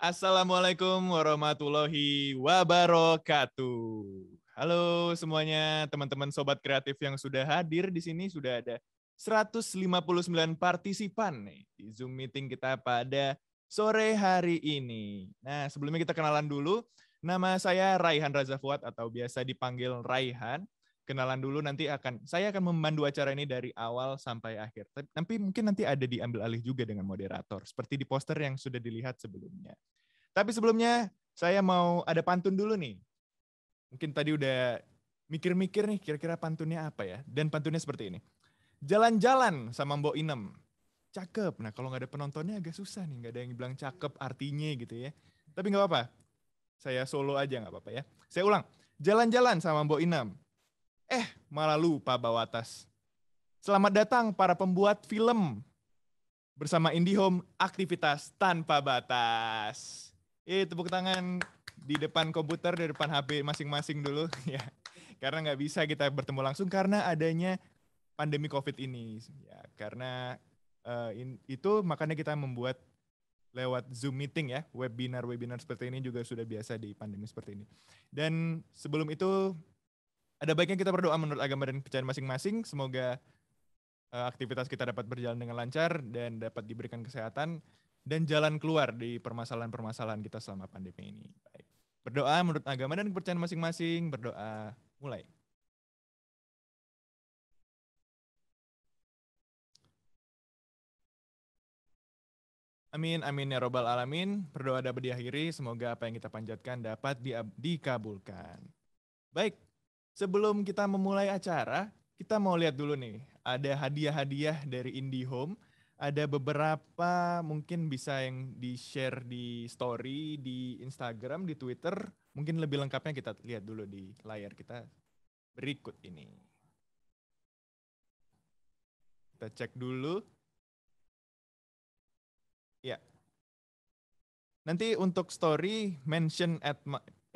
Assalamualaikum warahmatullahi wabarakatuh. Halo semuanya, teman-teman sobat kreatif yang sudah hadir di sini sudah ada 159 partisipan nih di Zoom meeting kita pada sore hari ini. Nah, sebelumnya kita kenalan dulu. Nama saya Raihan Raza atau biasa dipanggil Raihan kenalan dulu nanti akan saya akan memandu acara ini dari awal sampai akhir. Tapi, mungkin nanti ada diambil alih juga dengan moderator seperti di poster yang sudah dilihat sebelumnya. Tapi sebelumnya saya mau ada pantun dulu nih. Mungkin tadi udah mikir-mikir nih kira-kira pantunnya apa ya. Dan pantunnya seperti ini. Jalan-jalan sama Mbok Inem. Cakep. Nah kalau nggak ada penontonnya agak susah nih. Nggak ada yang bilang cakep artinya gitu ya. Tapi nggak apa-apa. Saya solo aja nggak apa-apa ya. Saya ulang. Jalan-jalan sama Mbok Inem Eh, malah lupa bawa tas. Selamat datang para pembuat film. Bersama IndiHome, aktivitas tanpa batas. Eh, tepuk tangan di depan komputer, di depan HP masing-masing dulu. ya, Karena nggak bisa kita bertemu langsung karena adanya pandemi COVID ini. Ya, karena uh, in, itu makanya kita membuat lewat Zoom meeting ya, webinar-webinar seperti ini juga sudah biasa di pandemi seperti ini. Dan sebelum itu ada baiknya kita berdoa menurut agama dan kepercayaan masing-masing. Semoga uh, aktivitas kita dapat berjalan dengan lancar dan dapat diberikan kesehatan dan jalan keluar di permasalahan-permasalahan kita selama pandemi ini. Baik. Berdoa menurut agama dan kepercayaan masing-masing. Berdoa mulai. Amin, amin ya robbal alamin. Berdoa dapat diakhiri, semoga apa yang kita panjatkan dapat di, dikabulkan. Baik, Sebelum kita memulai acara, kita mau lihat dulu nih, ada hadiah-hadiah dari IndiHome. Ada beberapa mungkin bisa yang di-share di story, di Instagram, di Twitter. Mungkin lebih lengkapnya kita lihat dulu di layar kita berikut ini. Kita cek dulu. Ya. Nanti untuk story mention at,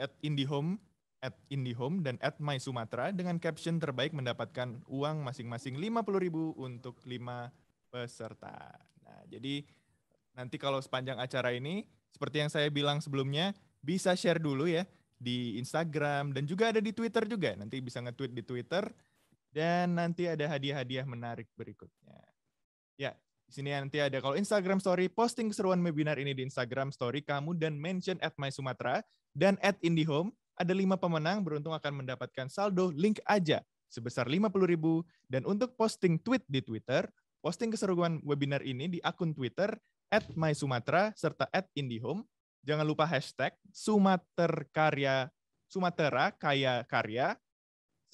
at IndiHome at IndiHome dan at My Sumatera dengan caption terbaik mendapatkan uang masing-masing ribu untuk 5 peserta. Nah, jadi nanti kalau sepanjang acara ini seperti yang saya bilang sebelumnya bisa share dulu ya di Instagram dan juga ada di Twitter juga. Nanti bisa nge-tweet di Twitter dan nanti ada hadiah-hadiah menarik berikutnya. Ya, di sini nanti ada kalau Instagram story posting keseruan webinar ini di Instagram story kamu dan mention at My Sumatera dan at IndiHome ada lima pemenang beruntung akan mendapatkan saldo link aja sebesar ribu dan untuk posting tweet di Twitter, posting keseruan webinar ini di akun Twitter @mysumatra serta indihome. Jangan lupa hashtag sumaterkarya Karya, Sumatera Kaya Karya.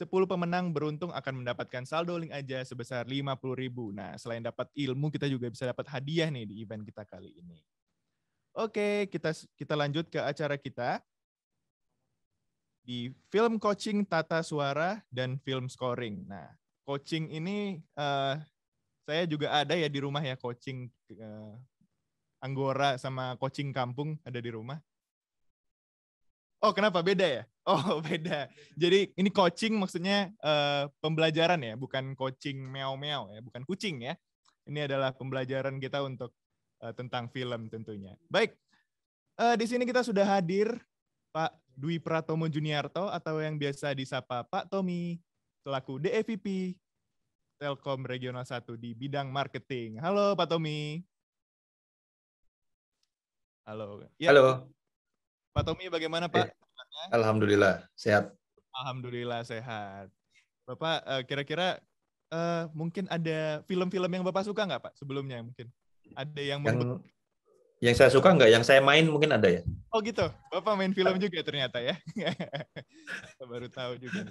10 pemenang beruntung akan mendapatkan saldo link aja sebesar 50.000. Nah, selain dapat ilmu, kita juga bisa dapat hadiah nih di event kita kali ini. Oke, kita kita lanjut ke acara kita di film coaching tata suara dan film scoring. Nah, coaching ini uh, saya juga ada ya di rumah ya coaching uh, Anggora sama coaching kampung ada di rumah. Oh, kenapa beda ya? Oh, beda. Jadi ini coaching maksudnya uh, pembelajaran ya, bukan coaching meow-meow ya, bukan kucing ya. Ini adalah pembelajaran kita untuk uh, tentang film tentunya. Baik. Uh, di sini kita sudah hadir Pak Dwi Pratomo Juniarto atau yang biasa disapa Pak Tommy, selaku DEVP Telkom Regional 1 di bidang marketing. Halo Pak Tommy. Halo. Ya. Halo. Pak Tommy bagaimana Pak? Eh, Alhamdulillah sehat. Alhamdulillah sehat. Bapak eh, kira-kira uh, mungkin ada film-film yang Bapak suka nggak Pak sebelumnya mungkin? Ada yang, yang yang saya suka nggak? Yang saya main mungkin ada ya. Oh gitu. Bapak main film ah. juga ternyata ya. Baru tahu juga.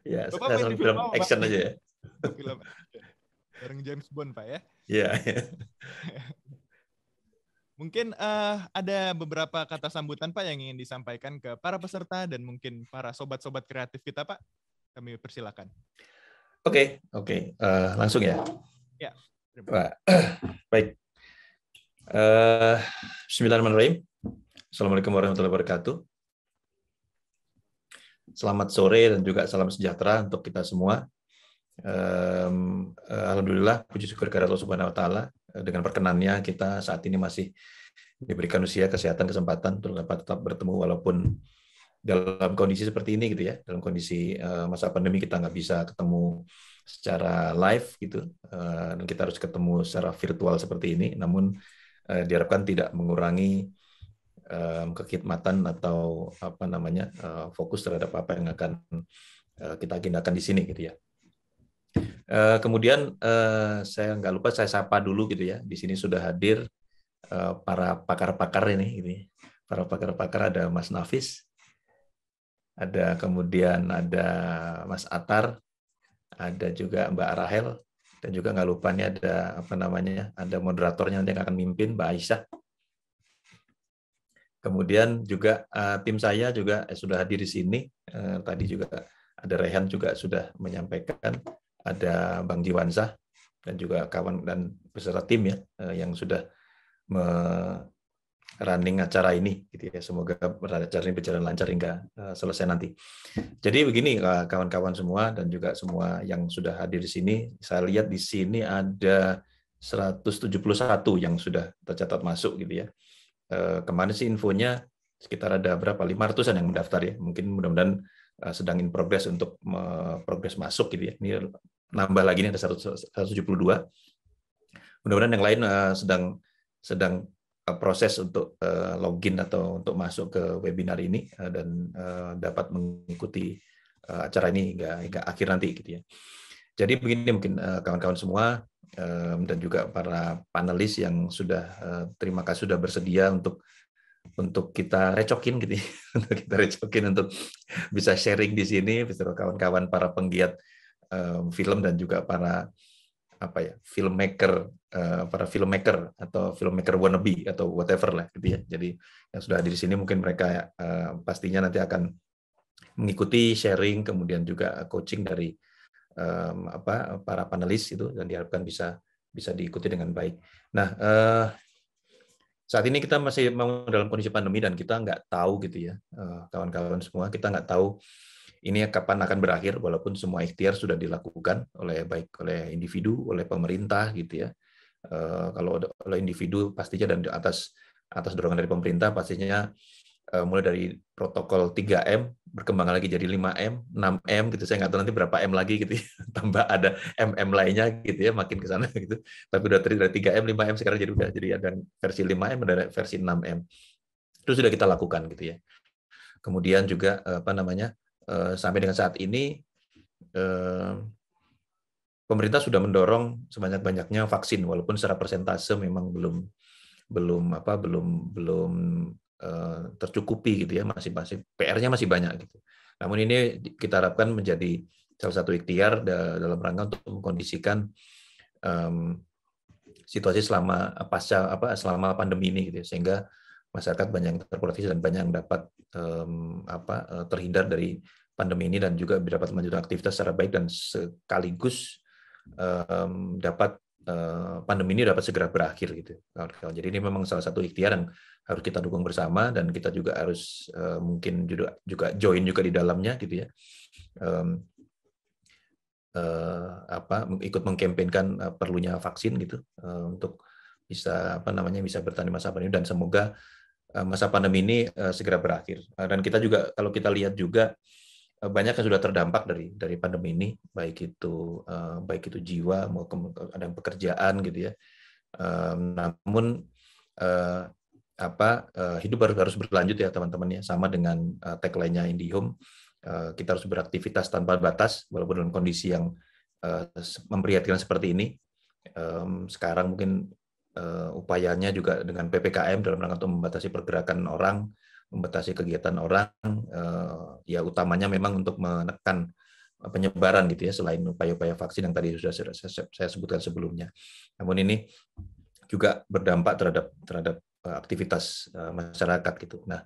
ya, Bapak main film, film action aja ya. Film bareng James Bond Pak ya. Iya. mungkin uh, ada beberapa kata sambutan Pak yang ingin disampaikan ke para peserta dan mungkin para sobat-sobat kreatif kita Pak. Kami persilakan. Oke, okay, oke. Okay. Uh, eh, langsung ya. Ya. Pak. Baik. Uh, Bismillahirrahmanirrahim. Assalamualaikum warahmatullahi wabarakatuh. Selamat sore dan juga salam sejahtera untuk kita semua. Eh, Alhamdulillah, puji syukur kepada Allah Subhanahu Wa Taala eh, dengan perkenannya kita saat ini masih diberikan usia, kesehatan, kesempatan untuk dapat tetap bertemu walaupun dalam kondisi seperti ini gitu ya dalam kondisi masa pandemi kita nggak bisa ketemu secara live gitu dan kita harus ketemu secara virtual seperti ini namun eh, diharapkan tidak mengurangi eh, kekhidmatan atau apa namanya eh, fokus terhadap apa yang akan eh, kita agendakan di sini gitu ya. Eh, kemudian eh, saya nggak lupa saya sapa dulu gitu ya. Di sini sudah hadir eh, para pakar-pakar ini ini gitu ya. Para pakar-pakar ada Mas Nafis, ada kemudian ada Mas Atar, ada juga Mbak Rahel, dan juga nggak lupa nih ada apa namanya ada moderatornya nanti yang akan mimpin Mbak Aisyah. Kemudian juga uh, tim saya juga eh, sudah hadir di sini. Uh, tadi juga ada Rehan juga sudah menyampaikan, ada Bang Jiwansah dan juga kawan dan peserta tim ya uh, yang sudah me running acara ini gitu ya semoga acara ini berjalan lancar hingga uh, selesai nanti jadi begini eh, kawan-kawan semua dan juga semua yang sudah hadir di sini saya lihat di sini ada 171 yang sudah tercatat masuk gitu ya uh, kemarin sih infonya sekitar ada berapa 500an yang mendaftar ya mungkin mudah-mudahan uh, sedang in progress untuk uh, progres masuk gitu ya ini nambah lagi nih, ada 172 mudah-mudahan yang lain uh, sedang sedang Eh, proses untuk eh, login atau untuk masuk ke webinar ini eh, dan dapat mengikuti acara ini hingga, hingga akhir nanti gitu ya. Jadi begini mungkin kawan-kawan semua dan juga para panelis yang sudah terima kasih sudah bersedia untuk untuk kita recokin gitu, ya. untuk kita recokin untuk bisa sharing di sini bisa kawan-kawan para penggiat film dan juga para apa ya filmmaker Eh, para filmmaker atau filmmaker wannabe atau whatever lah gitu ya. Jadi yang sudah ada di sini mungkin mereka uh, pastinya nanti akan mengikuti sharing kemudian juga coaching dari um, apa para panelis itu dan diharapkan bisa bisa diikuti dengan baik. Nah, uh, saat ini kita masih dalam kondisi pandemi dan kita nggak tahu gitu ya kawan-kawan semua kita nggak tahu ini kapan akan berakhir walaupun semua ikhtiar sudah dilakukan oleh baik oleh individu oleh pemerintah gitu ya Eh, kalau oleh individu pastinya dan di atas atas dorongan dari pemerintah pastinya eh, mulai dari protokol 3M berkembang lagi jadi 5M, 6M gitu. Saya nggak tahu nanti berapa M lagi gitu. Ya. Tambah ada MM lainnya gitu ya makin ke sana gitu. Tapi udah dari 3M, 5M sekarang jadi udah jadi ada versi 5M ada versi 6M. Itu sudah kita lakukan gitu ya. Kemudian juga eh, apa namanya? sampai dengan saat ini pemerintah sudah mendorong sebanyak-banyaknya vaksin walaupun secara persentase memang belum belum apa belum belum uh, tercukupi gitu ya masih masih PR-nya masih banyak gitu. Namun ini kita harapkan menjadi salah satu ikhtiar dalam rangka untuk mengkondisikan um, situasi selama pasca apa selama pandemi ini gitu ya, sehingga masyarakat banyak yang terproteksi dan banyak yang dapat um, apa eh, terhindar dari pandemi ini dan juga dapat melanjutkan aktivitas secara baik dan sekaligus um, dapat eh, pandemi ini dapat segera berakhir gitu Jadi ini memang salah satu ikhtiar yang harus kita dukung bersama dan kita juga harus eh, mungkin juga juga join juga di dalamnya gitu ya. Um, uh, apa ikut mengkampanyekan perlunya vaksin gitu uh, untuk bisa apa namanya bisa bertahan di masa pandemi dan semoga uh, masa pandemi ini uh, segera berakhir. Uh, dan kita juga kalau kita lihat juga Eh, banyak yang sudah terdampak dari dari pandemi ini baik itu eh, baik itu jiwa maupun ada pekerjaan gitu ya namun uh, apa uh, hidup harus harus berlanjut ya teman-teman ya sama dengan uh, tagline-nya IndiHome kita harus beraktivitas tanpa batas walaupun dalam kondisi yang uh, memprihatinkan seperti ini sekarang mungkin upayanya juga dengan ppkm dalam rangka untuk membatasi pergerakan orang membatasi kegiatan orang eh, ya utamanya memang untuk menekan eh, penyebaran gitu ya selain upaya-upaya vaksin yang tadi sudah saya sebutkan sebelumnya. Namun ini juga berdampak terhadap terhadap eh, aktivitas masyarakat gitu. Nah,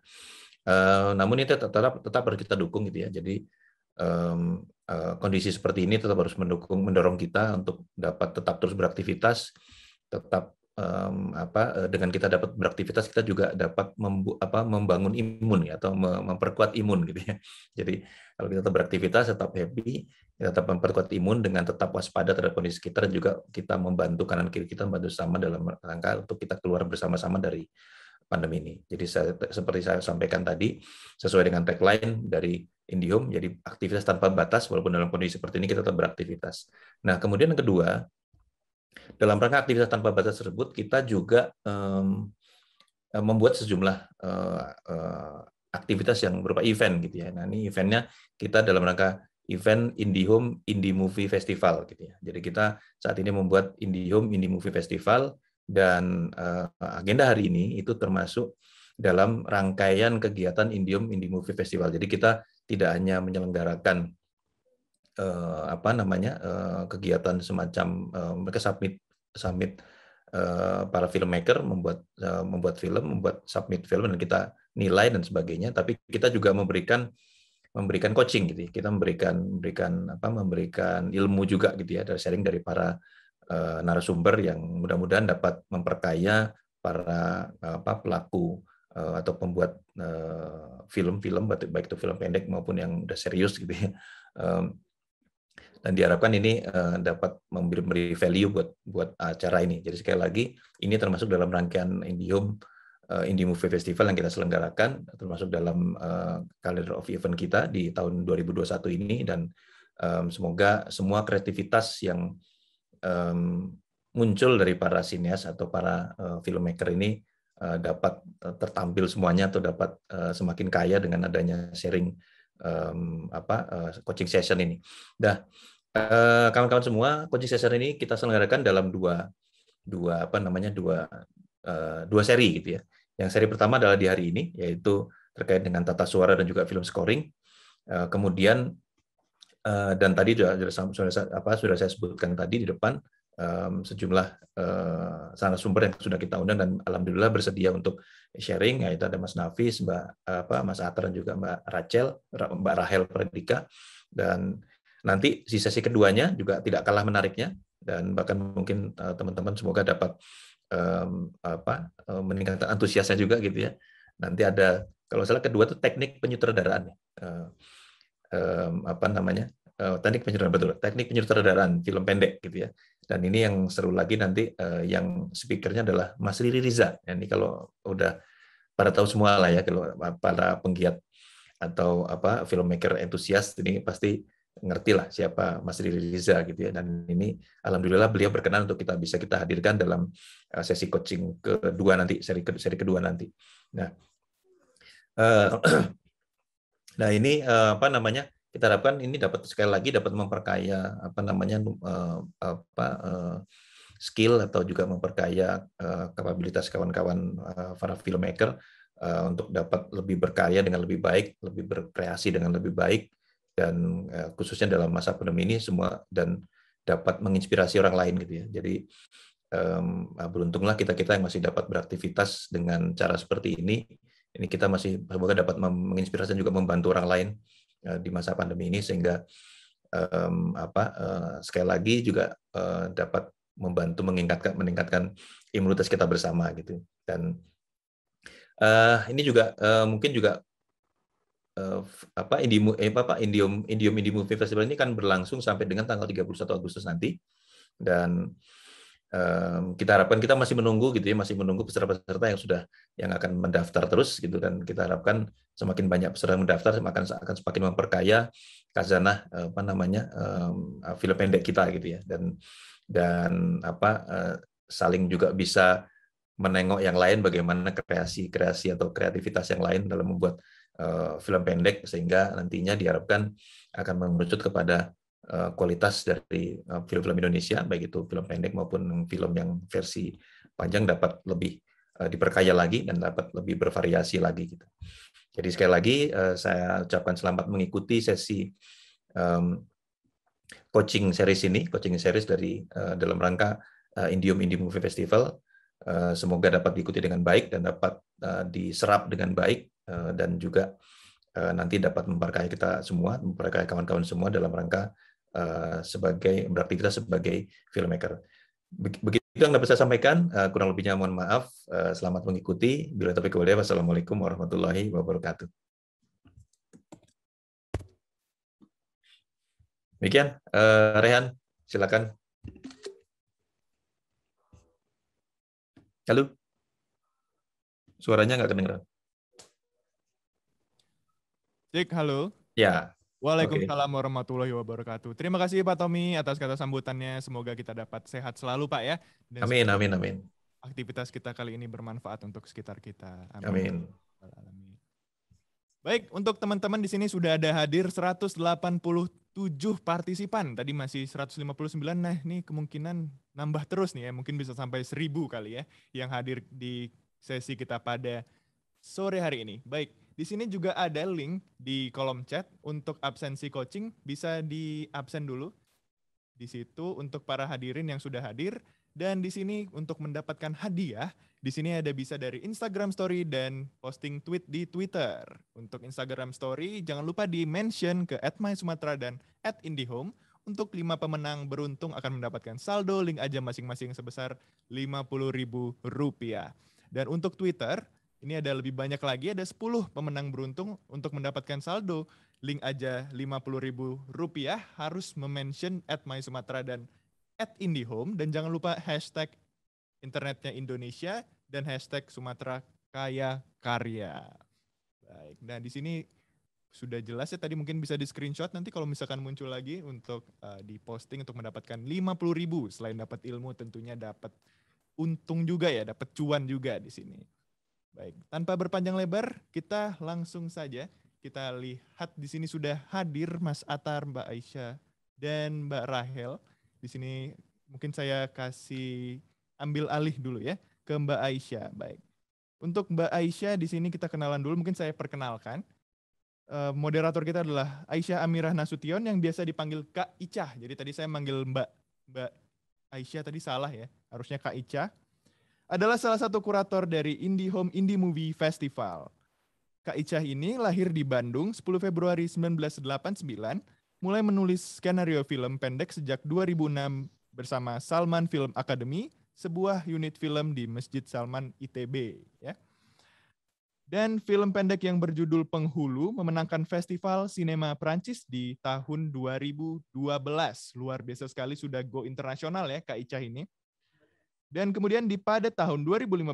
namun ini tetap tetap harus kita dukung gitu ya. Jadi kondisi seperti ini tetap harus mendukung mendorong kita untuk dapat tetap terus beraktivitas, tetap um, apa eh, dengan kita dapat beraktivitas kita juga dapat membu, apa, membangun imun ya atau memperkuat imun gitu ya. Jadi kalau kita tetap beraktivitas tetap happy, kita ya tetap memperkuat imun dengan tetap waspada terhadap kondisi sekitar juga kita membantu kanan kiri kita membantu sama dalam rangka untuk kita keluar bersama-sama dari pandemi ini. Jadi saya, seperti saya sampaikan tadi sesuai dengan tagline dari Indihome jadi aktivitas tanpa batas walaupun dalam kondisi seperti ini kita tetap beraktivitas. Nah, kemudian yang kedua, dalam rangka aktivitas tanpa batas tersebut, kita juga um, membuat sejumlah uh, uh, aktivitas yang berupa event gitu ya. Nah ini eventnya kita dalam rangka event indie home Indie Movie Festival gitu ya. Jadi kita saat ini membuat indie home Indie Movie Festival dan uh, agenda hari ini itu termasuk dalam rangkaian kegiatan IndiHome Indie Movie Festival. Jadi kita tidak hanya menyelenggarakan uh, apa namanya uh, kegiatan semacam uh, mereka submit submit uh, para filmmaker membuat uh, membuat film, membuat submit film dan kita nilai dan sebagainya. Tapi kita juga memberikan memberikan coaching gitu. ya. Kita memberikan memberikan apa memberikan ilmu juga gitu ya dari sharing dari para uh, narasumber yang mudah-mudahan dapat memperkaya para apa pelaku uh, atau pembuat film-film baik itu film pendek maupun yang udah serius gitu ya. Um, dan diharapkan ini uh, dapat memberi value buat buat acara ini. Jadi sekali lagi ini termasuk dalam rangkaian Indium uh, eh, Indie Movie Festival yang kita selenggarakan termasuk dalam uh, eh, calendar of event kita di tahun 2021 ini dan um, semoga semua kreativitas yang um, muncul dari para sinias atau para uh, filmmaker ini uh, dapat tertampil semuanya atau dapat uh, semakin kaya dengan adanya sharing um, apa uh, coaching session ini. Nah, uh, kawan-kawan semua, coaching session ini kita selenggarakan dalam dua dua apa namanya dua uh, dua seri gitu ya. Yang seri pertama adalah di hari ini yaitu terkait dengan tata suara dan juga film scoring. Uh, kemudian uh, dan tadi sudah, sudah, sudah apa sudah saya sebutkan tadi di depan um, sejumlah uh, eh, sumber yang sudah kita undang dan alhamdulillah bersedia untuk sharing yaitu ada Mas Nafis, Mbak apa Mas Atar dan juga Mbak Rachel, Mbak Rahel Predika dan nanti di sesi keduanya juga tidak kalah menariknya dan bahkan mungkin uh, teman-teman semoga dapat um, apa uh, meningkatkan antusiasnya juga gitu ya. Nanti ada kalau salah kedua itu teknik penyutradaraan Uh, um, apa namanya? Eh, teknik penyutradaraan betul teknik penyutradaraan film pendek gitu ya dan ini yang seru lagi nanti uh, yang speakernya adalah Mas Riri Riza ya, ini kalau udah pada tahu semua lah ya kalau para penggiat atau apa filmmaker entusias ini pasti ngerti lah siapa Mas Riri Riza gitu ya dan ini alhamdulillah beliau berkenan untuk kita bisa kita hadirkan dalam eh, sesi coaching kedua nanti seri seri kedua nanti nah uh, nah ini uh, apa namanya kita harapkan ini dapat sekali lagi dapat memperkaya apa namanya uh, apa uh, skill atau juga memperkaya uh, kapabilitas kawan-kawan uh, para filmmaker uh, untuk dapat lebih berkarya dengan lebih baik, lebih berkreasi dengan lebih baik dan uh, khususnya dalam masa pandemi ini semua dan dapat menginspirasi orang lain gitu ya. Jadi um, beruntunglah kita-kita yang masih dapat beraktivitas dengan cara seperti ini. Ini kita masih semoga dapat menginspirasi dan juga membantu orang lain Eh, di masa pandemi ini sehingga um, apa uh, sekali lagi juga uh, dapat membantu meningkatkan meningkatkan imunitas kita bersama gitu dan uh, ini juga uh, mungkin juga uh, apa indium eh, apa indium indium indium movie festival ini kan berlangsung sampai dengan tanggal 31 Agustus nanti dan kita harapkan kita masih menunggu gitu ya masih menunggu peserta-peserta yang sudah yang akan mendaftar terus gitu Dan kita harapkan semakin banyak peserta yang mendaftar semakin akan semakin memperkaya kazanah apa namanya ah, film pendek kita gitu ya dan dan apa eh, saling juga bisa menengok yang lain bagaimana kreasi-kreasi atau kreativitas yang lain dalam membuat eh, film pendek sehingga nantinya diharapkan akan mengerucut kepada Eh, kualitas dari eh, film-film Indonesia, baik itu film pendek maupun film yang versi panjang dapat lebih eh, diperkaya lagi dan dapat lebih bervariasi lagi. Gitu. Jadi sekali lagi saya ucapkan selamat mengikuti sesi coaching series ini, coaching series dari dalam rangka Indium Indie Movie Festival. Semoga dapat diikuti dengan baik dan dapat diserap dengan baik dan juga nanti dapat memperkaya kita semua, memperkaya kawan-kawan semua dalam rangka Eh, sebagai beraktivitas sebagai filmmaker. Begitu yang dapat saya sampaikan, eh, kurang lebihnya mohon maaf. Eh, selamat mengikuti. Bila topik kembali, wassalamualaikum warahmatullahi wabarakatuh. Demikian, uh, Rehan, silakan. Halo, suaranya nggak kedengeran. Cek, halo. Ya, Waalaikumsalam okay. warahmatullahi wabarakatuh. Terima kasih Pak Tommy atas kata sambutannya. Semoga kita dapat sehat selalu Pak ya. Dan amin, amin, amin. Aktivitas kita kali ini bermanfaat untuk sekitar kita. Amin. amin. Baik, untuk teman-teman di sini sudah ada hadir 187 partisipan. Tadi masih 159, nah ini kemungkinan nambah terus nih ya. Mungkin bisa sampai 1000 kali ya yang hadir di sesi kita pada sore hari ini. Baik, di sini juga ada link di kolom chat untuk absensi coaching bisa di absen dulu. Di situ untuk para hadirin yang sudah hadir dan di sini untuk mendapatkan hadiah, di sini ada bisa dari Instagram story dan posting tweet di Twitter. Untuk Instagram story jangan lupa di-mention ke @mysumatra dan @indihome untuk lima pemenang beruntung akan mendapatkan saldo link aja masing-masing sebesar Rp50.000. Dan untuk Twitter, ini ada lebih banyak lagi, ada 10 pemenang beruntung untuk mendapatkan saldo. Link aja rp rupiah harus memention at My Sumatera dan at IndiHome. Dan jangan lupa hashtag internetnya Indonesia dan hashtag Sumatera Kaya Karya. Baik, nah di sini sudah jelas ya tadi mungkin bisa di screenshot nanti kalau misalkan muncul lagi untuk uh, eh, di posting untuk mendapatkan ribu. selain dapat ilmu tentunya dapat untung juga ya, dapat cuan juga di sini. Baik, tanpa berpanjang lebar, kita langsung saja kita lihat di sini sudah hadir Mas Atar, Mbak Aisyah, dan Mbak Rahel. Di sini mungkin saya kasih ambil alih dulu ya ke Mbak Aisyah. Baik. Untuk Mbak Aisyah di sini kita kenalan dulu, mungkin saya perkenalkan. Eh, moderator kita adalah Aisyah Amirah Nasution yang biasa dipanggil Kak Icah. Jadi tadi saya manggil Mbak Mbak Aisyah tadi salah ya, harusnya Kak icah adalah salah satu kurator dari Indie Home Indie Movie Festival. Kak Icah ini lahir di Bandung 10 Februari 1989, mulai menulis skenario film pendek sejak 2006 bersama Salman Film Academy, sebuah unit film di Masjid Salman ITB. Ya. Dan film pendek yang berjudul Penghulu memenangkan Festival Sinema Prancis di tahun 2012. Luar biasa sekali sudah go internasional ya Kak Icah ini. Dan kemudian di pada tahun 2015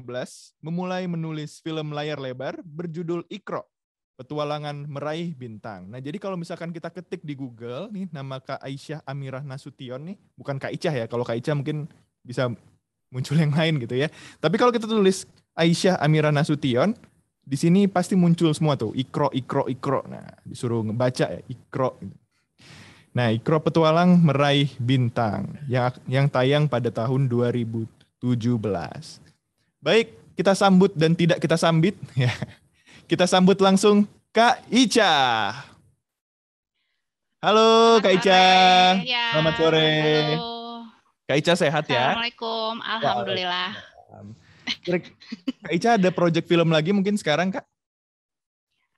memulai menulis film layar lebar berjudul Ikro, Petualangan Meraih Bintang. Nah, jadi kalau misalkan kita ketik di Google nih nama Kak Aisyah Amirah Nasution nih, bukan Kak Icah ya. Kalau Kak Icah mungkin bisa muncul yang lain gitu ya. Tapi kalau kita tulis Aisyah Amirah Nasution, di sini pasti muncul semua tuh Ikro Ikro Ikro. Nah, disuruh ngebaca ya Ikro gitu. Nah, Ikro Petualang Meraih Bintang yang yang tayang pada tahun 2000 17. Baik, kita sambut dan tidak kita sambit. Ya. Kita sambut langsung Kak Ica. Halo Kak Ica. Ya, Selamat sore. Kak Ica sehat ya? Assalamualaikum. Ya, Alhamdulillah. Kak Ica ada project film lagi mungkin sekarang Kak?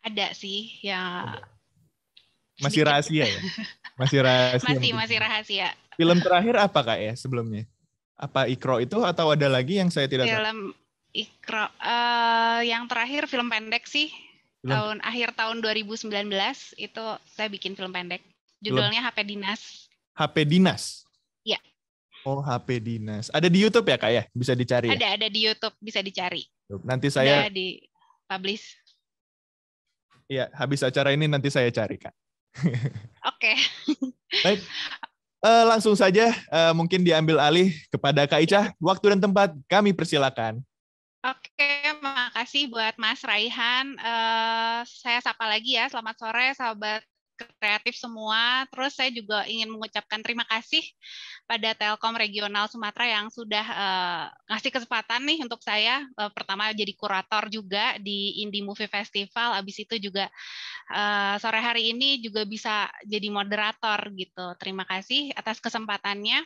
Ada sih ya. Masih rahasia ya? Masih rahasia. masih masih rahasia. Film terakhir apa Kak ya sebelumnya? Apa Ikro itu atau ada lagi yang saya tidak film tahu? Ikro uh, yang terakhir film pendek sih film. tahun akhir tahun 2019 itu saya bikin film pendek. Judulnya film. HP Dinas. HP Dinas. Iya. Oh, HP Dinas. Ada di YouTube ya, Kak ya? Bisa dicari. Ya? Ada, ya? ada di YouTube, bisa dicari. Nanti saya ada di publish. Iya, habis acara ini nanti saya cari, Kak. Oke. Okay. Baik. uh, langsung saja uh, mungkin diambil alih kepada Kak Ica. Waktu dan tempat kami persilakan. Oke, makasih buat Mas Raihan. Uh, saya sapa lagi ya. Selamat sore, sahabat kreatif semua. Terus saya juga ingin mengucapkan terima kasih pada Telkom Regional Sumatera yang sudah uh, ngasih kesempatan nih untuk saya uh, pertama jadi kurator juga di Indie Movie Festival. Abis itu juga uh, sore hari ini juga bisa jadi moderator gitu. Terima kasih atas kesempatannya.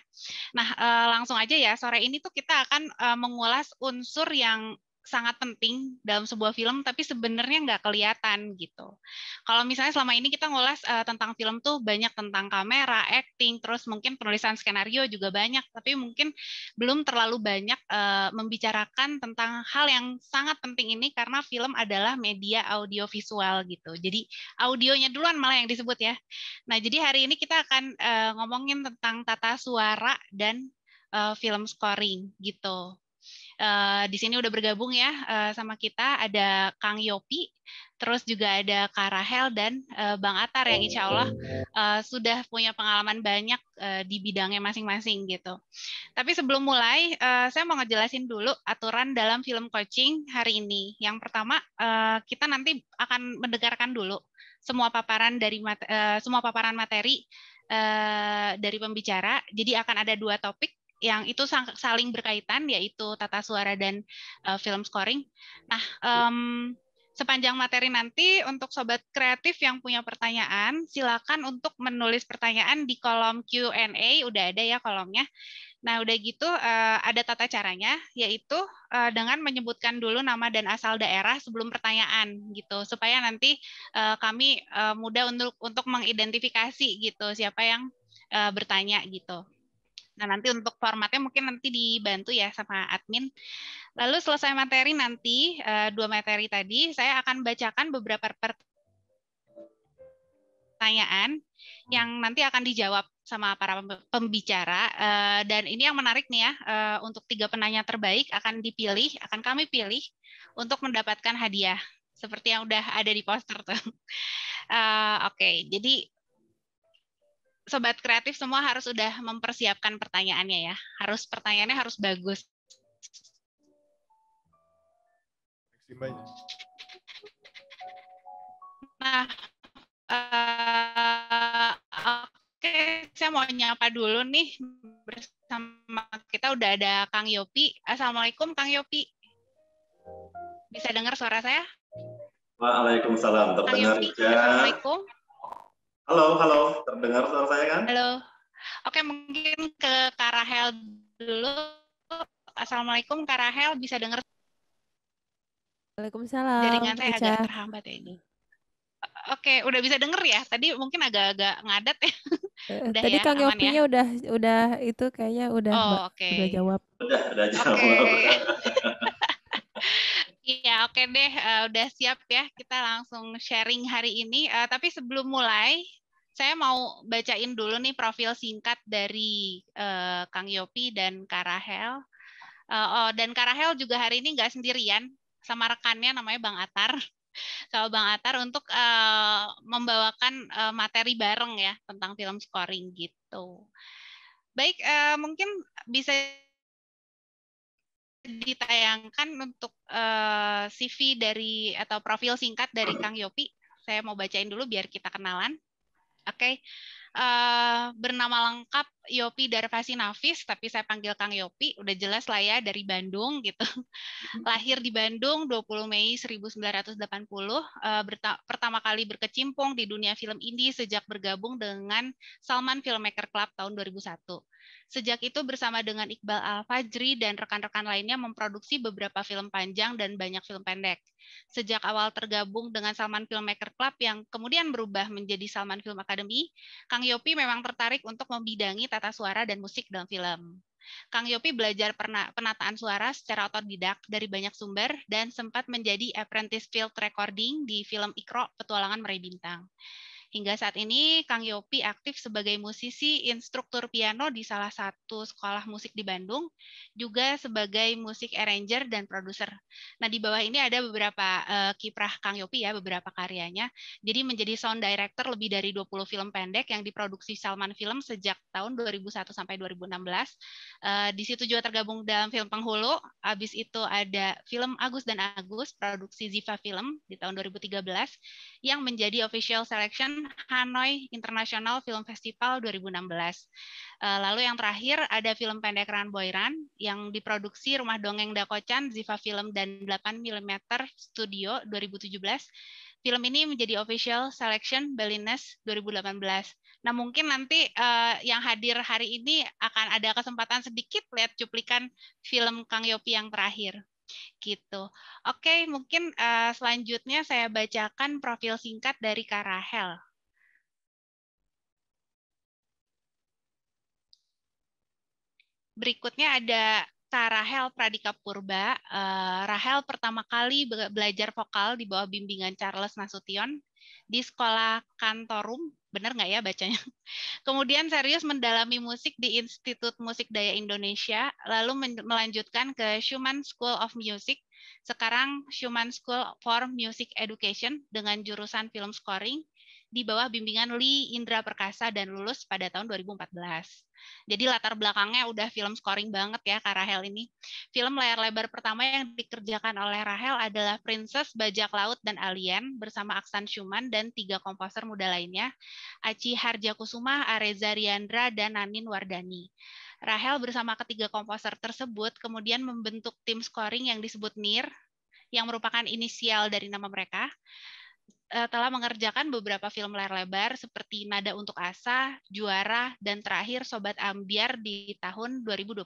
Nah uh, langsung aja ya sore ini tuh kita akan uh, mengulas unsur yang sangat penting dalam sebuah film tapi sebenarnya nggak kelihatan gitu. Kalau misalnya selama ini kita ngulas uh, tentang film tuh banyak tentang kamera, acting, terus mungkin penulisan skenario juga banyak tapi mungkin belum terlalu banyak uh, membicarakan tentang hal yang sangat penting ini karena film adalah media audiovisual gitu. Jadi audionya duluan malah yang disebut ya. Nah, jadi hari ini kita akan uh, ngomongin tentang tata suara dan uh, film scoring gitu. Eh, di sini udah bergabung ya eh, sama kita ada Kang Yopi, terus juga ada Kak Rahel dan eh, Bang Atar yang insya Allah sudah punya pengalaman banyak di bidangnya masing-masing gitu. Tapi sebelum mulai, saya mau ngejelasin dulu aturan dalam film coaching hari ini. Yang pertama, kita nanti akan mendengarkan dulu semua paparan dari semua paparan materi dari pembicara. Jadi akan ada dua topik yang itu saling berkaitan yaitu tata suara dan uh, film scoring. Nah, um, sepanjang materi nanti untuk sobat kreatif yang punya pertanyaan, silakan untuk menulis pertanyaan di kolom Q&A, udah ada ya kolomnya. Nah, udah gitu uh, ada tata caranya yaitu uh, dengan menyebutkan dulu nama dan asal daerah sebelum pertanyaan gitu supaya nanti uh, kami uh, mudah untuk untuk mengidentifikasi gitu siapa yang uh, bertanya gitu. Nah, nanti untuk formatnya mungkin nanti dibantu ya sama admin. Lalu selesai materi nanti, eh, dua materi tadi, saya akan bacakan beberapa pertanyaan yang nanti akan dijawab sama para pembicara. Eh, dan ini yang menarik nih ya, eh, untuk tiga penanya terbaik akan dipilih, akan kami pilih untuk mendapatkan hadiah. Seperti yang udah ada di poster tuh. Oke, okay. jadi sobat kreatif semua harus sudah mempersiapkan pertanyaannya ya. Harus pertanyaannya harus bagus. Nah, uh, oke, okay, saya mau nyapa dulu nih bersama kita udah ada Kang Yopi. Assalamualaikum Kang Yopi. Bisa dengar suara saya? Waalaikumsalam, terdengar Kang Yopi, Assalamualaikum. Halo, halo, terdengar suara saya kan? Halo. Oke, mungkin ke Karahel dulu. Assalamualaikum, Karahel bisa dengar? Waalaikumsalam. Jaringan saya Ica. agak terhambat ya ini. Oke, udah bisa denger ya. Tadi mungkin agak-agak ngadat ya. Eh, udah Tadi ya, Kang Yopinya ya? udah udah itu kayaknya udah oh, mbak, okay. udah jawab. Udah, udah jawab. Okay. Iya, oke okay deh. Uh, udah siap ya. Kita langsung sharing hari ini. Uh, tapi sebelum mulai, saya mau bacain dulu nih profil singkat dari uh, Kang Yopi dan Karahel. Uh, oh, dan Karahel juga hari ini nggak sendirian sama rekannya namanya Bang Atar sama Bang Atar untuk uh, membawakan uh, materi bareng ya tentang film scoring gitu. Baik, uh, mungkin bisa ditayangkan untuk uh, CV dari atau profil singkat dari Kang Yopi. Saya mau bacain dulu biar kita kenalan. Oke, okay. uh, eh, bernama lengkap Yopi Darvasi Nafis, tapi saya panggil Kang Yopi. Udah jelas lah ya dari Bandung gitu. Mm-hmm. Lahir di Bandung 20 Mei 1980. Uh, eh, pertama kali berkecimpung di dunia film indie sejak bergabung dengan Salman Filmmaker Club tahun 2001. Sejak itu bersama dengan Iqbal Al-Fajri dan rekan-rekan lainnya memproduksi beberapa film panjang dan banyak film pendek. Sejak awal tergabung dengan Salman Filmmaker Club yang kemudian berubah menjadi Salman Film Academy, Kang Yopi memang tertarik untuk membidangi tata suara dan musik dalam film. Kang Yopi belajar penataan suara secara otodidak dari banyak sumber dan sempat menjadi apprentice field recording di film Ikro Petualangan Meraih Bintang. Hingga saat ini Kang Yopi aktif sebagai musisi instruktur piano di salah satu sekolah musik di Bandung, juga sebagai musik arranger dan produser. Nah, di bawah ini ada beberapa uh, kiprah Kang Yopi ya, beberapa karyanya. Jadi menjadi sound director lebih dari 20 film pendek yang diproduksi Salman Film sejak tahun 2001 sampai 2016. Uh, eh, di situ juga tergabung dalam film Penghulu, habis itu ada film Agus dan Agus produksi Ziva Film di tahun 2013 yang menjadi official selection Hanoi International Film Festival 2016. Eh, lalu yang terakhir ada film pendek Ran Boyran yang diproduksi Rumah Dongeng Dakocan, Ziva Film dan 8 mm Studio 2017. Film ini menjadi official selection Berlines 2018. Nah mungkin nanti uh, yang hadir hari ini akan ada kesempatan sedikit lihat cuplikan film Kang Yopi yang terakhir. Gitu. Oke, mungkin uh, selanjutnya saya bacakan profil singkat dari Karahel. berikutnya ada Kak Rahel Pradika Purba. Uh, Rahel pertama kali be belajar vokal di bawah bimbingan Charles Nasution di sekolah Kantorum, benar nggak ya bacanya? Kemudian serius mendalami musik di Institut Musik Daya Indonesia, lalu melanjutkan ke Schumann School of Music, sekarang Schumann School for Music Education dengan jurusan film scoring, di bawah bimbingan Lee Indra Perkasa dan lulus pada tahun 2014. Jadi latar belakangnya udah film scoring banget ya Kak Rahel ini. Film layar lebar pertama yang dikerjakan oleh Rahel adalah Princess Bajak Laut dan Alien bersama Aksan Schumann dan tiga komposer muda lainnya, Aci Harjakusuma, Areza Riandra, dan Nanin Wardani. Rahel bersama ketiga komposer tersebut kemudian membentuk tim scoring yang disebut NIR, yang merupakan inisial dari nama mereka. Eh, telah mengerjakan beberapa film layar lebar seperti Nada untuk Asa, Juara, dan terakhir Sobat Ambiar di tahun 2020.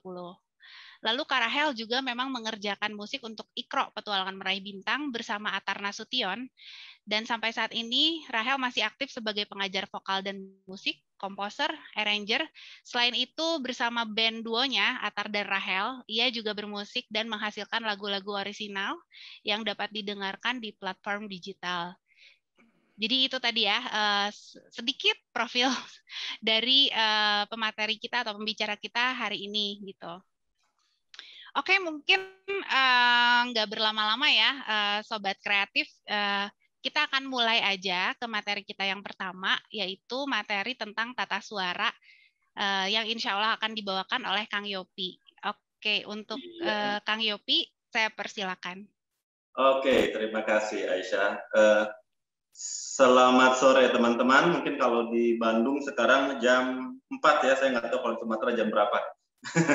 Lalu Karahel juga memang mengerjakan musik untuk Ikro Petualangan Meraih Bintang bersama Atar Nasution. Dan sampai saat ini Rahel masih aktif sebagai pengajar vokal dan musik, komposer, arranger. Selain itu bersama band duonya Atar dan Rahel, ia juga bermusik dan menghasilkan lagu-lagu orisinal yang dapat didengarkan di platform digital. Jadi itu tadi ya uh, sedikit profil dari uh, pemateri kita atau pembicara kita hari ini gitu. Oke, mungkin eh, nggak uh, berlama-lama ya, uh, sobat kreatif. Uh, kita akan mulai aja ke materi kita yang pertama, yaitu materi tentang tata suara uh, yang insya Allah akan dibawakan oleh Kang Yopi. Oke, untuk uh, Kang Yopi, saya persilakan. Oke, terima kasih Aisyah. Uh, Selamat sore teman-teman. Mungkin kalau di Bandung sekarang jam 4 ya, saya nggak tahu kalau di Sumatera jam berapa. Oke,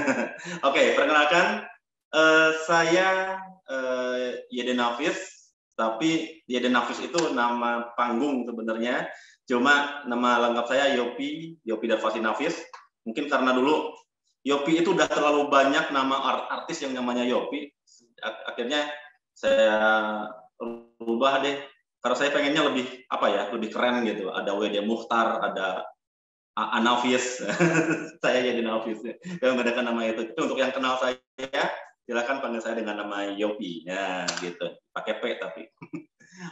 okay, perkenalkan uh, saya uh, eh, Yeden Nafis, tapi Yeden Nafis itu nama panggung sebenarnya. Cuma nama lengkap saya Yopi, Yopi Darfasi Nafis. Mungkin karena dulu Yopi itu udah terlalu banyak nama artis yang namanya Yopi. Akhirnya saya rubah deh karena saya pengennya lebih apa ya lebih keren gitu ada WD Muhtar, ada Anavis saya jadi Anavis ya. yang menggunakan nama itu itu untuk yang kenal saya silakan panggil saya dengan nama Yopi ya gitu pakai P tapi oke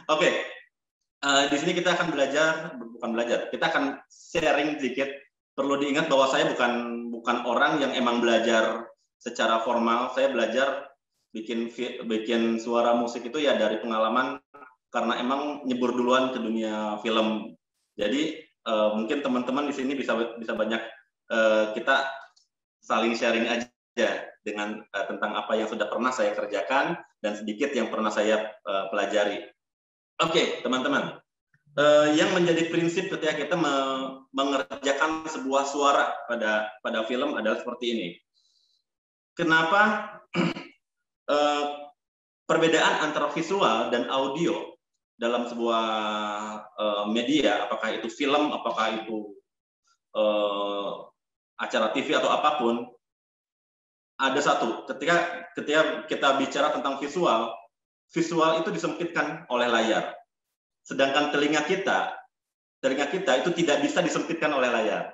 okay. uh, eh, di sini kita akan belajar bukan belajar kita akan sharing sedikit perlu diingat bahwa saya bukan bukan orang yang emang belajar secara formal saya belajar bikin bikin suara musik itu ya dari pengalaman karena emang nyebur duluan ke dunia film. Jadi uh, mungkin teman-teman di sini bisa bisa banyak uh, kita saling sharing aja dengan uh, tentang apa yang sudah pernah saya kerjakan dan sedikit yang pernah saya uh, pelajari. Oke, okay, teman-teman. Uh, yang menjadi prinsip ketika kita me mengerjakan sebuah suara pada pada film adalah seperti ini. Kenapa uh, perbedaan antara visual dan audio dalam sebuah uh, media, apakah itu film, apakah itu uh, acara TV atau apapun, ada satu ketika ketika kita bicara tentang visual, visual itu disempitkan oleh layar, sedangkan telinga kita telinga kita itu tidak bisa disempitkan oleh layar.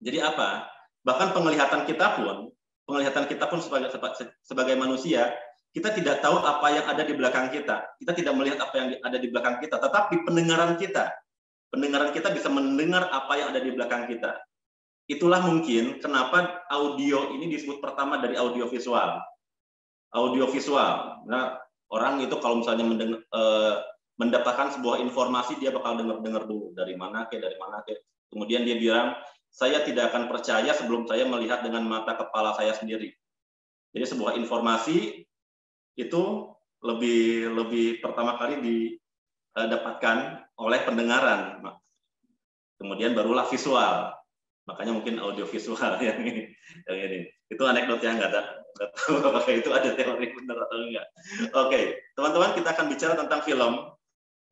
Jadi apa? Bahkan penglihatan kita pun penglihatan kita pun sebagai sebagai manusia kita tidak tahu apa yang ada di belakang kita. Kita tidak melihat apa yang ada di belakang kita, tetapi pendengaran kita, pendengaran kita bisa mendengar apa yang ada di belakang kita. Itulah mungkin kenapa audio ini disebut pertama dari audio visual. Audio visual. Nah, orang itu kalau misalnya mendengar, eh, mendapatkan sebuah informasi dia bakal dengar-dengar dulu dari mana ke dari mana ke. Kemudian dia bilang, "Saya tidak akan percaya sebelum saya melihat dengan mata kepala saya sendiri." Jadi sebuah informasi itu lebih lebih pertama kali didapatkan eh, oleh pendengaran kemudian barulah visual makanya mungkin audio visual yang ini yang ini itu anekdot yang nggak nggak tahu apakah itu ada teori benar atau enggak oke teman-teman kita akan bicara tentang film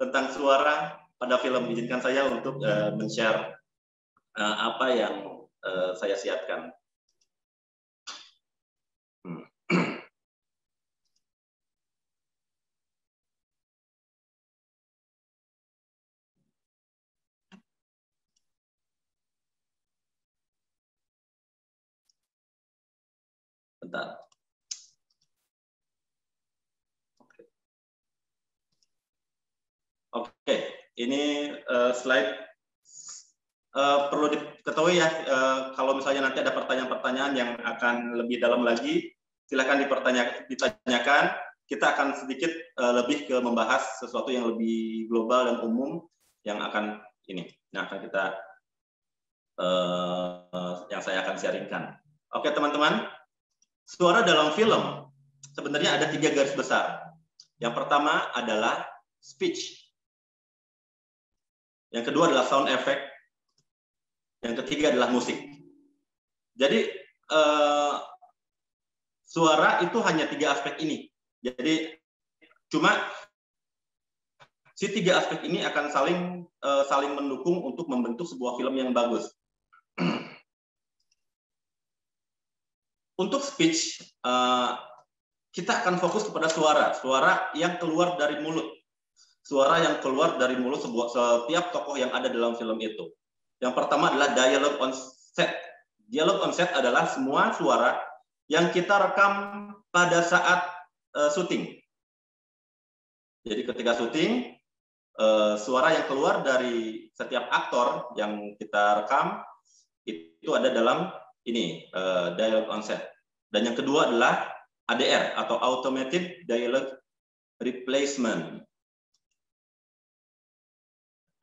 tentang suara pada film izinkan saya untuk uh, men-share uh, apa yang uh, saya siapkan ini uh, slide uh, perlu diketahui ya uh, kalau misalnya nanti ada pertanyaan-pertanyaan yang akan lebih dalam lagi silakan dipertanyakan ditanyakan kita akan sedikit uh, lebih ke membahas sesuatu yang lebih global dan umum yang akan ini yang akan kita uh, uh, yang saya akan sharingkan oke teman-teman suara dalam film sebenarnya ada tiga garis besar yang pertama adalah speech yang kedua adalah sound effect. Yang ketiga adalah musik. Jadi eh, suara itu hanya tiga aspek ini. Jadi cuma si tiga aspek ini akan saling eh, saling mendukung untuk membentuk sebuah film yang bagus. Untuk speech eh, kita akan fokus kepada suara, suara yang keluar dari mulut suara yang keluar dari mulut sebuah setiap tokoh yang ada dalam film itu. Yang pertama adalah dialog on set. Dialog on set adalah semua suara yang kita rekam pada saat uh, syuting. Jadi ketika syuting, uh, suara yang keluar dari setiap aktor yang kita rekam itu ada dalam ini uh, eh, dialog on set. Dan yang kedua adalah ADR atau Automated Dialogue Replacement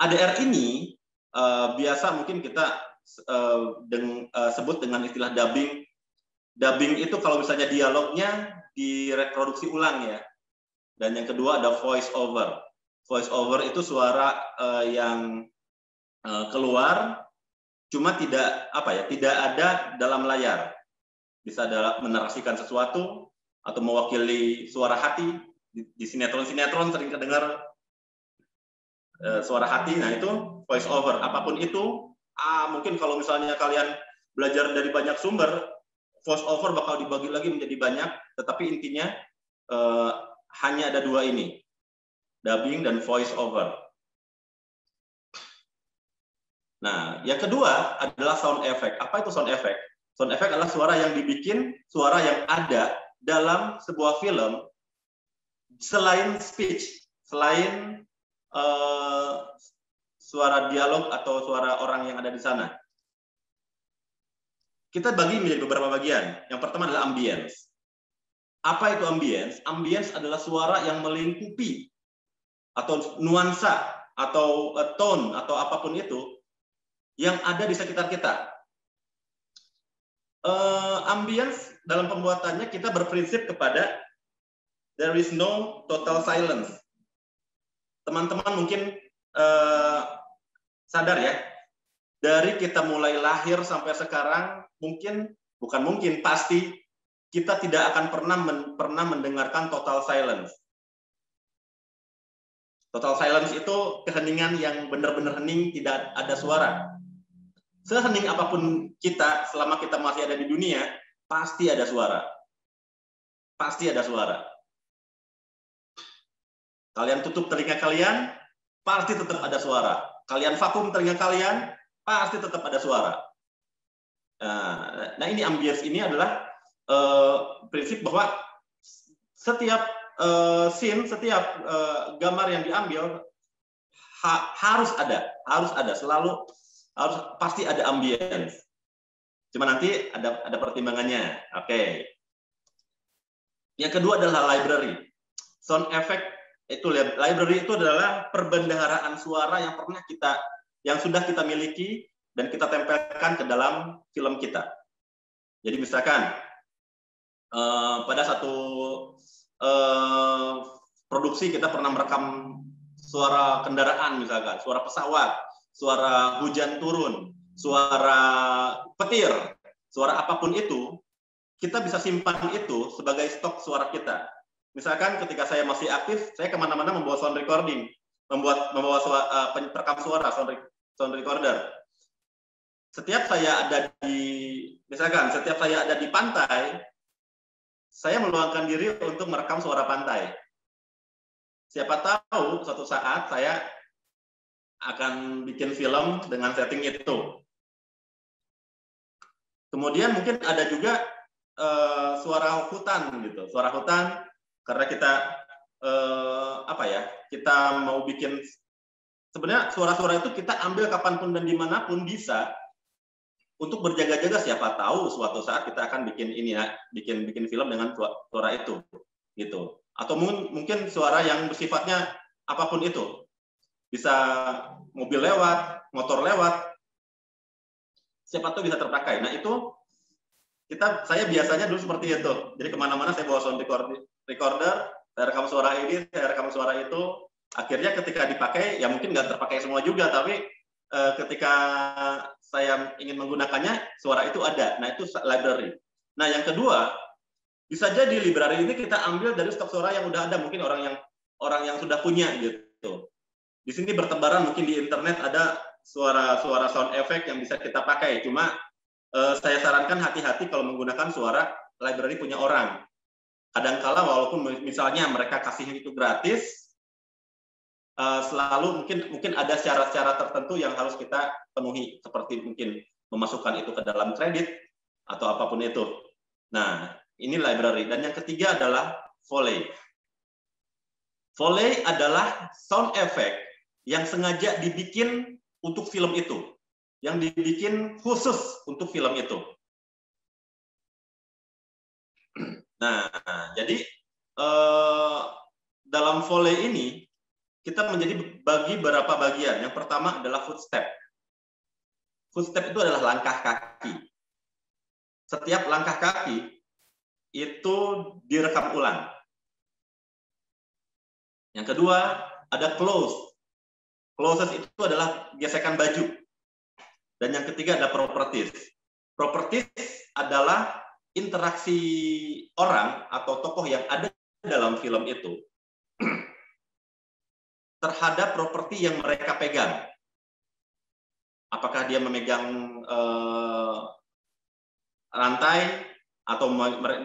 ADR ini uh, biasa mungkin kita uh, deng, uh, sebut dengan istilah dubbing. Dubbing itu kalau misalnya dialognya direproduksi ulang ya. Dan yang kedua ada voice over. Voice over itu suara uh, yang uh, keluar cuma tidak apa ya, tidak ada dalam layar. Bisa dalam menarasikan sesuatu atau mewakili suara hati di, sinetron-sinetron sering kedengar Eh, suara hati nah itu voice over apapun itu ah mungkin kalau misalnya kalian belajar dari banyak sumber voice over bakal dibagi lagi menjadi banyak tetapi intinya eh, hanya ada dua ini dubbing dan voice over Nah, yang kedua adalah sound effect. Apa itu sound effect? Sound effect adalah suara yang dibikin, suara yang ada dalam sebuah film selain speech, selain Eh, suara dialog atau suara orang yang ada di sana. Kita bagi menjadi beberapa bagian. Yang pertama adalah ambience. Apa itu ambience? Ambience adalah suara yang melingkupi atau nuansa atau eh, tone atau apapun itu yang ada di sekitar kita. Uh, ambience dalam pembuatannya kita berprinsip kepada there is no total silence teman-teman mungkin eh, sadar ya, dari kita mulai lahir sampai sekarang mungkin bukan mungkin pasti kita tidak akan pernah men, pernah mendengarkan total silence. Total silence itu keheningan yang benar-benar hening, tidak ada suara. Sehening apapun kita selama kita masih ada di dunia, pasti ada suara. Pasti ada suara. Kalian tutup telinga kalian, pasti tetap ada suara. Kalian vakum telinga kalian, pasti tetap ada suara. Nah, nah ini ambience ini adalah uh, prinsip bahwa setiap uh, scene, setiap uh, gambar yang diambil ha harus ada, harus ada, selalu harus pasti ada ambience. Cuma nanti ada ada pertimbangannya. Oke. Okay. Yang kedua adalah library. Sound effect itu library itu adalah perbendaharaan suara yang pernah kita yang sudah kita miliki dan kita tempelkan ke dalam film kita. Jadi misalkan uh, pada satu uh, produksi kita pernah merekam suara kendaraan misalkan, suara pesawat, suara hujan turun, suara petir, suara apapun itu, kita bisa simpan itu sebagai stok suara kita Misalkan ketika saya masih aktif, saya kemana-mana membawa sound recording, membuat membawa suara, uh, eh, perekam suara sound, sound recorder. Setiap saya ada di, misalkan setiap saya ada di pantai, saya meluangkan diri untuk merekam suara pantai. Siapa tahu suatu saat saya akan bikin film dengan setting itu. Kemudian mungkin ada juga uh, suara hutan gitu, suara hutan karena kita eh, apa ya kita mau bikin sebenarnya suara-suara itu kita ambil kapanpun dan dimanapun bisa untuk berjaga-jaga siapa tahu suatu saat kita akan bikin ini ya bikin bikin film dengan suara, itu gitu atau mungkin mungkin suara yang bersifatnya apapun itu bisa mobil lewat motor lewat siapa tahu bisa terpakai nah itu kita saya biasanya dulu seperti itu jadi kemana-mana saya bawa sound recorder recorder, saya rekam suara ini, saya rekam suara itu. Akhirnya ketika dipakai, ya mungkin nggak terpakai semua juga, tapi e, ketika saya ingin menggunakannya, suara itu ada. Nah, itu library. Nah, yang kedua, bisa jadi library ini kita ambil dari stok suara yang udah ada, mungkin orang yang orang yang sudah punya gitu. Di sini bertebaran mungkin di internet ada suara-suara sound effect yang bisa kita pakai. Cuma eh, saya sarankan hati-hati kalau menggunakan suara library punya orang kadangkala walaupun misalnya mereka kasihnya itu gratis eh, selalu mungkin mungkin ada syarat-syarat tertentu yang harus kita penuhi seperti mungkin memasukkan itu ke dalam kredit atau apapun itu. Nah, ini library dan yang ketiga adalah Foley. Foley adalah sound effect yang sengaja dibikin untuk film itu, yang dibikin khusus untuk film itu. Nah, jadi eh, dalam volley ini kita menjadi bagi beberapa bagian. Yang pertama adalah footstep. Footstep itu adalah langkah kaki. Setiap langkah kaki itu direkam ulang. Yang kedua ada close. Closes itu adalah gesekan baju. Dan yang ketiga ada properties. Properties adalah interaksi orang atau tokoh yang ada dalam film itu terhadap properti yang mereka pegang. Apakah dia memegang eh, rantai atau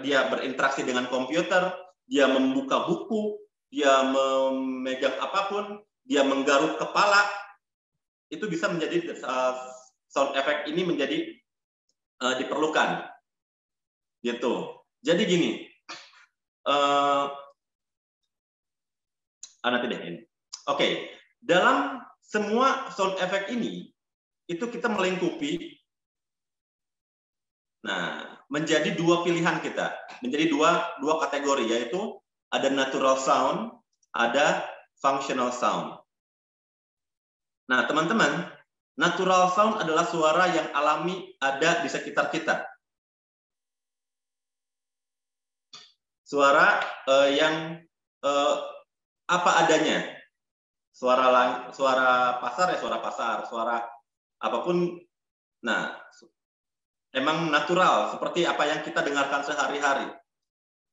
dia berinteraksi dengan komputer, dia membuka buku, dia memegang apapun, dia menggaruk kepala, itu bisa menjadi eh, sound effect ini menjadi uh, diperlukan gitu. Jadi gini, uh, eh, tidak ah, nanti ini. Oke, dalam semua sound effect ini itu kita melingkupi nah menjadi dua pilihan kita menjadi dua dua kategori yaitu ada natural sound ada functional sound nah teman-teman natural sound adalah suara yang alami ada di sekitar kita suara uh, yang uh, apa adanya. Suara lang, suara pasar ya suara pasar, suara apapun. Nah, emang natural seperti apa yang kita dengarkan sehari-hari.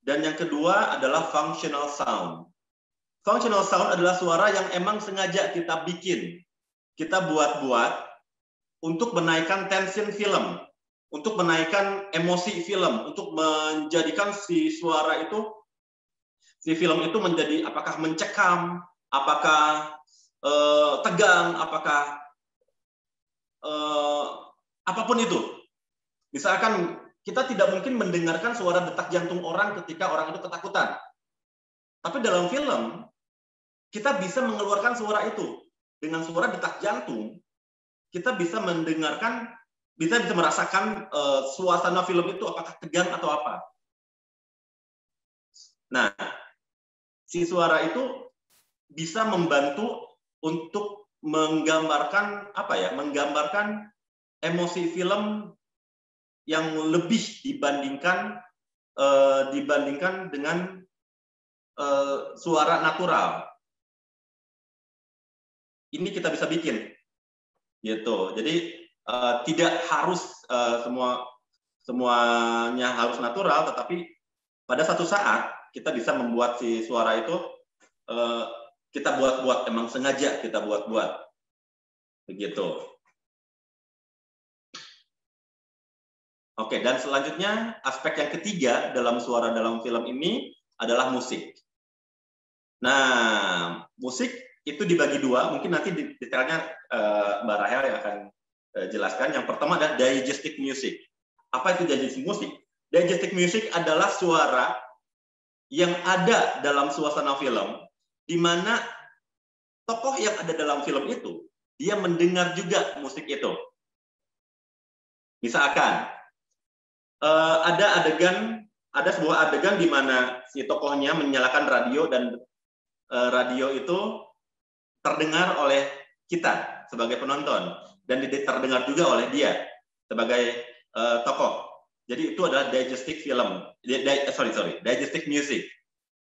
Dan yang kedua adalah functional sound. Functional sound adalah suara yang emang sengaja kita bikin, kita buat-buat untuk menaikkan tension film untuk menaikkan emosi film, untuk menjadikan si suara itu, si film itu menjadi apakah mencekam, apakah eh, tegang, apakah eh, apapun itu. Misalkan kita tidak mungkin mendengarkan suara detak jantung orang ketika orang itu ketakutan. Tapi dalam film, kita bisa mengeluarkan suara itu. Dengan suara detak jantung, kita bisa mendengarkan kita bisa merasakan uh, suasana film itu apakah tegang atau apa. Nah, si suara itu bisa membantu untuk menggambarkan apa ya, menggambarkan emosi film yang lebih dibandingkan uh, dibandingkan dengan uh, suara natural. Ini kita bisa bikin, gitu. Jadi Eh, tidak harus uh, semua semuanya harus natural, tetapi pada satu saat kita bisa membuat si suara itu uh, kita buat-buat emang sengaja kita buat-buat begitu. Oke, dan selanjutnya aspek yang ketiga dalam suara dalam film ini adalah musik. Nah, musik itu dibagi dua, mungkin nanti detailnya uh, Mbak Rahel yang akan Eh, jelaskan. Yang pertama adalah digestive music. Apa itu digestive music? Digestive music adalah suara yang ada dalam suasana film, di mana tokoh yang ada dalam film itu, dia mendengar juga musik itu. Misalkan, eh, ada adegan, ada sebuah adegan di mana si tokohnya menyalakan radio dan eh, radio itu terdengar oleh kita sebagai penonton dan terdengar juga oleh dia sebagai uh, tokoh. Jadi itu adalah digestive film, di, di, eh, sorry sorry, digestive music.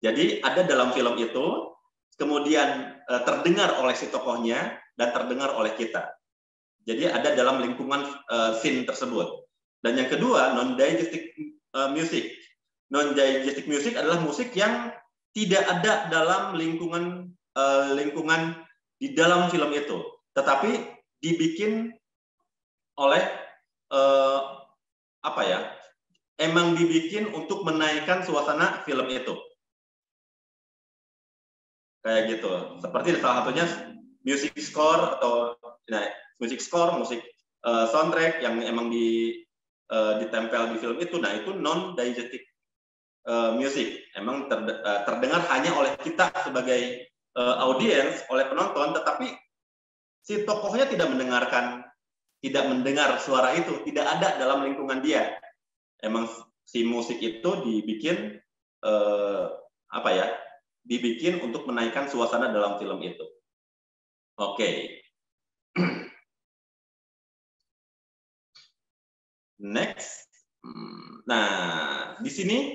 Jadi ada dalam film itu, kemudian uh, terdengar oleh si tokohnya dan terdengar oleh kita. Jadi ada dalam lingkungan uh, scene tersebut. Dan yang kedua, non digestive uh, music. Non digestive music adalah musik yang tidak ada dalam lingkungan uh, lingkungan di dalam film itu, tetapi dibikin oleh eh, apa ya? Emang dibikin untuk menaikkan suasana film itu. Kayak gitu. Seperti salah satunya music score atau nah, music score, musik uh, soundtrack yang emang di uh, ditempel di film itu, nah itu non diegetic uh, eh, music, emang ter, terdengar hanya oleh kita sebagai uh, audiens, oleh penonton, tetapi si tokohnya tidak mendengarkan, tidak mendengar suara itu, tidak ada dalam lingkungan dia. Emang si musik itu dibikin eh, apa ya? Dibikin untuk menaikkan suasana dalam film itu. Oke. Okay. Next. Nah, di sini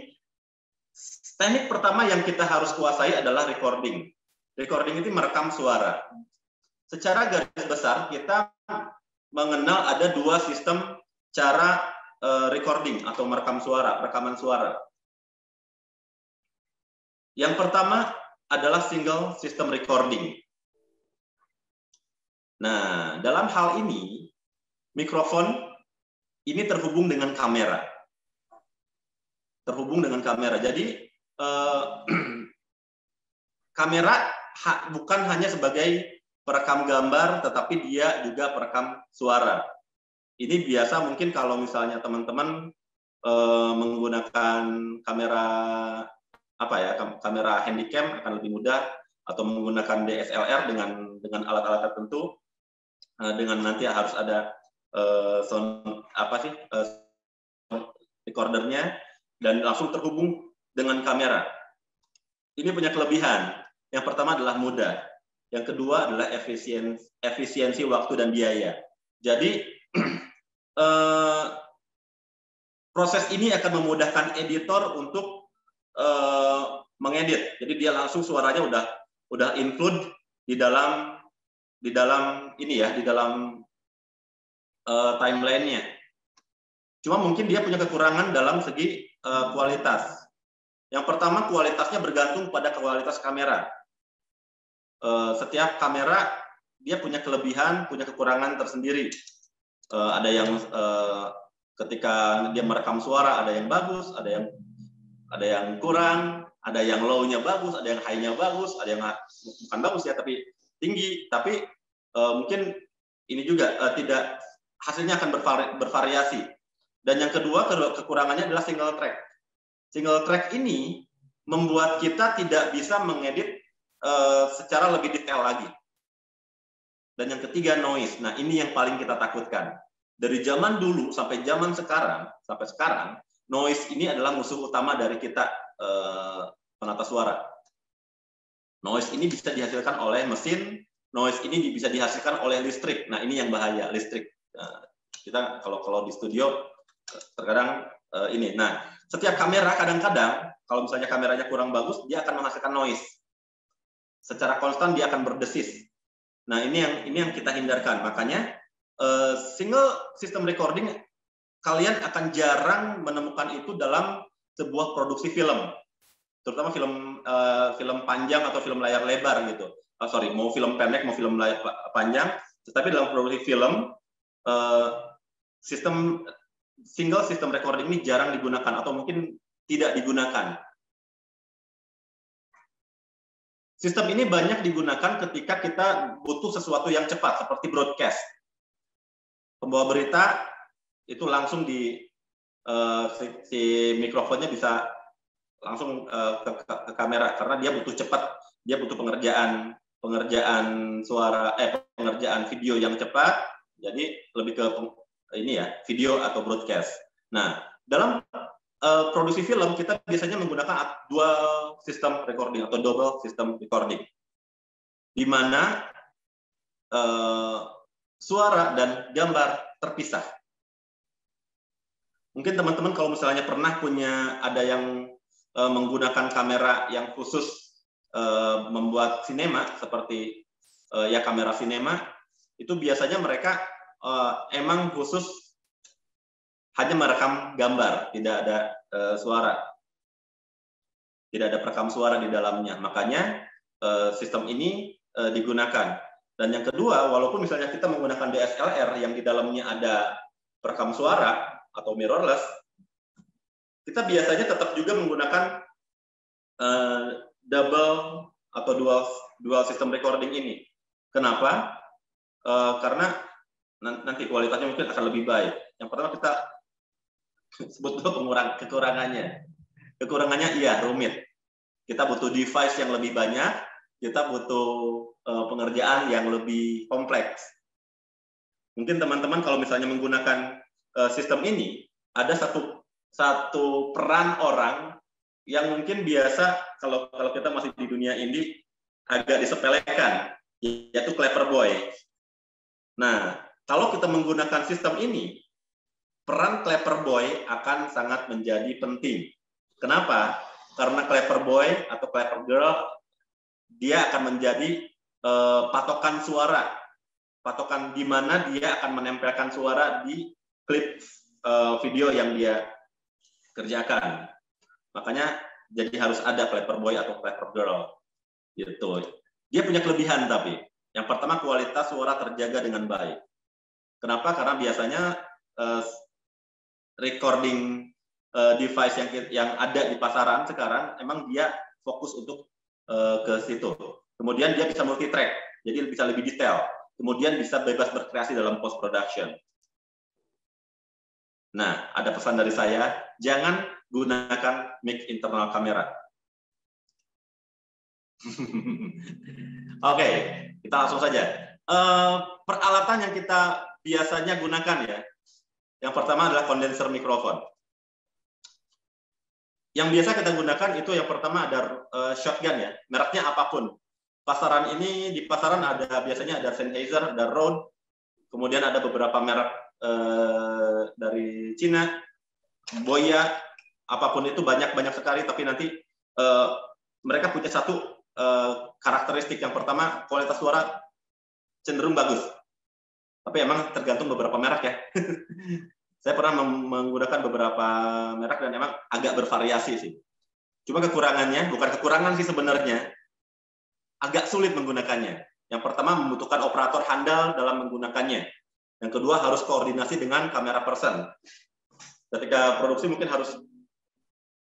teknik pertama yang kita harus kuasai adalah recording. Recording itu merekam suara secara garis besar kita mengenal ada dua sistem cara eh, recording atau merekam suara, rekaman suara. Yang pertama adalah single system recording. Nah, dalam hal ini mikrofon ini terhubung dengan kamera. Terhubung dengan kamera. Jadi eh, kamera ha, bukan hanya sebagai perekam gambar tetapi dia juga perekam suara. Ini biasa mungkin kalau misalnya teman-teman eh, menggunakan kamera apa ya kamera handycam akan lebih mudah atau menggunakan DSLR dengan dengan alat-alat tertentu eh, dengan nanti harus ada eh, sound apa sih eh, recordernya dan langsung terhubung dengan kamera. Ini punya kelebihan. Yang pertama adalah mudah yang kedua adalah efisiensi, efisiensi waktu dan biaya. Jadi eh, proses ini akan memudahkan editor untuk eh, mengedit. Jadi dia langsung suaranya udah udah include di dalam di dalam ini ya di dalam uh, timelinenya. Cuma mungkin dia punya kekurangan dalam segi uh, kualitas. Yang pertama kualitasnya bergantung pada kualitas kamera Eh, setiap kamera dia punya kelebihan, punya kekurangan tersendiri. Uh, ada yang uh, ketika dia merekam suara ada yang bagus, ada yang ada yang kurang, ada yang low-nya bagus, ada yang high-nya bagus, ada yang bukan bagus ya tapi tinggi. Tapi uh, mungkin ini juga uh, tidak hasilnya akan bervari, bervariasi. Dan yang kedua kekurangannya adalah single track. Single track ini membuat kita tidak bisa mengedit Eh, secara lebih detail lagi. Dan yang ketiga noise. Nah, ini yang paling kita takutkan. Dari zaman dulu sampai zaman sekarang, sampai sekarang, noise ini adalah musuh utama dari kita eh, penata suara. Noise ini bisa dihasilkan oleh mesin, noise ini bisa dihasilkan oleh listrik. Nah, ini yang bahaya, listrik. Nah, kita kalau kalau di studio terkadang eh, ini. Nah, setiap kamera kadang-kadang kalau misalnya kameranya kurang bagus, dia akan menghasilkan noise secara konstan dia akan berdesis. Nah ini yang ini yang kita hindarkan. Makanya uh, single system recording kalian akan jarang menemukan itu dalam sebuah produksi film, terutama film uh, film panjang atau film layar lebar gitu. Oh, sorry, mau film pendek mau film layar panjang. Tetapi dalam produksi film uh, sistem single system recording ini jarang digunakan atau mungkin tidak digunakan Sistem ini banyak digunakan ketika kita butuh sesuatu yang cepat, seperti broadcast. Pembawa berita itu langsung di uh, si, si mikrofonnya bisa langsung uh, ke, ke, ke kamera karena dia butuh cepat, dia butuh pengerjaan pengerjaan suara eh pengerjaan video yang cepat. Jadi lebih ke ini ya video atau broadcast. Nah dalam uh, produksi film kita biasanya menggunakan dual sistem recording atau double sistem recording, di mana uh, suara dan gambar terpisah. Mungkin teman-teman kalau misalnya pernah punya ada yang uh, menggunakan kamera yang khusus uh, membuat sinema seperti uh, ya kamera sinema itu biasanya mereka uh, emang khusus hanya merekam gambar, tidak ada uh, suara. Tidak ada perekam suara di dalamnya. Makanya uh, sistem ini uh, digunakan. Dan yang kedua, walaupun misalnya kita menggunakan DSLR yang di dalamnya ada perekam suara atau mirrorless, kita biasanya tetap juga menggunakan uh, double atau dual dual sistem recording ini. Kenapa? Uh, karena nanti kualitasnya mungkin akan lebih baik. Yang pertama kita sebut pengurang kekurangannya. Kekurangannya iya rumit. Kita butuh device yang lebih banyak, kita butuh uh, pengerjaan yang lebih kompleks. Mungkin teman-teman kalau misalnya menggunakan uh, sistem ini, ada satu satu peran orang yang mungkin biasa kalau kalau kita masih di dunia ini agak disepelekan, yaitu clever boy. Nah, kalau kita menggunakan sistem ini, peran clever boy akan sangat menjadi penting. Kenapa? Karena clever boy atau clever Girl dia akan menjadi eh, patokan suara, patokan di mana dia akan menempelkan suara di klip eh, video yang dia kerjakan. Makanya jadi harus ada clever boy atau clever Girl gitu. Dia punya kelebihan tapi yang pertama kualitas suara terjaga dengan baik. Kenapa? Karena biasanya eh, recording uh, device yang yang ada di pasaran sekarang emang dia fokus untuk uh, ke situ. Kemudian dia bisa multi track, jadi bisa lebih detail. Kemudian bisa bebas berkreasi dalam post production. Nah, ada pesan dari saya, jangan gunakan mic internal kamera. Oke, okay, kita langsung saja. Uh, peralatan yang kita biasanya gunakan ya, yang pertama adalah kondenser mikrofon. Yang biasa kita gunakan itu yang pertama ada eh, shotgun ya, mereknya apapun. Pasaran ini di pasaran ada biasanya ada Sennheiser, ada Rode, kemudian ada beberapa merek eh, dari Cina, Boya, apapun itu banyak banyak sekali. Tapi nanti eh, mereka punya satu eh, karakteristik yang pertama kualitas suara cenderung bagus tapi emang tergantung beberapa merek ya. saya pernah menggunakan beberapa merek dan emang agak bervariasi sih. Cuma kekurangannya, bukan kekurangan sih sebenarnya, agak sulit menggunakannya. Yang pertama membutuhkan operator handal dalam menggunakannya. Yang kedua harus koordinasi dengan kamera person. Ketika produksi mungkin harus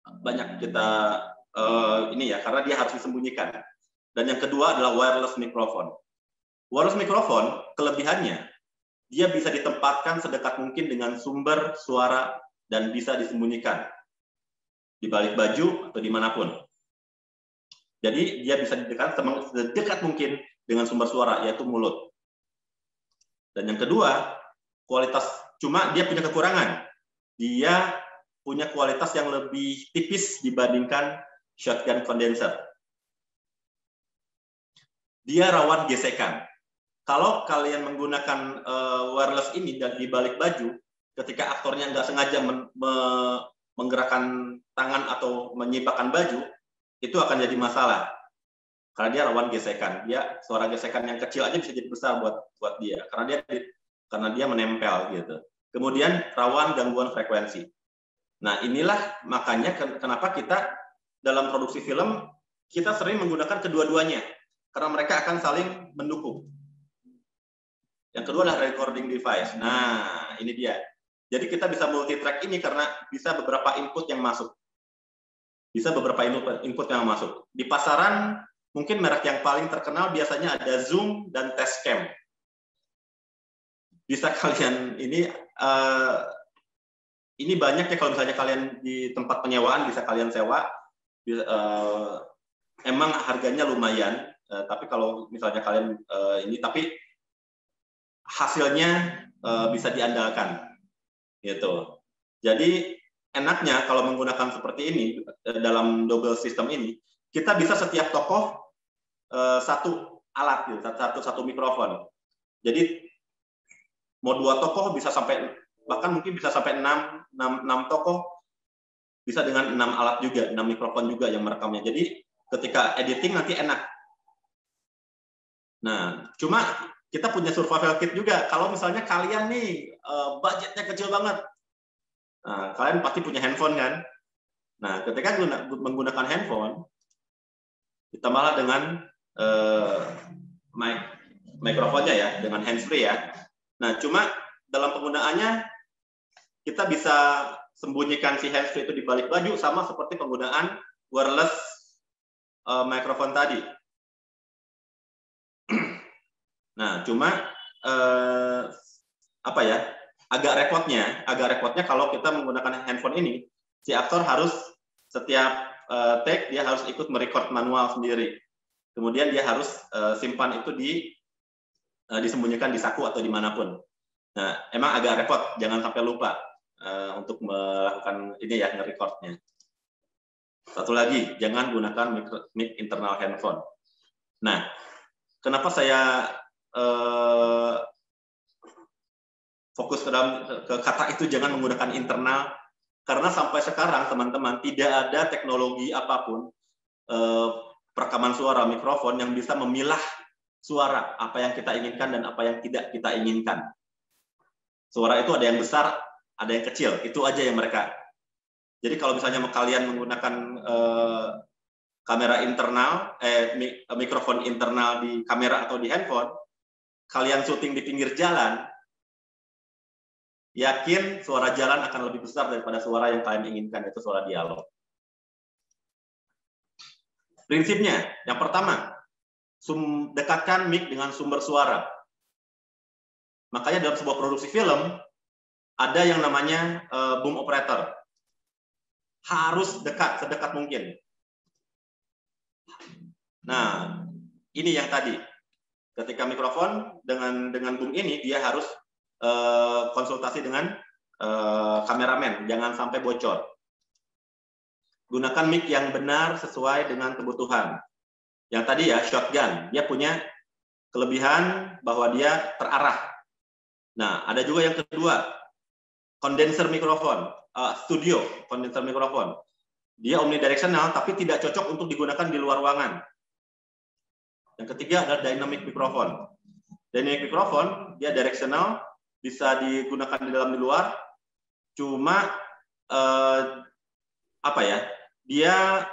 banyak kita uh, ini ya karena dia harus disembunyikan. Dan yang kedua adalah wireless microphone. Wireless microphone kelebihannya dia bisa ditempatkan sedekat mungkin dengan sumber suara dan bisa disembunyikan di balik baju atau dimanapun. Jadi dia bisa didekat sedekat mungkin dengan sumber suara yaitu mulut. Dan yang kedua, kualitas cuma dia punya kekurangan. Dia punya kualitas yang lebih tipis dibandingkan shotgun condenser. Dia rawan gesekan kalau kalian menggunakan uh, wireless ini dan di balik baju, ketika aktornya nggak sengaja men, me, menggerakkan tangan atau menyipakan baju, itu akan jadi masalah. Karena dia rawan gesekan. Dia suara gesekan yang kecil aja bisa jadi besar buat buat dia. Karena dia karena dia menempel gitu. Kemudian rawan gangguan frekuensi. Nah inilah makanya kenapa kita dalam produksi film kita sering menggunakan kedua-duanya karena mereka akan saling mendukung yang kedua adalah recording device. Nah, ini dia. Jadi kita bisa multitrack ini karena bisa beberapa input yang masuk. Bisa beberapa input, yang masuk. Di pasaran, mungkin merek yang paling terkenal biasanya ada Zoom dan TestCam. Bisa kalian ini uh, ini banyak ya kalau misalnya kalian di tempat penyewaan bisa kalian sewa. uh, emang harganya lumayan, uh, tapi kalau misalnya kalian uh, ini tapi hasilnya eh, bisa diandalkan gitu. Jadi enaknya kalau menggunakan seperti ini eh, dalam double system ini, kita bisa setiap tokoh eh, satu alat gitu, satu satu mikrofon. Jadi mau dua tokoh bisa sampai bahkan mungkin bisa sampai enam enam enam tokoh bisa dengan enam alat juga, enam mikrofon juga yang merekamnya. Jadi ketika editing nanti enak. Nah, cuma kita punya survival kit juga. Kalau misalnya kalian nih uh, budgetnya kecil banget, nah, kalian pasti punya handphone kan? Nah, ketika guna, menggunakan handphone, kita malah dengan uh, mic, mikrofonnya ya, dengan handsfree ya. Nah, cuma dalam penggunaannya kita bisa sembunyikan si handsfree itu di balik baju sama seperti penggunaan wireless uh, eh, mikrofon tadi. Nah, cuma eh, apa ya? Agak repotnya, agak repotnya kalau kita menggunakan handphone ini, si aktor harus setiap eh, take dia harus ikut merecord manual sendiri. Kemudian dia harus eh, simpan itu di eh, disembunyikan di saku atau dimanapun. Nah, emang agak repot, jangan sampai lupa eh, untuk melakukan ini ya merecordnya. Satu lagi, jangan gunakan mic internal handphone. Nah, kenapa saya eh, fokus ke dalam ke kata itu jangan menggunakan internal karena sampai sekarang teman-teman tidak ada teknologi apapun eh, perekaman suara mikrofon yang bisa memilah suara apa yang kita inginkan dan apa yang tidak kita inginkan. Suara itu ada yang besar, ada yang kecil, itu aja yang mereka. Jadi kalau misalnya kalian menggunakan eh, kamera internal, eh mikrofon internal di kamera atau di handphone, kalian syuting di pinggir jalan, yakin suara jalan akan lebih besar daripada suara yang kalian inginkan, yaitu suara dialog. Prinsipnya, yang pertama, dekatkan mic dengan sumber suara. Makanya dalam sebuah produksi film, ada yang namanya eh, boom operator. Harus dekat, sedekat mungkin. Nah, ini yang tadi. Ketika mikrofon dengan dengan boom ini dia harus uh, konsultasi dengan uh, kameramen, jangan sampai bocor. Gunakan mic yang benar sesuai dengan kebutuhan. Yang tadi ya shotgun, dia punya kelebihan bahwa dia terarah. Nah, ada juga yang kedua, kondenser mikrofon, uh, studio kondenser mikrofon. Dia omnidirectional tapi tidak cocok untuk digunakan di luar ruangan yang ketiga adalah dynamic microphone. Dynamic microphone dia directional, bisa digunakan di dalam di luar. Cuma eh, apa ya? Dia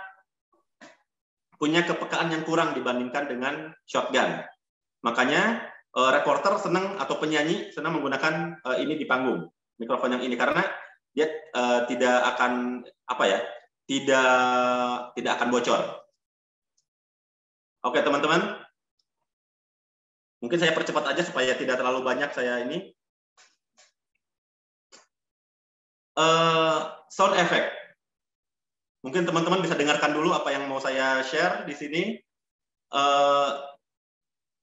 punya kepekaan yang kurang dibandingkan dengan shotgun. Makanya eh, reporter senang atau penyanyi senang menggunakan eh, ini di panggung mikrofon yang ini karena dia eh, tidak akan apa ya tidak tidak akan bocor Oke, teman-teman. Mungkin saya percepat aja supaya tidak terlalu banyak saya ini. Uh, sound effect. Mungkin teman-teman bisa dengarkan dulu apa yang mau saya share di sini. Uh,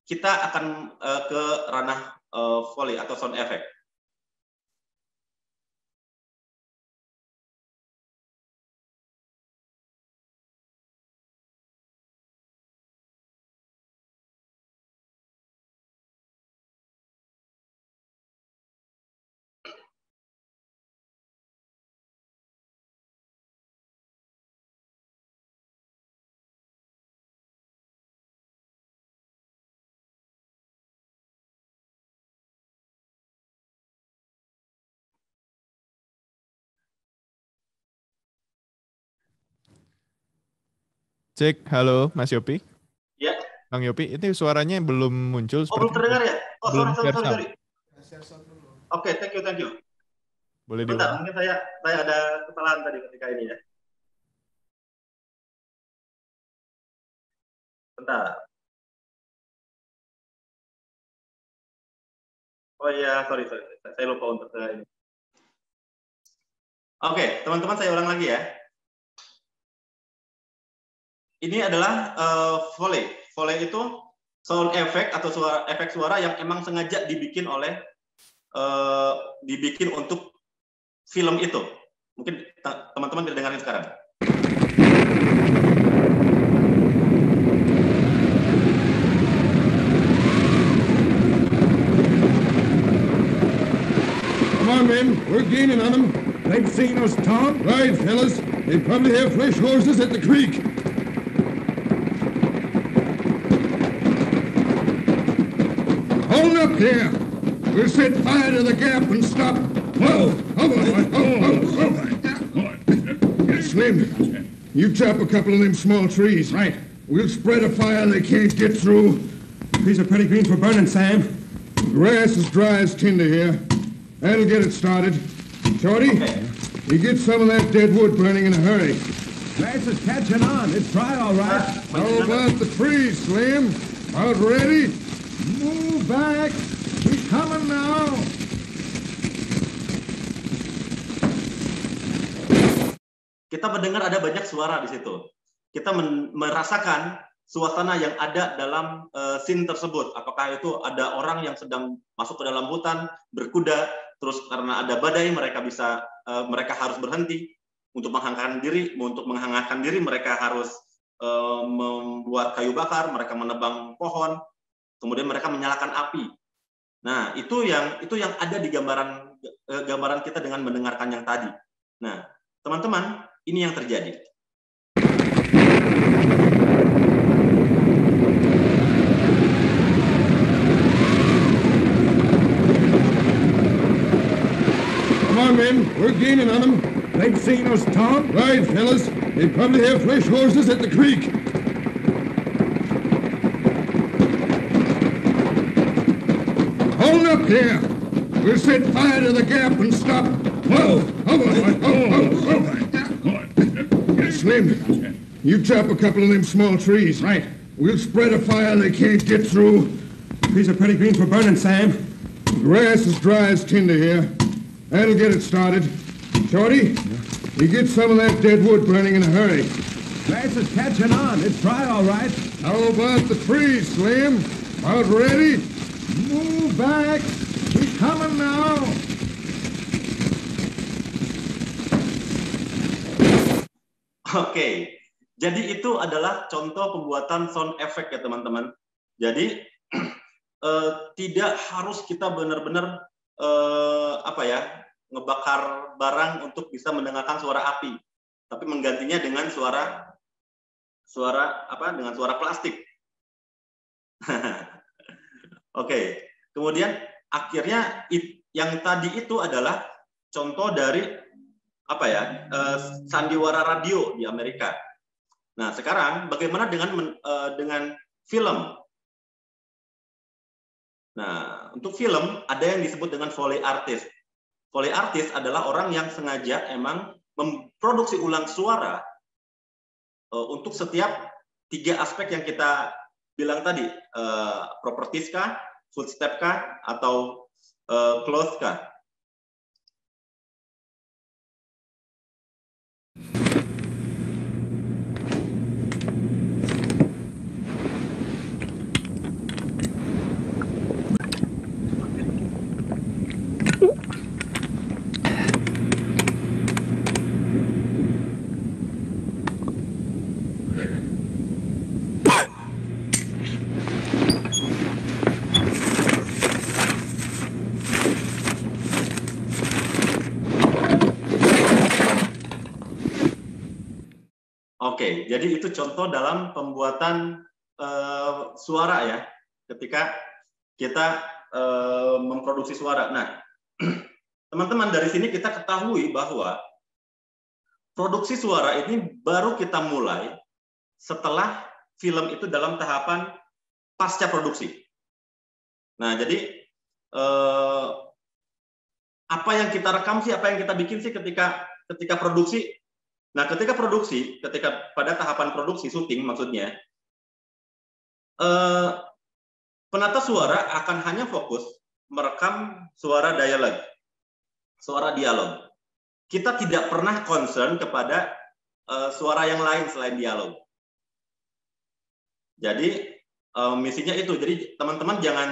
kita akan uh, ke ranah uh, volley atau sound effect. Cek, halo Mas Yopi. Ya. Bang Yopi, itu suaranya belum muncul. Oh, belum terdengar ya? Oh, belum sorry, sorry, sorry. Oke, thank you, thank you. Boleh Bentar, mungkin saya, saya ada kesalahan tadi ketika ini ya. Bentar. Oh iya, sorry, sorry. Saya lupa untuk saya ini. Oke, teman-teman saya ulang lagi ya ini adalah uh, volley. Volley itu sound effect atau suara efek suara yang emang sengaja dibikin oleh uh, dibikin untuk film itu. Mungkin teman-teman bisa dengarkan sekarang. Come on, men. We're gaining on them. They've seen us, Tom. Right, fellas. They probably have fresh horses at the creek. Hold up here. We'll set fire to the gap and stop. Whoa! Hold on, hold on, on! Slim, you chop a couple of them small trees. Right. We'll spread a fire they can't get through. These are pretty green for burning, Sam. Grass is dry as tinder here. That'll get it started. Shorty, okay. you get some of that dead wood burning in a hurry. Grass is catching on. It's dry, all right. How about the trees, Slim? About ready? Kita mendengar ada banyak suara di situ. Kita merasakan suasana yang ada dalam uh, scene tersebut. Apakah itu ada orang yang sedang masuk ke dalam hutan berkuda, terus karena ada badai mereka bisa uh, mereka harus berhenti untuk menghangatkan diri, untuk menghangatkan diri mereka harus uh, membuat kayu bakar, mereka menebang pohon, kemudian mereka menyalakan api. Nah, itu yang itu yang ada di gambaran e, gambaran kita dengan mendengarkan yang tadi. Nah, teman-teman, ini yang terjadi. Come on, men. We're gaining on them. They've seen us, Tom. Right, fellas. They probably have fresh horses at the creek. up here. We'll set fire to the gap and stop. Whoa! Hold on! Hold on! on, Slim, you chop a couple of them small trees. Right. We'll spread a fire they can't get through. These are pretty green for burning, Sam. grass is dry as tinder here. That'll get it started. Shorty, you get some of that dead wood burning in a hurry. Grass is catching on. It's dry, all right. How about the trees, Slim? About ready? Move back. He's coming now. Oke, okay. jadi itu adalah contoh pembuatan sound effect ya teman-teman. Jadi eh, tidak harus kita benar-benar eh, apa ya ngebakar barang untuk bisa mendengarkan suara api, tapi menggantinya dengan suara suara apa dengan suara plastik. Oke, kemudian akhirnya yang tadi itu adalah contoh dari apa ya eh, sandiwara radio di Amerika. Nah sekarang bagaimana dengan eh, dengan film? Nah untuk film ada yang disebut dengan foley artist. Foley artist adalah orang yang sengaja emang memproduksi ulang suara eh, untuk setiap tiga aspek yang kita bilang tadi, uh, properties kah, footstep kah, atau uh, eh, close kah? Thank you. Oke, jadi itu contoh dalam pembuatan uh, suara ya, ketika kita uh, memproduksi suara. Nah, teman-teman dari sini kita ketahui bahwa produksi suara ini baru kita mulai setelah film itu dalam tahapan pasca produksi. Nah, jadi eh, apa yang kita rekam sih, apa yang kita bikin sih ketika ketika produksi Nah, ketika produksi, ketika pada tahapan produksi syuting maksudnya, eh, penata suara akan hanya fokus merekam suara dialog, suara dialog. Kita tidak pernah concern kepada eh, suara yang lain selain dialog. Jadi eh, misinya itu. Jadi teman-teman jangan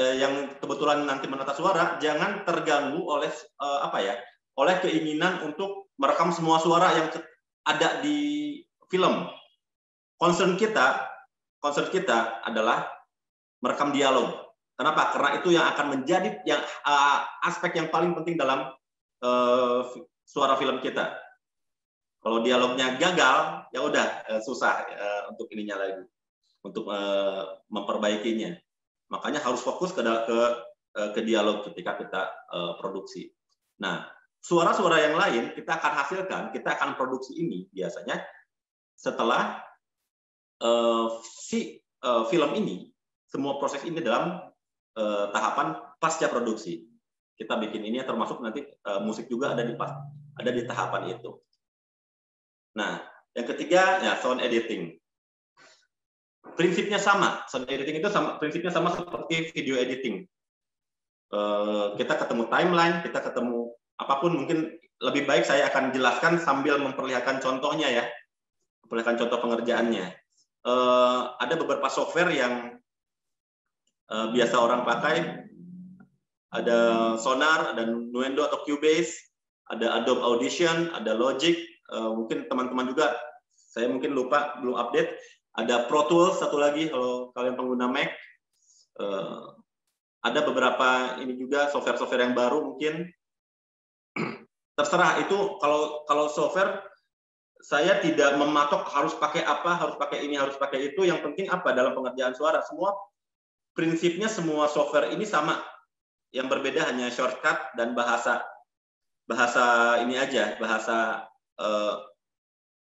eh, yang kebetulan nanti menata suara jangan terganggu oleh eh, apa ya oleh keinginan untuk merekam semua suara yang ada di film. Concern kita, concern kita adalah merekam dialog. Kenapa? Karena itu yang akan menjadi yang uh, aspek yang paling penting dalam uh, suara film kita. Kalau dialognya gagal, ya udah uh, susah uh, untuk ininya lagi, untuk uh, memperbaikinya. Makanya harus fokus ke ke, uh, ke dialog ketika kita uh, produksi. Nah, Suara-suara yang lain kita akan hasilkan, kita akan produksi ini biasanya setelah uh, si uh, film ini, semua proses ini dalam uh, tahapan pasca produksi. Kita bikin ini termasuk nanti uh, musik juga ada di pas, ada di tahapan itu. Nah, yang ketiga ya sound editing. Prinsipnya sama, sound editing itu sama, prinsipnya sama seperti video editing. kita ketemu timeline, kita ketemu apapun mungkin lebih baik saya akan jelaskan sambil memperlihatkan contohnya ya, memperlihatkan contoh pengerjaannya. Uh, ada beberapa software yang uh, biasa orang pakai, ada Sonar, ada Nuendo atau Cubase, ada Adobe Audition, ada Logic, uh, mungkin teman-teman juga, saya mungkin lupa belum update, ada Pro Tools satu lagi kalau kalian pengguna Mac, ada beberapa ini juga software-software yang baru mungkin terserah itu kalau kalau software saya tidak mematok harus pakai apa, harus pakai ini, harus pakai itu. Yang penting apa dalam pengerjaan suara? Semua prinsipnya semua software ini sama. Yang berbeda hanya shortcut dan bahasa bahasa ini aja, bahasa uh,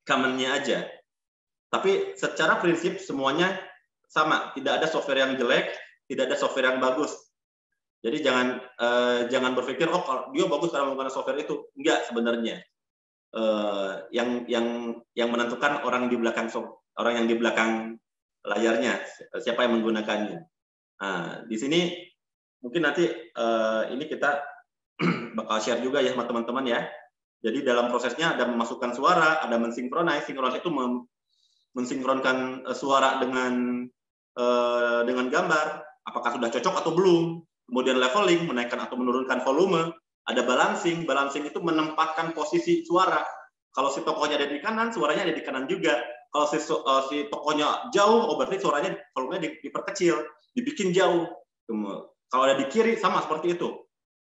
commonnya aja. Tapi secara prinsip semuanya sama. Tidak ada software yang jelek, tidak ada software yang bagus. Jadi jangan eh, jangan berpikir oh kalau dia bagus karena menggunakan software itu. Enggak sebenarnya. Eh, yang yang yang menentukan orang di belakang orang yang di belakang layarnya siapa yang menggunakannya. Nah, di sini mungkin nanti eh, ini kita bakal share juga ya sama teman-teman ya. Jadi dalam prosesnya ada memasukkan suara, ada mensinkronis. Sinkronis itu mensinkronkan eh, suara dengan eh, dengan gambar. Apakah sudah cocok atau belum? kemudian leveling menaikkan atau menurunkan volume, ada balancing, balancing itu menempatkan posisi suara. Kalau si tokohnya ada di kanan, suaranya ada di kanan juga. Kalau si, uh, si tokohnya jauh, oh berarti suaranya volumenya diperkecil, dibikin jauh. Kalau ada di kiri sama seperti itu.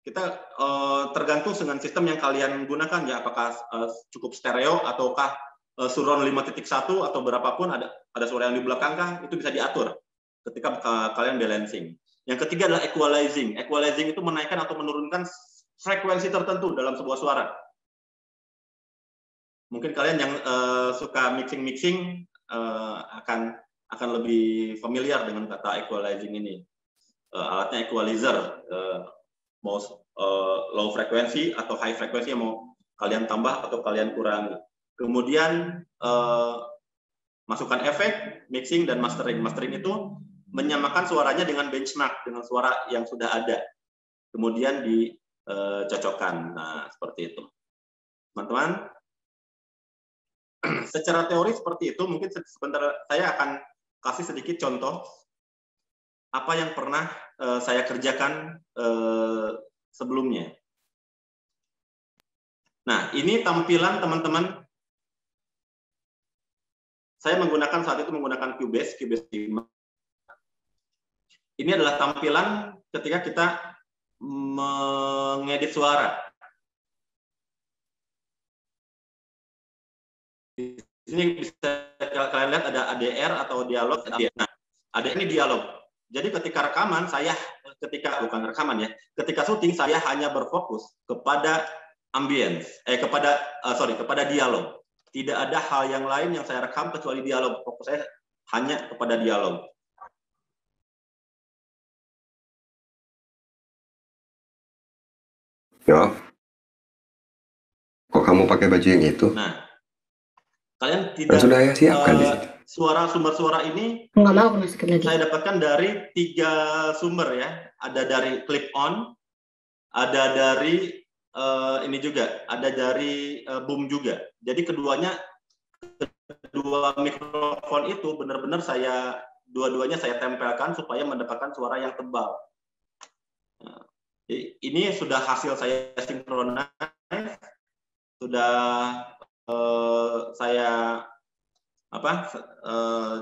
Kita uh, tergantung dengan sistem yang kalian gunakan ya, apakah uh, cukup stereo ataukah uh, surround 5.1 atau berapapun ada ada suara yang di belakang kah, itu bisa diatur ketika kalian balancing. Yang ketiga adalah equalizing. Equalizing itu menaikkan atau menurunkan frekuensi tertentu dalam sebuah suara. Mungkin kalian yang uh, suka mixing-mixing uh, akan akan lebih familiar dengan kata equalizing ini. Uh, alatnya equalizer, uh, mau uh, low frekuensi atau high frekuensi yang mau kalian tambah atau kalian kurangi. Kemudian uh, masukan efek, mixing dan mastering. Mastering itu menyamakan suaranya dengan benchmark dengan suara yang sudah ada kemudian dicocokkan eh, nah seperti itu teman-teman secara teori seperti itu mungkin sebentar saya akan kasih sedikit contoh apa yang pernah eh, saya kerjakan eh, sebelumnya nah ini tampilan teman-teman saya menggunakan saat itu menggunakan Cubase Cubase 5 ini adalah tampilan ketika kita mengedit suara. Di sini bisa kalian lihat ada ADR atau dialog. Nah, ada ini dialog. Jadi ketika rekaman saya ketika bukan rekaman ya, ketika syuting saya hanya berfokus kepada ambience, eh kepada uh, sorry kepada dialog. Tidak ada hal yang lain yang saya rekam kecuali dialog. Fokus saya hanya kepada dialog. Ya. Kok kamu pakai baju yang itu? Nah, kalian tidak nah, sudah ya siapkan uh, di situ. Suara sumber-suara ini nggak mau masukin lagi. Saya dapatkan dari tiga sumber ya. Ada dari clip on, ada dari uh, ini juga, ada dari uh, boom juga. Jadi keduanya kedua mikrofon itu benar-benar saya dua-duanya saya tempelkan supaya mendapatkan suara yang tebal ini sudah hasil saya sinkronize, sudah eh, saya apa eh,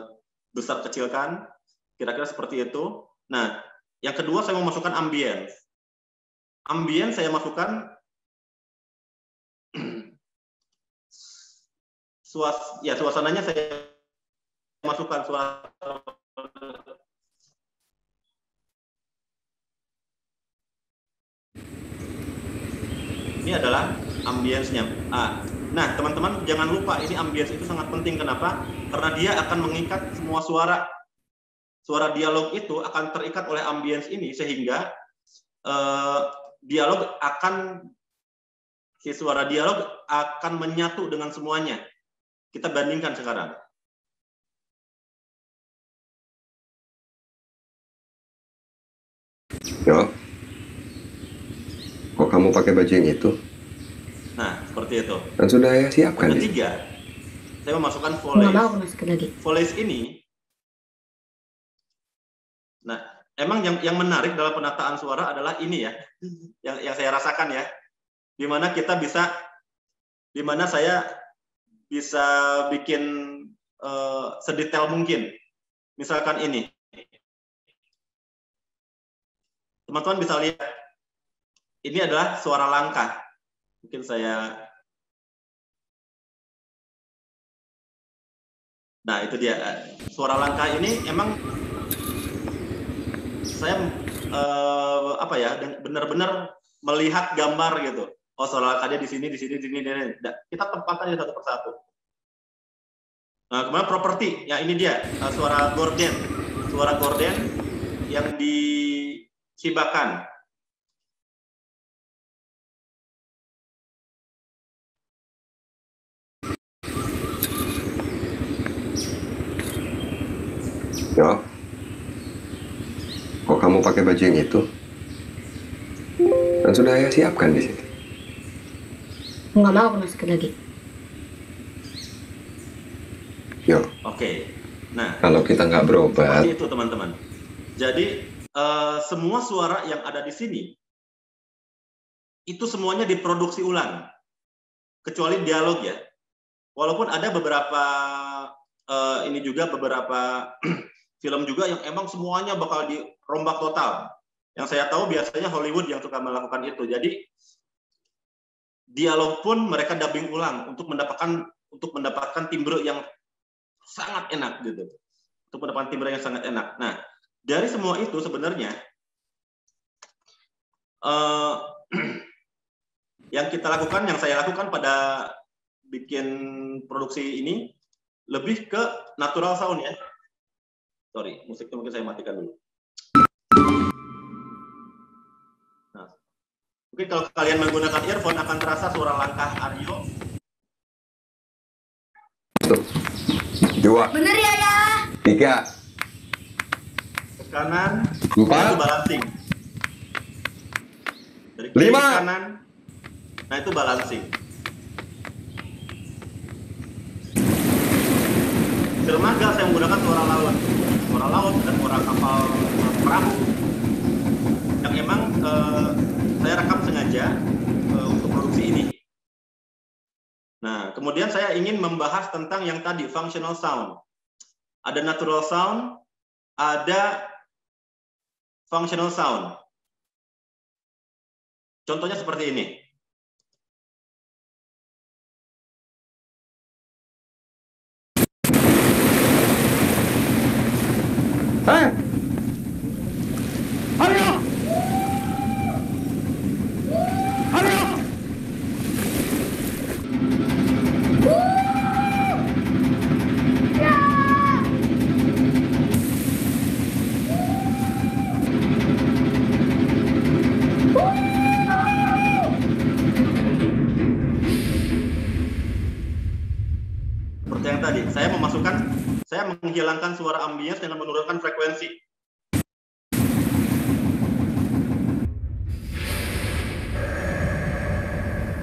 besar kecilkan, kira-kira seperti itu. Nah, yang kedua saya mau masukkan ambience. Ambience saya masukkan suas ya suasananya saya masukkan suasana ini adalah ambience-nya. Ah, nah, teman-teman jangan lupa ini ambience itu sangat penting. Kenapa? Karena dia akan mengikat semua suara. Suara dialog itu akan terikat oleh ambience ini sehingga eh, dialog akan si suara dialog akan menyatu dengan semuanya. Kita bandingkan sekarang. Ya kok kamu pakai baju yang itu? Nah, seperti itu. Dan sudah ya siapkan. Yang ketiga, ya? saya memasukkan volley. ini, nah emang yang yang menarik dalam penataan suara adalah ini ya, yang yang saya rasakan ya, dimana kita bisa, dimana saya bisa bikin uh, sedetail mungkin. Misalkan ini, teman-teman bisa lihat ini adalah suara langkah. Mungkin saya Nah, itu dia. Suara langkah ini emang saya eh, apa ya, benar-benar melihat gambar gitu. Oh, suara langkahnya di sini, di sini, di sini, di sini. Nah, kita tempatkan satu persatu. Nah, kemudian properti. Ya, ini dia. Eh, suara gorden. Suara gorden yang dihibahkan Yo, kok kamu pakai baju yang itu? Dan sudah saya siapkan di sini. Enggak mau aku masukin lagi. Yo. Oke. Nah. Kalau kita nggak berobat. Itu teman-teman. Jadi uh, semua suara yang ada di sini itu semuanya diproduksi ulang, kecuali dialog ya. Walaupun ada beberapa uh, ini juga beberapa film juga yang emang semuanya bakal dirombak total. Yang saya tahu biasanya Hollywood yang suka melakukan itu. Jadi dialog pun mereka dubbing ulang untuk mendapatkan untuk mendapatkan timbre yang sangat enak gitu. Untuk mendapatkan timbre yang sangat enak. Nah, dari semua itu sebenarnya uh, yang kita lakukan, yang saya lakukan pada bikin produksi ini lebih ke natural sound ya. Sorry, musiknya mungkin saya matikan dulu. Nah, mungkin kalau kalian menggunakan earphone akan terasa suara langkah Aryo. Dua. Bener ya, ya. Tiga. Ke kanan. Empat. Itu balancing. Dari kiri Lima. kanan. Nah, itu balancing. Dermaga saya menggunakan suara lawan kapal laut dan murah kapal perahu yang emang eh, saya rekam sengaja eh, untuk produksi ini. Nah, kemudian saya ingin membahas tentang yang tadi functional sound. Ada natural sound, ada functional sound. Contohnya seperti ini. 哎。menghilangkan suara ambience dengan menurunkan frekuensi.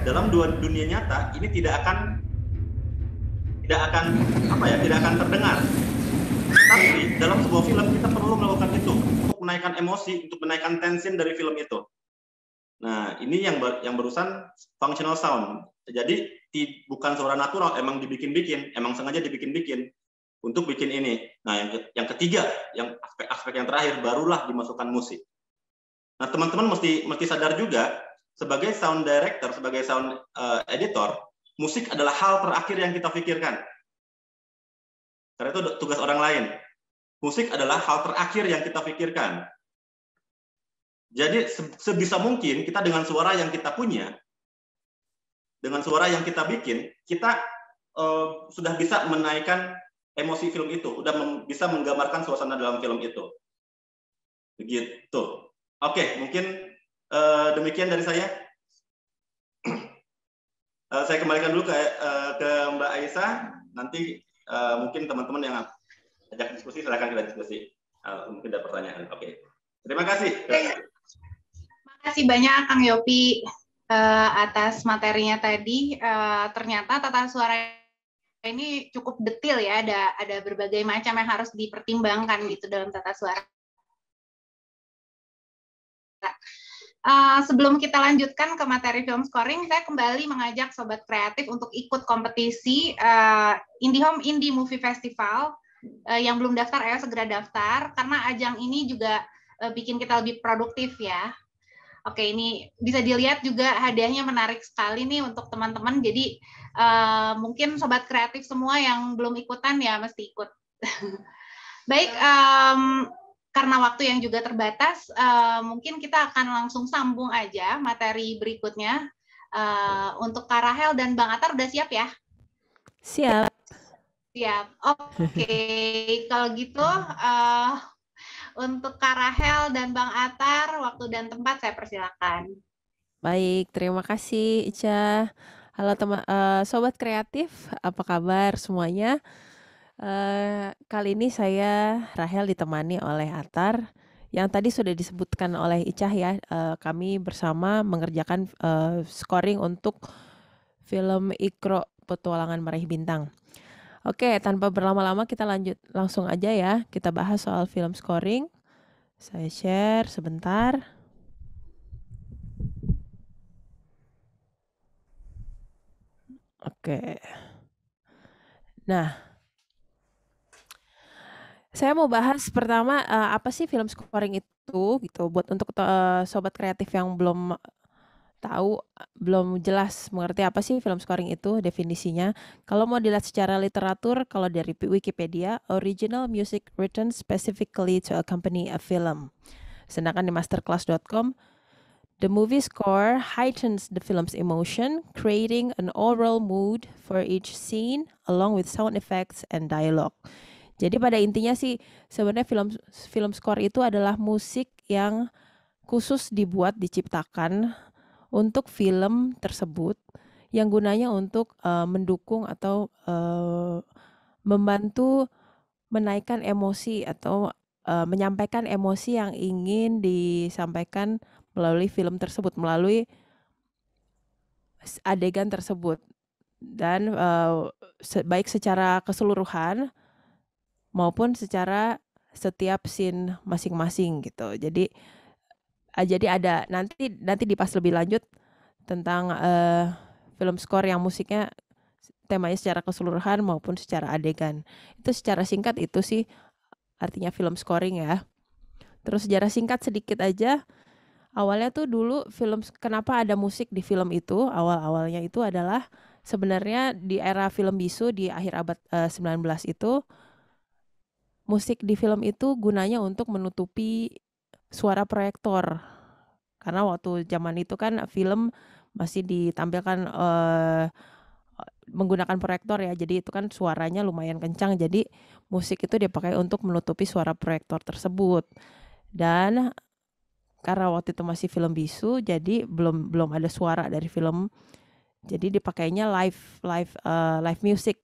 Dalam dua dunia nyata ini tidak akan tidak akan apa ya tidak akan terdengar. Tapi dalam sebuah film kita perlu melakukan itu untuk menaikkan emosi, untuk menaikkan tensi dari film itu. Nah, ini yang ber, yang berurusan functional sound. Jadi bukan suara natural, emang dibikin-bikin, emang sengaja dibikin-bikin untuk bikin ini. Nah, yang, ketiga, yang aspek-aspek yang terakhir barulah dimasukkan musik. Nah, teman-teman mesti mesti sadar juga sebagai sound director, sebagai sound uh, editor, musik adalah hal terakhir yang kita pikirkan. Karena itu tugas orang lain. Musik adalah hal terakhir yang kita pikirkan. Jadi sebisa mungkin kita dengan suara yang kita punya, dengan suara yang kita bikin, kita uh, sudah bisa menaikkan emosi film itu, udah mem bisa menggambarkan suasana dalam film itu. Begitu. Oke, mungkin uh, demikian dari saya. uh, saya kembalikan dulu ke, uh, ke Mbak Aisyah. Nanti uh, mungkin teman-teman yang ajak diskusi, silakan kita diskusi. Uh, mungkin ada pertanyaan. Oke. Terima kasih. Terima kasih banyak Kang Yopi uh, atas materinya tadi. Uh, ternyata tata suara ini cukup detil ya ada ada berbagai macam yang harus dipertimbangkan gitu dalam tata suara. Uh, sebelum kita lanjutkan ke materi film scoring, saya kembali mengajak sobat kreatif untuk ikut kompetisi uh, Indie Home Indie Movie Festival. Uh, yang belum daftar, ayo segera daftar karena ajang ini juga uh, bikin kita lebih produktif ya. Oke, ini bisa dilihat juga hadiahnya menarik sekali nih untuk teman-teman. Jadi Eh, mungkin sobat kreatif semua yang belum ikutan ya mesti ikut. Baik, um, karena waktu yang juga terbatas, uh, mungkin kita akan langsung sambung aja materi berikutnya. Uh, untuk Karahel dan Bang Atar udah siap ya? Siap. Siap. Oke, okay. kalau gitu uh, untuk Karahel dan Bang Atar, waktu dan tempat saya persilakan. Baik, terima kasih Ica. Halo teman uh, sobat kreatif, apa kabar semuanya? Uh, kali ini saya Rahel ditemani oleh Atar yang tadi sudah disebutkan oleh Icah ya. Uh, kami bersama mengerjakan uh, scoring untuk film Ikro Petualangan Meraih Bintang. Oke, tanpa berlama-lama kita lanjut langsung aja ya. Kita bahas soal film scoring. Saya share sebentar. Oke. Nah, saya mau bahas pertama, uh, apa sih film scoring itu gitu buat untuk, uh, sobat kreatif yang belum tahu, belum jelas mengerti apa sih film scoring itu definisinya. Kalau mau dilihat secara literatur, kalau dari Wikipedia, original music written specifically to accompany a film. Sedangkan di masterclass.com The movie score heightens the film's emotion, creating an oral mood for each scene along with sound effects and dialogue. Jadi pada intinya sih sebenarnya film film score itu adalah musik yang khusus dibuat diciptakan untuk film tersebut yang gunanya untuk uh, mendukung atau uh, membantu menaikkan emosi atau uh, menyampaikan emosi yang ingin disampaikan melalui film tersebut, melalui adegan tersebut dan uh, baik secara keseluruhan maupun secara setiap scene masing-masing gitu. Jadi uh, jadi ada nanti nanti di pas lebih lanjut tentang uh, film skor yang musiknya temanya secara keseluruhan maupun secara adegan. Itu secara singkat itu sih artinya film scoring ya. Terus secara singkat sedikit aja awalnya tuh dulu film kenapa ada musik di film itu awal-awalnya itu adalah sebenarnya di era film bisu di akhir abad uh, eh, 19 itu musik di film itu gunanya untuk menutupi suara proyektor. Karena waktu zaman itu kan film masih ditampilkan uh, menggunakan proyektor ya. Jadi itu kan suaranya lumayan kencang. Jadi musik itu dipakai untuk menutupi suara proyektor tersebut. Dan karena waktu itu masih film bisu jadi belum belum ada suara dari film jadi dipakainya live live uh, live music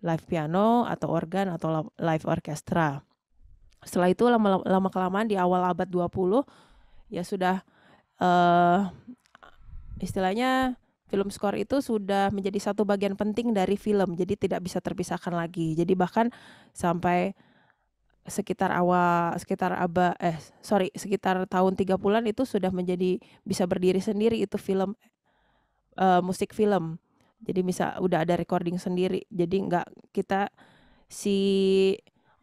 live piano atau organ atau live orkestra setelah itu lama lama kelamaan di awal abad 20 ya sudah uh, istilahnya film score itu sudah menjadi satu bagian penting dari film jadi tidak bisa terpisahkan lagi jadi bahkan sampai sekitar awal sekitar aba eh sorry sekitar tahun 30-an itu sudah menjadi bisa berdiri sendiri itu film uh, musik film jadi bisa udah ada recording sendiri jadi nggak kita si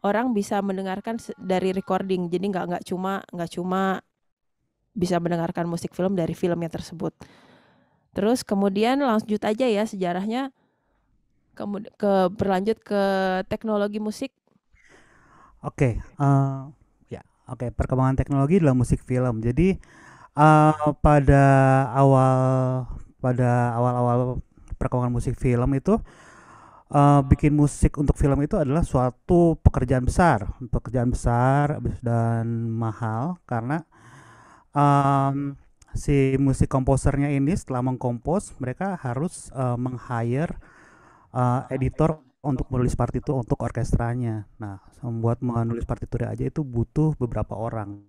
orang bisa mendengarkan dari recording jadi nggak nggak cuma nggak cuma bisa mendengarkan musik film dari filmnya tersebut terus kemudian lanjut aja ya sejarahnya kemudian ke berlanjut ke teknologi musik Oke, uh, ya, oke. Perkembangan teknologi dalam musik film. Jadi uh, pada awal pada awal-awal perkembangan musik film itu uh, bikin musik untuk film itu adalah suatu pekerjaan besar, pekerjaan besar dan mahal karena um, si musik komposernya ini setelah mengkompos mereka harus uh, meng-hire uh, editor untuk menulis partitur untuk orkestranya. Nah, membuat menulis partitur aja itu butuh beberapa orang.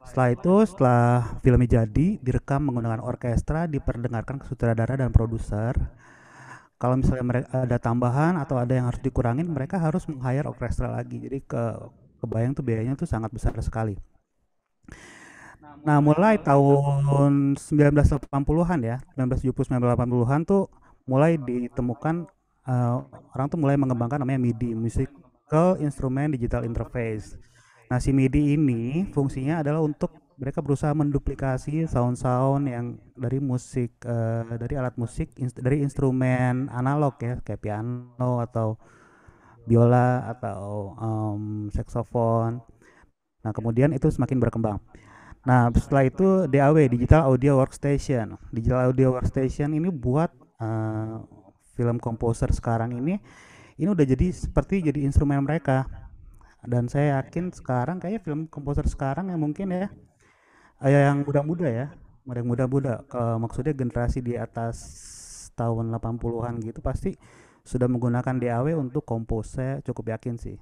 Setelah itu, setelah filmnya jadi, direkam menggunakan orkestra, diperdengarkan ke sutradara dan produser. Kalau misalnya mereka ada tambahan atau ada yang harus dikurangin, mereka harus meng orkestra lagi. Jadi ke kebayang tuh biayanya tuh sangat besar sekali. Nah, mulai tahun 1980-an ya, 1970 1980-an tuh mulai ditemukan uh, orang tuh mulai mengembangkan namanya MIDI Musical Instrument Digital Interface. Nah si MIDI ini fungsinya adalah untuk mereka berusaha menduplikasi sound-sound yang dari musik uh, dari alat musik inst dari instrumen analog ya kayak piano atau biola atau um, saxophone Nah kemudian itu semakin berkembang. Nah, setelah itu DAW Digital Audio Workstation. Digital Audio Workstation ini buat eh, film komposer sekarang ini ini udah jadi seperti jadi instrumen mereka dan saya yakin sekarang kayaknya film komposer sekarang yang mungkin ya eh, yang muda-muda ya mereka muda-muda maksudnya generasi di atas tahun 80-an gitu pasti sudah menggunakan DAW untuk kompos cukup yakin sih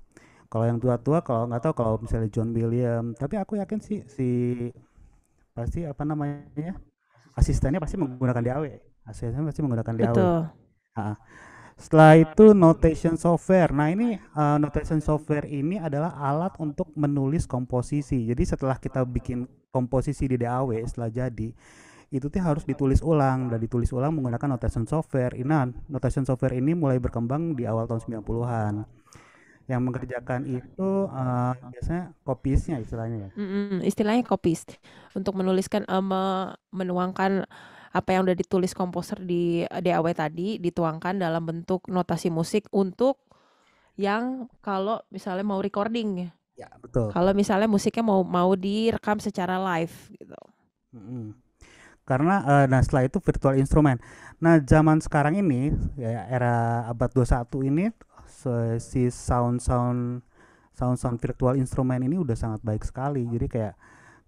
kalau yang tua-tua kalau nggak tahu kalau misalnya John William tapi aku yakin sih si pasti apa namanya asistennya pasti menggunakan DAW asistennya pasti menggunakan DAW Betul setelah itu notation software. Nah, ini uh, notation software ini adalah alat untuk menulis komposisi. Jadi setelah kita bikin komposisi di DAW setelah jadi itu tuh harus ditulis ulang dan ditulis ulang menggunakan notation software. Nah, notation software ini mulai berkembang di awal tahun 90-an. Yang mengerjakan itu uh, biasanya kopisnya istilahnya ya. Mm -hmm, istilahnya kopis untuk menuliskan um, menuangkan apa yang udah ditulis komposer di eh, DAW tadi dituangkan dalam bentuk notasi musik untuk yang kalau misalnya mau recording ya betul kalau misalnya musiknya mau mau direkam secara live gitu hmm. karena uh, nah setelah itu virtual instrument. nah zaman sekarang ini ya era abad 21 ini si sound sound sound sound virtual instrument ini udah sangat baik sekali jadi kayak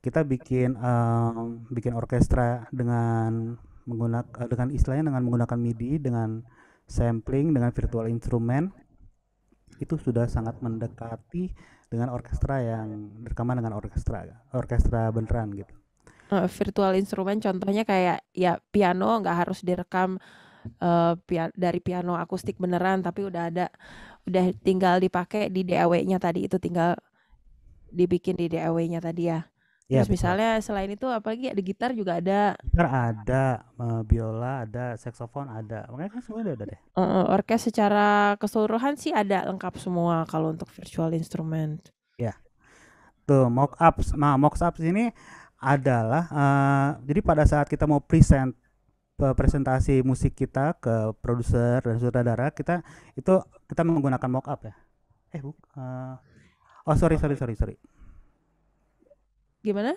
kita bikin um, bikin orkestra dengan menggunakan dengan istilahnya dengan menggunakan MIDI dengan sampling dengan virtual instrument itu sudah sangat mendekati dengan orkestra yang rekaman dengan orkestra orkestra beneran gitu. Uh, virtual instrumen contohnya kayak ya piano nggak harus direkam uh, pia dari piano akustik beneran tapi udah ada udah tinggal dipakai di DAW-nya tadi itu tinggal dibikin di DAW-nya tadi ya. Ya, Terus betul. misalnya selain itu apalagi ada ya, gitar juga ada. Gitar ada, uh, biola ada, saksofon ada. Makanya kan semuanya ada deh. Uh, orkes secara keseluruhan sih ada lengkap semua kalau untuk virtual instrument. Ya. Tuh mock up Nah, mock up ini adalah uh, jadi pada saat kita mau present presentasi musik kita ke produser dan sutradara kita itu kita menggunakan mock up ya. Eh, buk, uh, oh sorry sorry sorry sorry gimana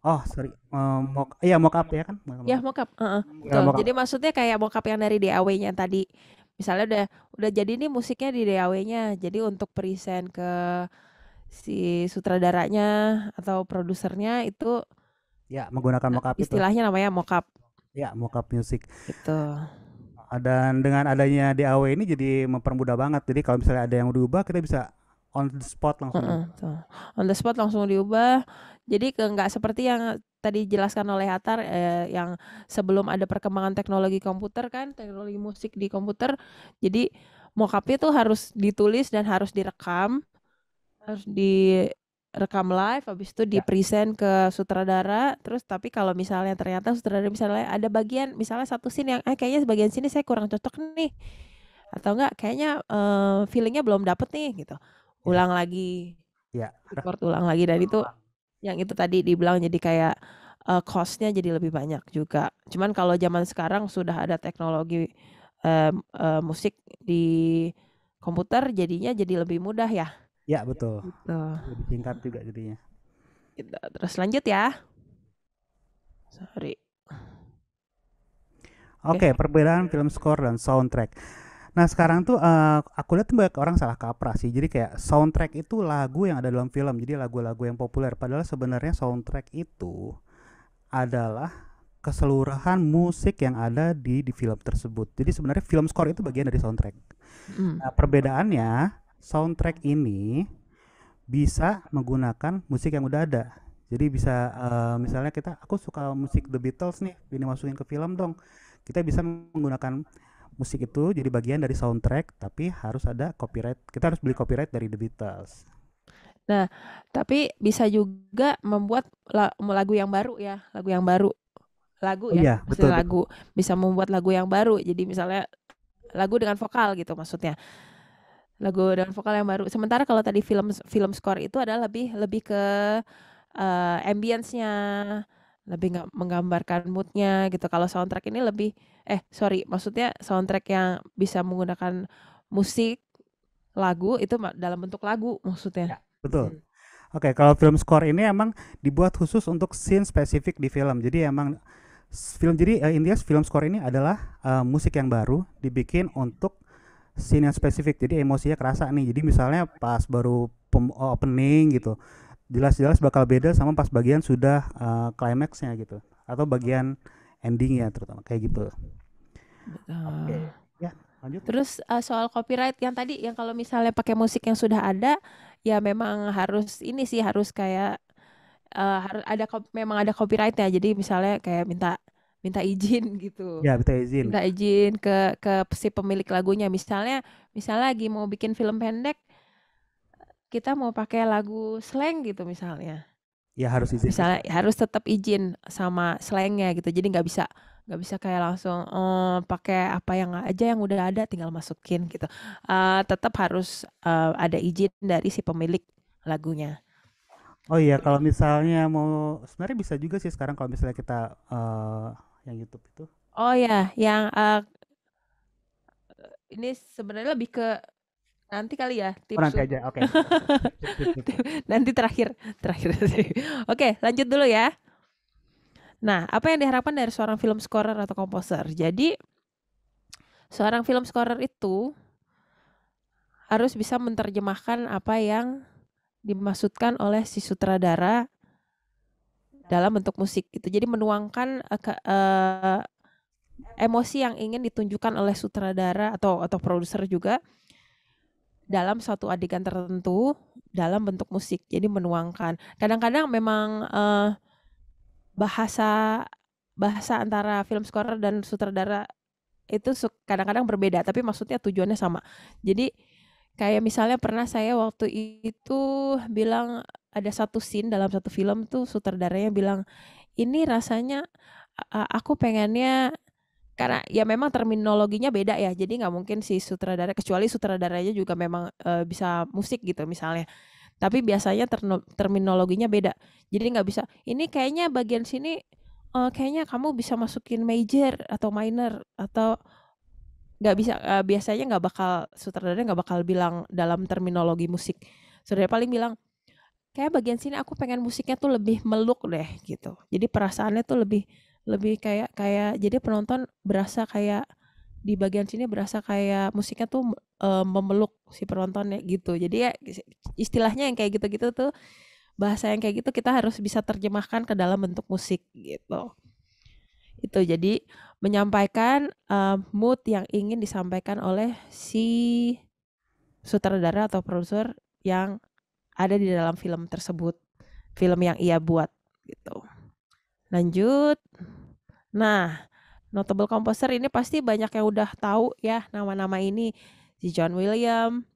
Oh sorry, um, mock, iya mock up ya kan? Mock, ya mock up. Uh -uh. Ya, mock up. Jadi maksudnya kayak mock up yang dari DAW-nya tadi. Misalnya udah udah jadi nih musiknya di DAW-nya. Jadi untuk present ke si sutradaranya atau produsernya itu ya menggunakan mock up istilahnya itu. namanya mock up. Ya mock up music. Gitu. Dan dengan adanya DAW ini jadi mempermudah banget. Jadi kalau misalnya ada yang diubah kita bisa on the spot langsung. Uh -uh, on the spot langsung diubah. Jadi ke nggak seperti yang tadi dijelaskan oleh Hatar eh, yang sebelum ada perkembangan teknologi komputer kan, teknologi musik di komputer. Jadi mockup itu harus ditulis dan harus direkam, harus direkam live, habis itu ya. di present ke sutradara. Terus tapi kalau misalnya ternyata sutradara misalnya ada bagian, misalnya satu scene yang eh kayaknya bagian sini saya kurang cocok nih, atau enggak kayaknya eh, feelingnya belum dapet nih gitu Iya. ulang lagi ya record ulang lagi dan itu yang itu tadi dibilang jadi kayak uh, costnya jadi lebih banyak juga cuman kalau zaman sekarang sudah ada teknologi uh, uh, musik di komputer jadinya jadi lebih mudah ya ya betul gitu. lebih singkat juga jadinya gitu. terus lanjut ya sorry Oke, okay, okay, perbedaan film score dan soundtrack. Nah sekarang tuh uh, aku lihat banyak orang salah kaprah sih. Jadi kayak soundtrack itu lagu yang ada dalam film. Jadi lagu-lagu yang populer. Padahal sebenarnya soundtrack itu adalah keseluruhan musik yang ada di di film tersebut. Jadi sebenarnya film score itu bagian dari soundtrack. Mm. Nah, perbedaannya soundtrack ini bisa menggunakan musik yang udah ada. Jadi bisa uh, misalnya kita aku suka musik The Beatles nih, ini masukin ke film dong. Kita bisa menggunakan musik itu jadi bagian dari soundtrack tapi harus ada copyright kita harus beli copyright dari The Beatles nah tapi bisa juga membuat lagu yang baru ya lagu yang baru lagu oh, ya iya, betul, lagu bisa membuat lagu yang baru jadi misalnya lagu dengan vokal gitu maksudnya lagu dengan vokal yang baru sementara kalau tadi film film score itu adalah lebih lebih ke uh, ambience-nya lebih nggak menggambarkan moodnya gitu. Kalau soundtrack ini lebih eh sorry maksudnya soundtrack yang bisa menggunakan musik lagu itu dalam bentuk lagu maksudnya. Ya, betul. Hmm. Oke, okay, kalau film score ini emang dibuat khusus untuk scene spesifik di film. Jadi emang film jadi uh, eh, India film score ini adalah uh, musik yang baru dibikin untuk scene yang spesifik. Jadi emosinya kerasa nih. Jadi misalnya pas baru opening gitu jelas-jelas bakal beda sama pas bagian sudah uh, gitu atau bagian endingnya terutama kayak gitu. okay. ya lanjut. Terus uh, soal copyright yang tadi yang kalau misalnya pakai musik yang sudah ada ya memang harus ini sih harus kayak uh, eh, harus ada memang ada copyrightnya jadi misalnya kayak minta minta izin gitu. Ya, minta izin. Minta izin ke ke si pemilik lagunya. Misalnya, misalnya lagi mau bikin film pendek, kita mau pakai lagu slang gitu misalnya. Ya harus izin. Misalnya harus tetap izin sama slangnya gitu. Jadi nggak bisa nggak bisa kayak langsung oh, pakai apa yang aja yang udah ada tinggal masukin gitu. Uh, tetap harus uh, ada izin dari si pemilik lagunya. Oh iya, kalau misalnya mau sebenarnya bisa juga sih sekarang kalau misalnya kita uh, yang YouTube itu. Oh ya, yang uh, ini sebenarnya lebih ke Nanti kali ya oh, tips. Oh, nanti aja, oke. Okay. nanti terakhir, terakhir. oke, okay, lanjut dulu ya. Nah, apa yang diharapkan dari seorang film scorer atau komposer? Jadi seorang film scorer itu harus bisa menerjemahkan apa yang dimaksudkan oleh si sutradara dalam bentuk musik gitu. Jadi menuangkan uh, uh, emosi yang ingin ditunjukkan oleh sutradara atau atau produser juga dalam suatu adegan tertentu dalam bentuk musik. Jadi menuangkan. Kadang-kadang memang uh, bahasa bahasa antara film scorer dan sutradara itu kadang-kadang berbeda, tapi maksudnya tujuannya sama. Jadi kayak misalnya pernah saya waktu itu bilang ada satu scene dalam satu film tuh sutradaranya bilang ini rasanya aku pengennya karena ya memang terminologinya beda ya jadi nggak mungkin si sutradara kecuali sutradaranya juga memang uh, bisa musik gitu misalnya tapi biasanya ter terminologinya beda jadi nggak bisa ini kayaknya bagian sini uh, kayaknya kamu bisa masukin major atau minor atau nggak bisa uh, biasanya nggak bakal sutradara nggak bakal bilang dalam terminologi musik sutradara paling bilang kayak bagian sini aku pengen musiknya tuh lebih meluk deh gitu jadi perasaannya tuh lebih lebih kayak kayak jadi penonton berasa kayak di bagian sini berasa kayak musiknya tuh e, memeluk si penontonnya gitu jadi ya istilahnya yang kayak gitu-gitu tuh bahasa yang kayak gitu kita harus bisa terjemahkan ke dalam bentuk musik gitu itu jadi menyampaikan e, mood yang ingin disampaikan oleh si sutradara atau produser yang ada di dalam film tersebut film yang ia buat gitu. Lanjut. Nah, notable composer ini pasti banyak yang udah tahu ya nama-nama ini. Si John William,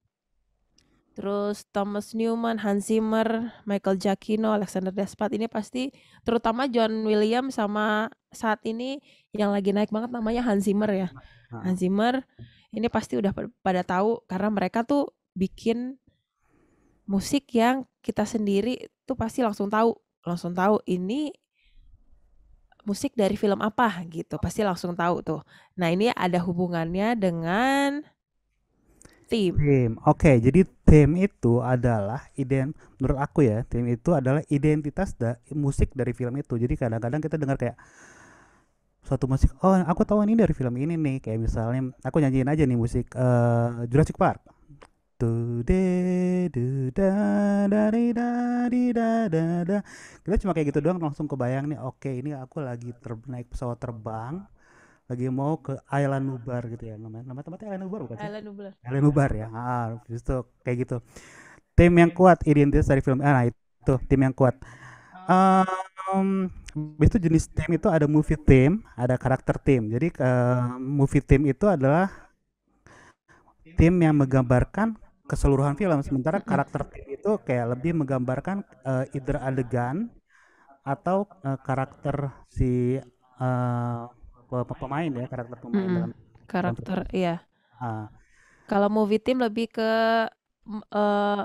terus Thomas Newman, Hans Zimmer, Michael Giacchino, Alexander Desplat ini pasti terutama John William sama saat ini yang lagi naik banget namanya Hans Zimmer ya. Nah, Hans Zimmer ini pasti udah pada tahu karena mereka tuh bikin musik yang kita sendiri tuh pasti langsung tahu langsung tahu ini musik dari film apa gitu, pasti langsung tahu tuh. Nah, ini ada hubungannya dengan tim Theme. Oke, okay, jadi tim itu adalah ident menurut aku ya, tim itu adalah identitas da musik dari film itu. Jadi kadang-kadang kita dengar kayak suatu musik oh aku tahu ini dari film ini nih kayak misalnya aku nyanyiin aja nih musik uh, Jurassic Park de du da da da di da da kita cuma kayak gitu doang langsung kebayang nih oke ini aku lagi ter naik pesawat terbang lagi mau ke Island Nubar gitu ya namanya nama tempatnya Island Nubar bukan sih? Island Nubar Island Nubar ya ah, justru kayak gitu tim yang kuat identitas dari film ah, nah itu tim yang kuat um, itu jenis tim itu ada movie team ada karakter tim jadi uh, movie team itu adalah tim yang menggambarkan keseluruhan film sementara karakter itu kayak lebih menggambarkan uh, either adegan atau uh, karakter si uh, pemain ya karakter pemain mm, dalam karakter dalam iya uh. kalau movie team lebih ke uh,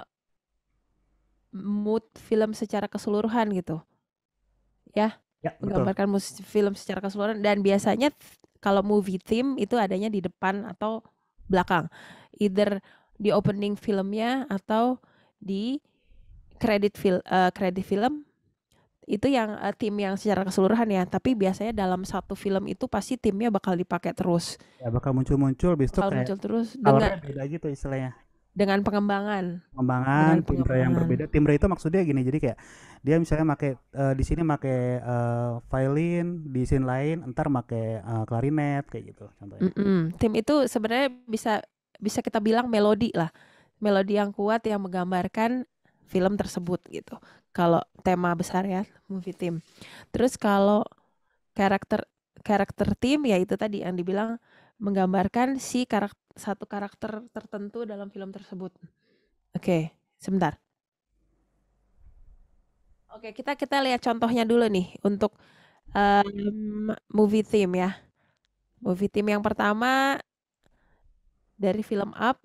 mood film secara keseluruhan gitu ya, ya menggambarkan betul. film secara keseluruhan dan biasanya kalau movie team itu adanya di depan atau belakang either di opening filmnya atau di kredit film uh, eh, film itu yang uh, tim yang secara keseluruhan ya tapi biasanya dalam satu film itu pasti timnya bakal dipakai terus ya bakal muncul-muncul bis bakal muncul terus dengan beda gitu istilahnya dengan pengembangan pengembangan dengan timbre Tim yang berbeda tim itu maksudnya gini jadi kayak dia misalnya pakai uh, eh, di sini pakai uh, violin di sini lain entar pakai uh, klarinet kayak gitu contohnya mm -mm. tim itu sebenarnya bisa bisa kita bilang melodi lah melodi yang kuat yang menggambarkan film tersebut gitu kalau tema besar ya movie team terus kalau karakter karakter tim ya itu tadi yang dibilang menggambarkan si karakter satu karakter tertentu dalam film tersebut oke okay, sebentar oke okay, kita kita lihat contohnya dulu nih untuk um, movie team ya movie team yang pertama dari film Up.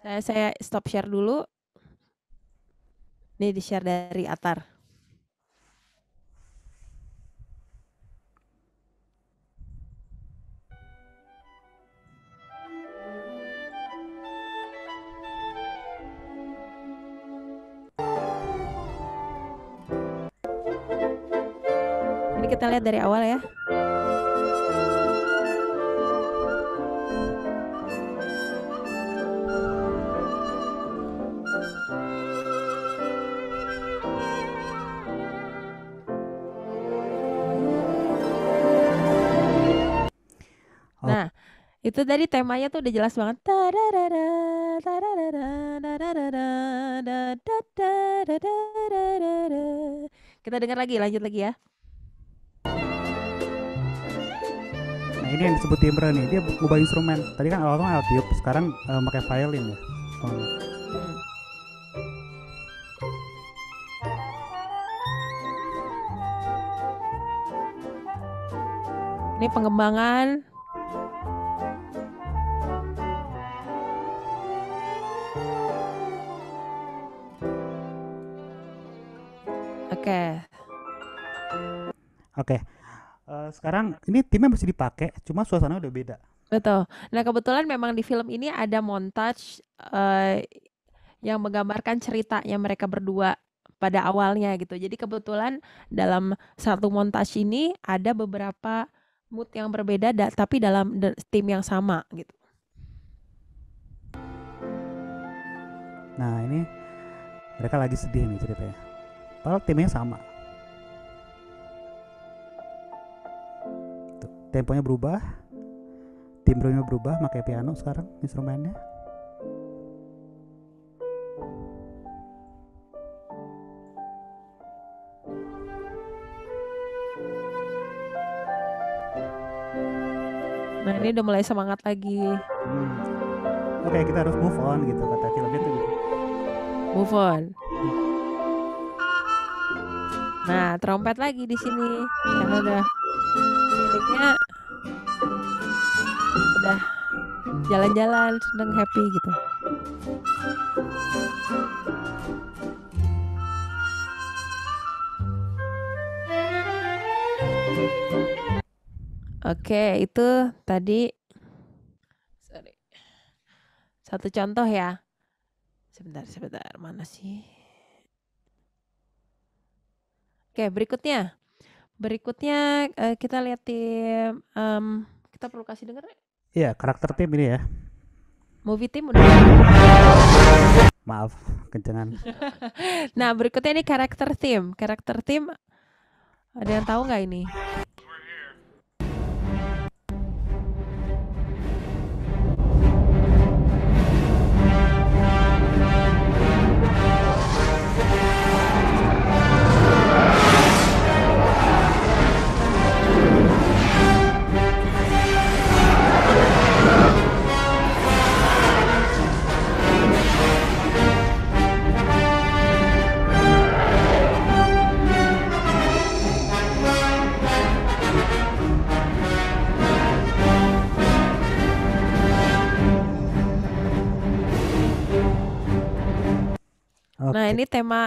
Saya saya stop share dulu. Ini di share dari Atar. Ini kita lihat dari awal ya. itu tadi temanya tuh udah jelas banget kita dengar lagi lanjut lagi ya nah ini yang disebut timbre nih dia ngubah instrumen tadi kan awalnya kan alat tiup sekarang uh, pakai violin ya oh. ini pengembangan Oke. Oke. Uh, sekarang ini timnya masih dipakai, cuma suasana udah beda. Betul. Nah kebetulan memang di film ini ada montage uh, yang menggambarkan ceritanya mereka berdua pada awalnya gitu. Jadi kebetulan dalam satu montage ini ada beberapa mood yang berbeda, da tapi dalam tim yang sama gitu. Nah ini mereka lagi sedih nih ceritanya padahal timnya sama Tuh, temponya berubah timbrenya berubah pakai piano sekarang instrumennya Nah ini udah mulai semangat lagi. Hmm. Oke okay, kita harus move on gitu kata filmnya tuh. Gitu. Move on. Hmm. Nah, trompet lagi di sini karena udah miliknya udah jalan-jalan seneng happy gitu. Oke, itu tadi sorry. Satu contoh ya. Sebentar, sebentar. Mana sih? Oke, berikutnya. Berikutnya uh, kita lihat tim um, kita perlu kasih dengar. Iya, karakter tim ini ya. Movie tim udah. Maaf, kencengan. nah, berikutnya ini karakter tim. Karakter tim ada yang tahu nggak ini? Okay. Nah ini tema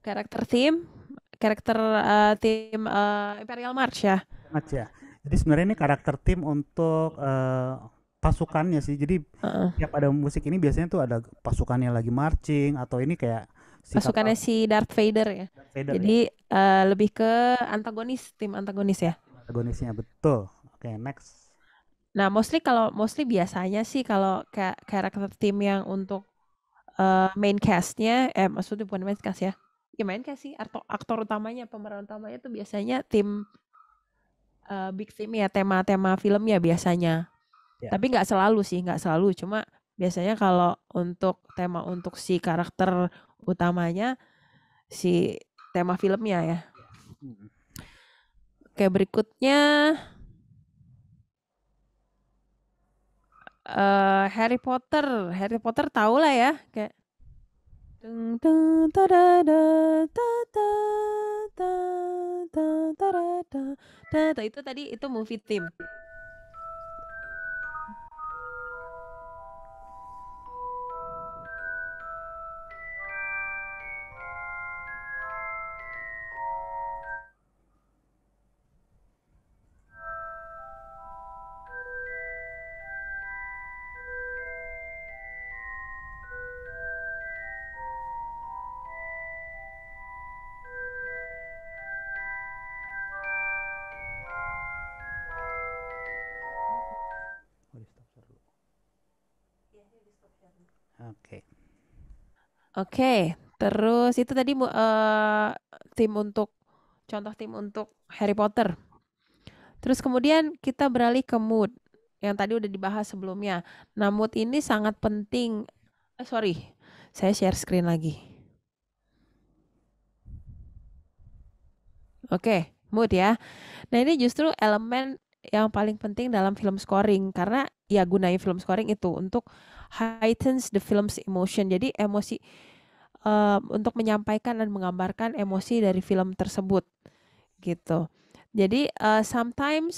karakter tim, karakter uh, eh, tim uh, eh, Imperial March ya. March ya. Jadi sebenarnya ini karakter tim untuk uh, pasukannya sih. Jadi uh. tiap ada musik ini biasanya tuh ada pasukannya lagi marching atau ini kayak si pasukannya kata, si Darth Vader ya. Darth Vader, Jadi ya. Uh, lebih ke antagonis tim antagonis ya. Antagonisnya betul. Oke okay, next. Nah mostly kalau mostly biasanya sih kalau kayak karakter tim yang untuk uh, main castnya eh maksudnya bukan main cast ya ya main cast sih atau aktor utamanya pemeran utamanya tuh biasanya tim uh, big team ya tema-tema film ya biasanya yeah. tapi nggak selalu sih nggak selalu cuma biasanya kalau untuk tema untuk si karakter utamanya si tema filmnya ya, ya. Hmm. oke berikutnya uh, Harry Potter Harry Potter tau lah ya kayak Dung ta da da ta ta ta ta ta ta itu tadi itu movie theme. Oke, terus itu tadi uh, tim untuk contoh tim untuk Harry Potter. Terus kemudian kita beralih ke mood yang tadi udah dibahas sebelumnya. Nah, mood ini sangat penting. Eh, sorry, saya share screen lagi. Oke, mood ya. Nah, ini justru elemen yang paling penting dalam film scoring karena ya gunain film scoring itu untuk heightens the film's emotion. Jadi emosi um, untuk menyampaikan dan menggambarkan emosi dari film tersebut gitu. Jadi uh, sometimes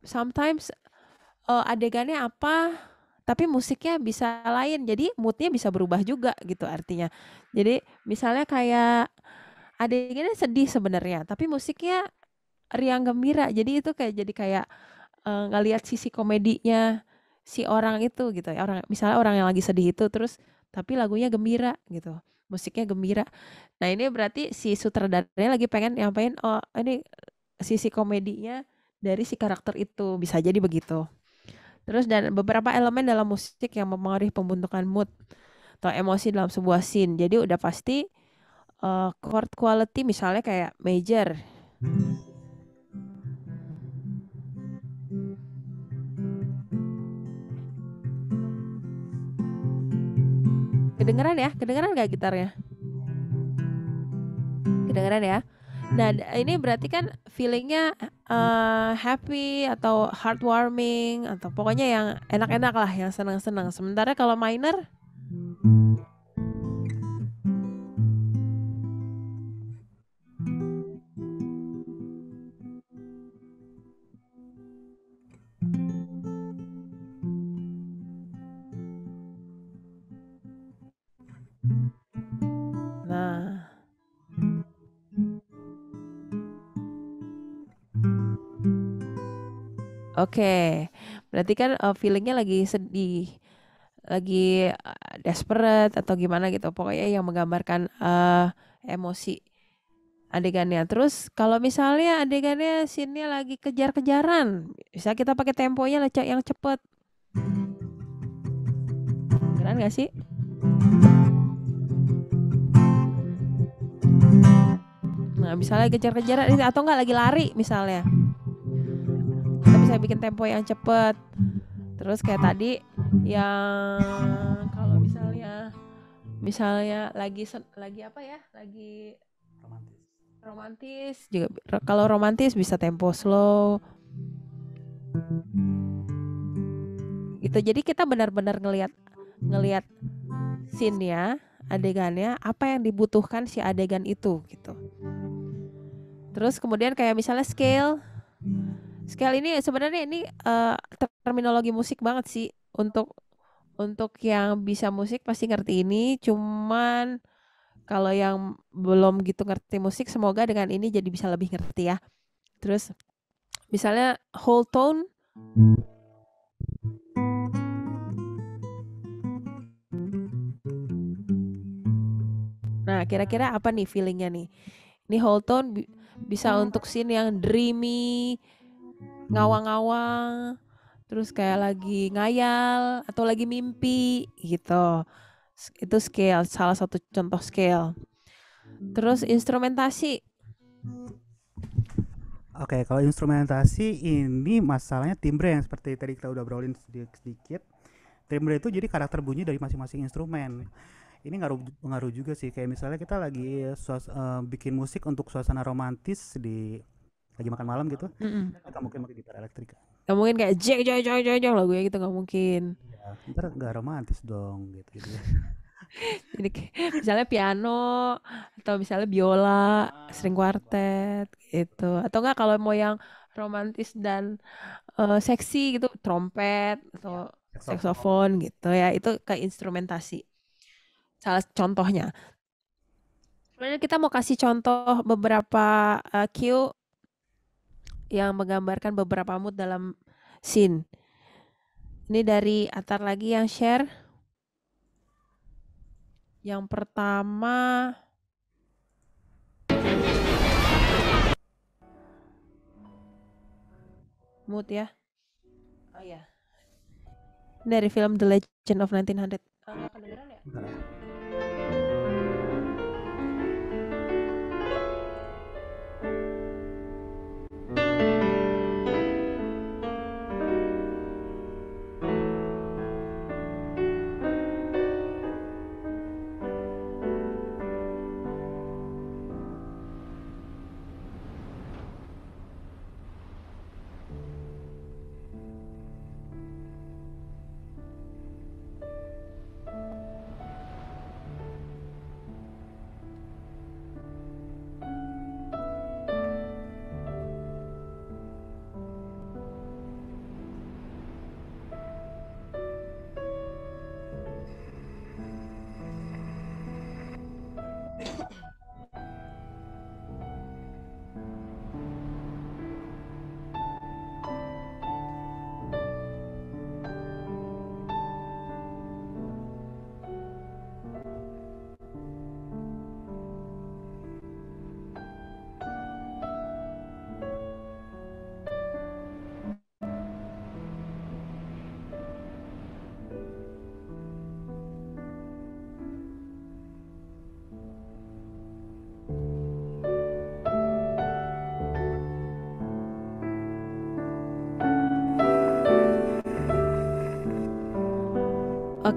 sometimes uh, adegannya apa tapi musiknya bisa lain jadi moodnya bisa berubah juga gitu artinya jadi misalnya kayak adegannya sedih sebenarnya tapi musiknya riang gembira jadi itu kayak jadi kayak uh, ngelihat sisi komedinya si orang itu gitu ya orang misalnya orang yang lagi sedih itu terus tapi lagunya gembira gitu musiknya gembira nah ini berarti si sutradaranya lagi pengen nyampain oh ini sisi komedinya dari si karakter itu bisa jadi begitu terus dan beberapa elemen dalam musik yang mempengaruhi pembentukan mood atau emosi dalam sebuah scene jadi udah pasti uh, chord quality misalnya kayak major hmm Kedengeran ya? Kedengeran gak gitarnya? Kedengeran ya? Nah ini berarti kan feelingnya uh, happy atau heartwarming atau pokoknya yang enak-enak lah, yang senang-senang. Sementara kalau minor Oke, okay. berarti kan uh, feelingnya lagi sedih, lagi uh, desperate atau gimana gitu. Pokoknya yang menggambarkan uh, emosi adegannya. Terus kalau misalnya adegannya sini lagi kejar-kejaran, bisa kita pakai temponya lecak yang cepet. Keren gak sih? Nah, misalnya kejar-kejaran atau enggak lagi lari misalnya bikin tempo yang cepet terus kayak tadi yang kalau misalnya misalnya lagi lagi apa ya lagi romantis romantis juga kalau romantis bisa tempo slow gitu jadi kita benar-benar ngelihat ngelihat scene ya adegannya apa yang dibutuhkan si adegan itu gitu terus kemudian kayak misalnya scale Sekali ini sebenarnya ini uh, terminologi musik banget sih untuk untuk yang bisa musik pasti ngerti ini. Cuman kalau yang belum gitu ngerti musik semoga dengan ini jadi bisa lebih ngerti ya. Terus misalnya whole tone Nah, kira-kira apa nih feelingnya nih? Ini whole tone bisa untuk scene yang dreamy, Hmm. ngawang-ngawang terus kayak lagi ngayal atau lagi mimpi gitu itu scale salah satu contoh scale terus instrumentasi Oke, okay, kalau instrumentasi ini masalahnya timbre yang seperti tadi kita udah brolin sedikit. Timbre itu jadi karakter bunyi dari masing-masing instrumen. Ini ngaruh pengaruh juga sih. Kayak misalnya kita lagi suas, uh, eh, bikin musik untuk suasana romantis di lagi makan malam gitu mm -mm. Gak mungkin pakai gitar elektrik kan mungkin kayak jeng jeng jeng jeng jeng lagunya gitu gak mungkin ya, ntar nggak romantis dong gitu, gitu. jadi misalnya piano atau misalnya biola string quartet gitu atau enggak kalau mau yang romantis dan uh, seksi gitu trompet atau ya, saksofon gitu ya itu ke instrumentasi salah contohnya sebenarnya kita mau kasih contoh beberapa uh, cue yang menggambarkan beberapa mood dalam scene. Ini dari Atar lagi yang share. Yang pertama mood ya. Oh ya. Yeah. dari film The Legend of 1900. Oh,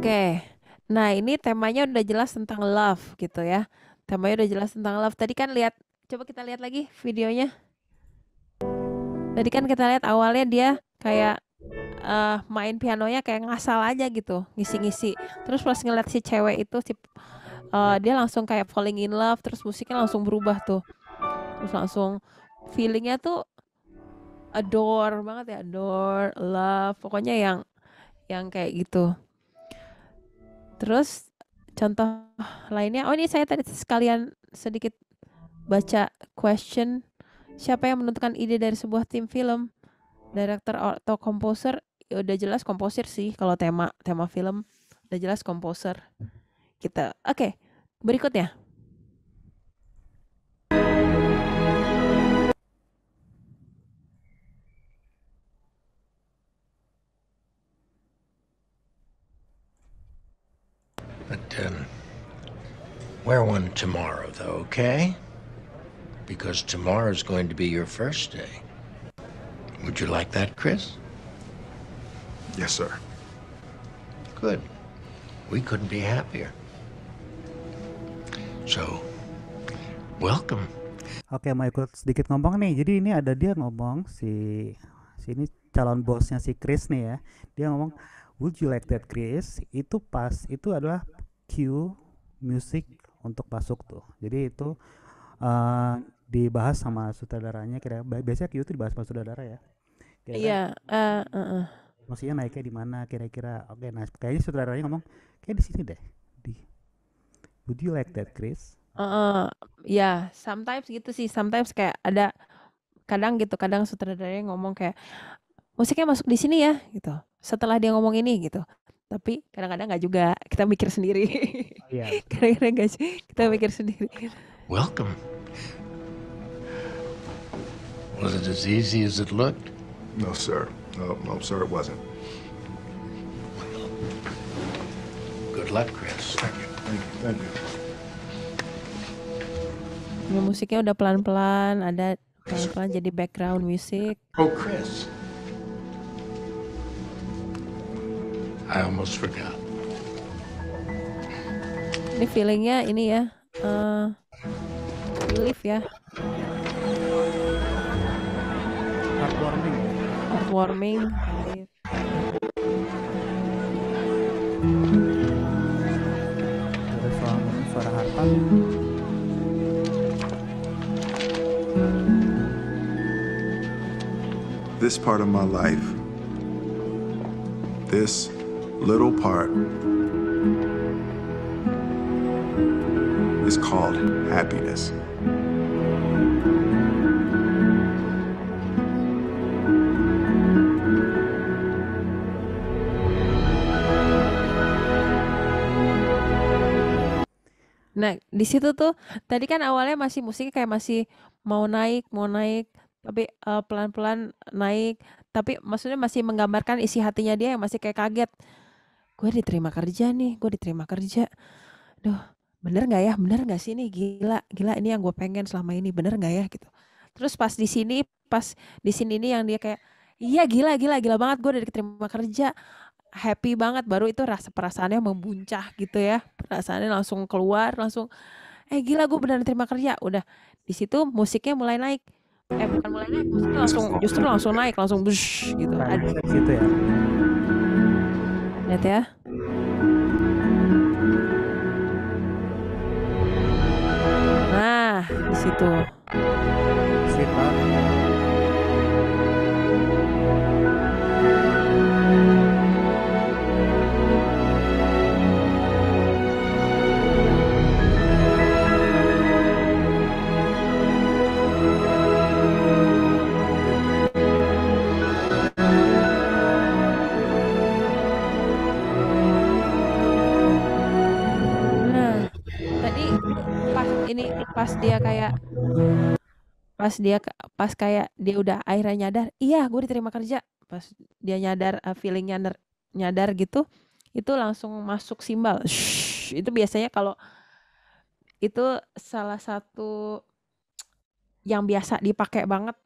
Oke. Nah, ini temanya udah jelas tentang love gitu ya. Temanya udah jelas tentang love. Tadi kan lihat coba kita lihat lagi videonya. Tadi kan kita lihat awalnya dia kayak uh, main pianonya kayak ngasal aja gitu, ngisi-ngisi. Terus pas ngeliat si cewek itu si uh, dia langsung kayak falling in love, terus musiknya langsung berubah tuh. Terus langsung feelingnya tuh adore banget ya, adore, love, pokoknya yang yang kayak gitu. Terus contoh lainnya, oh ini saya tadi sekalian sedikit baca question siapa yang menentukan ide dari sebuah tim film director atau komposer ya udah jelas komposer sih kalau tema tema film udah jelas komposer kita gitu. oke okay, berikutnya Wear one tomorrow, though, okay? Because tomorrow's going to be your first day. Would you like that, Chris? Yes, sir. Good. We couldn't be happier. So, welcome. Oke, okay, mau ikut sedikit ngomong nih. Jadi ini ada dia ngomong si sini si calon bosnya si Chris nih ya. Dia ngomong, "Would you like that, Chris?" Itu pas itu adalah cue music untuk masuk tuh jadi itu uh, dibahas sama sutradaranya kira biasanya Q itu dibahas sama sutradara ya iya yeah, uh, uh, uh. maksudnya naiknya di mana kira-kira oke okay, nah kayaknya sutradaranya ngomong kayak di sini deh di would you like that Chris uh, uh, ya yeah, sometimes gitu sih sometimes kayak ada kadang gitu kadang sutradaranya ngomong kayak musiknya masuk di sini ya gitu setelah dia ngomong ini gitu tapi kadang-kadang nggak juga kita mikir sendiri oh, iya, kadang-kadang nggak -kadang kita mikir sendiri welcome was it as easy as it looked no sir no no sir it wasn't good luck Chris thank you thank you thank you ya, musiknya udah pelan-pelan ada pelan-pelan jadi background musik oh Chris I almost forgot. Ini feelingnya ini ya, uh, relief ya. Heartwarming. Heartwarming. Relief. This part of my life. This little part is called happiness. Nah, di situ tuh tadi kan awalnya masih musiknya kayak masih mau naik, mau naik, tapi pelan eh, pelan-pelan naik, tapi maksudnya masih menggambarkan isi hatinya dia yang masih kayak kaget gue diterima kerja nih gue diterima kerja duh bener nggak ya bener nggak sih ini gila gila ini yang gue pengen selama ini bener nggak ya gitu terus pas di sini pas di sini ini yang dia kayak iya gila gila gila banget gue udah diterima kerja happy banget baru itu rasa perasaannya membuncah gitu ya perasaannya langsung keluar langsung eh gila gue benar diterima kerja udah di situ musiknya mulai naik eh bukan mulai naik musiknya langsung justru langsung naik langsung bush gitu ada nah, gitu ya menit ya. Nah, di situ. Sweet banget. pas dia kayak pas dia pas kayak dia udah akhirnya nyadar iya gue diterima kerja pas dia nyadar uh, eh, feelingnya nyadar, nyadar gitu itu langsung masuk simbal Shhh, itu biasanya kalau itu salah satu yang biasa dipakai banget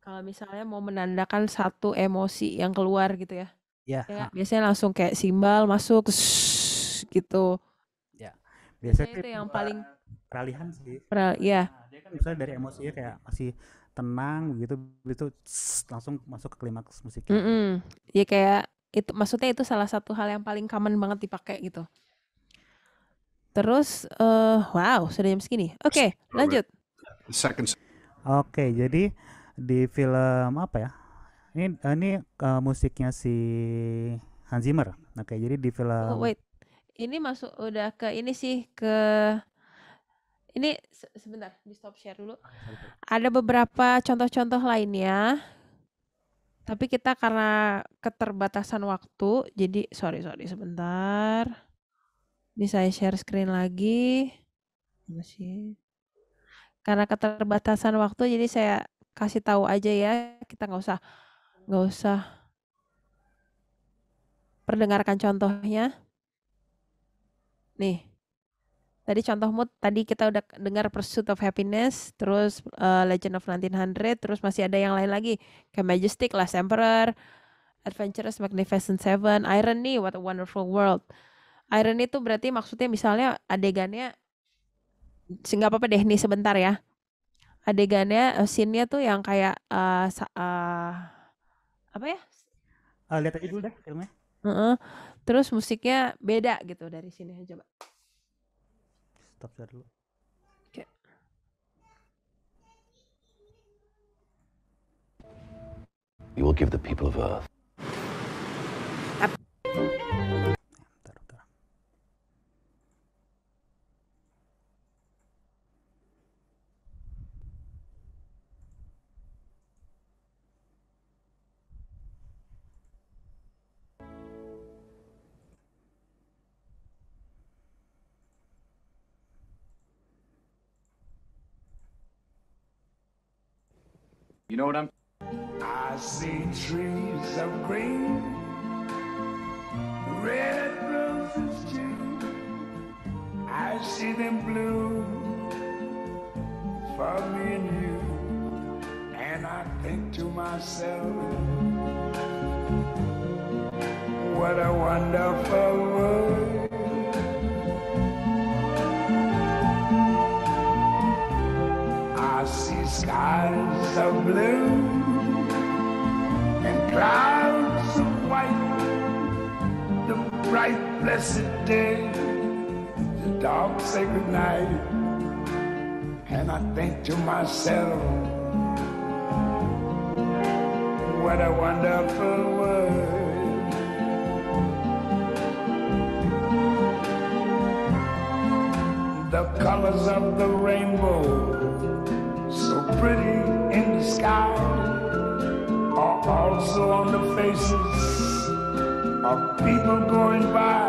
kalau misalnya mau menandakan satu emosi yang keluar gitu ya ya, biasanya langsung kayak simbal masuk shhh, gitu ya biasanya, biasanya itu yang paling peralihan sih Peral ya nah, dia kan misalnya dari emosinya kayak masih tenang gitu itu langsung masuk ke klimaks musiknya mm -mm. ya kayak itu maksudnya itu salah satu hal yang paling common banget dipakai gitu terus uh, wow sudah jam segini oke okay, lanjut second oke okay, jadi di film apa ya ini eh, ini uh, musiknya si Hans Zimmer oke okay, jadi di film oh, wait ini masuk udah ke ini sih ke ini sebentar, di stop share dulu. Ah, Ada beberapa contoh-contoh lainnya. Tapi kita karena keterbatasan waktu, jadi sorry sorry sebentar. Ini saya share screen lagi. Masih. Karena keterbatasan waktu, jadi saya kasih tahu aja ya. Kita nggak usah nggak usah perdengarkan contohnya. Nih. Tadi contohmu tadi kita udah dengar Pursuit of Happiness, terus uh, Legend of 1900, terus masih ada yang lain lagi, kayak Majestic, Last Emperor, Adventurous Magnificent Seven, Irony, What a Wonderful World. Irony itu berarti maksudnya misalnya adegannya sehingga apa-apa deh nih sebentar ya. Adegannya eh, scene-nya tuh yang kayak uh, uh, apa ya? Uh, lihat aja dulu deh filmnya. Uh -uh. Terus musiknya beda gitu dari sini coba. తప్పచర్లు You will give the people of Earth. Ah. You know what I'm? I see trees of green, red roses too. I see them blue for me and you. And I think to myself, what a wonderful world. skies so blue and clouds so white, the bright blessed day, the dark sacred night, and I think to myself, what a wonderful world. the colors of the rainbow pretty in the sky are also on the faces of people going by.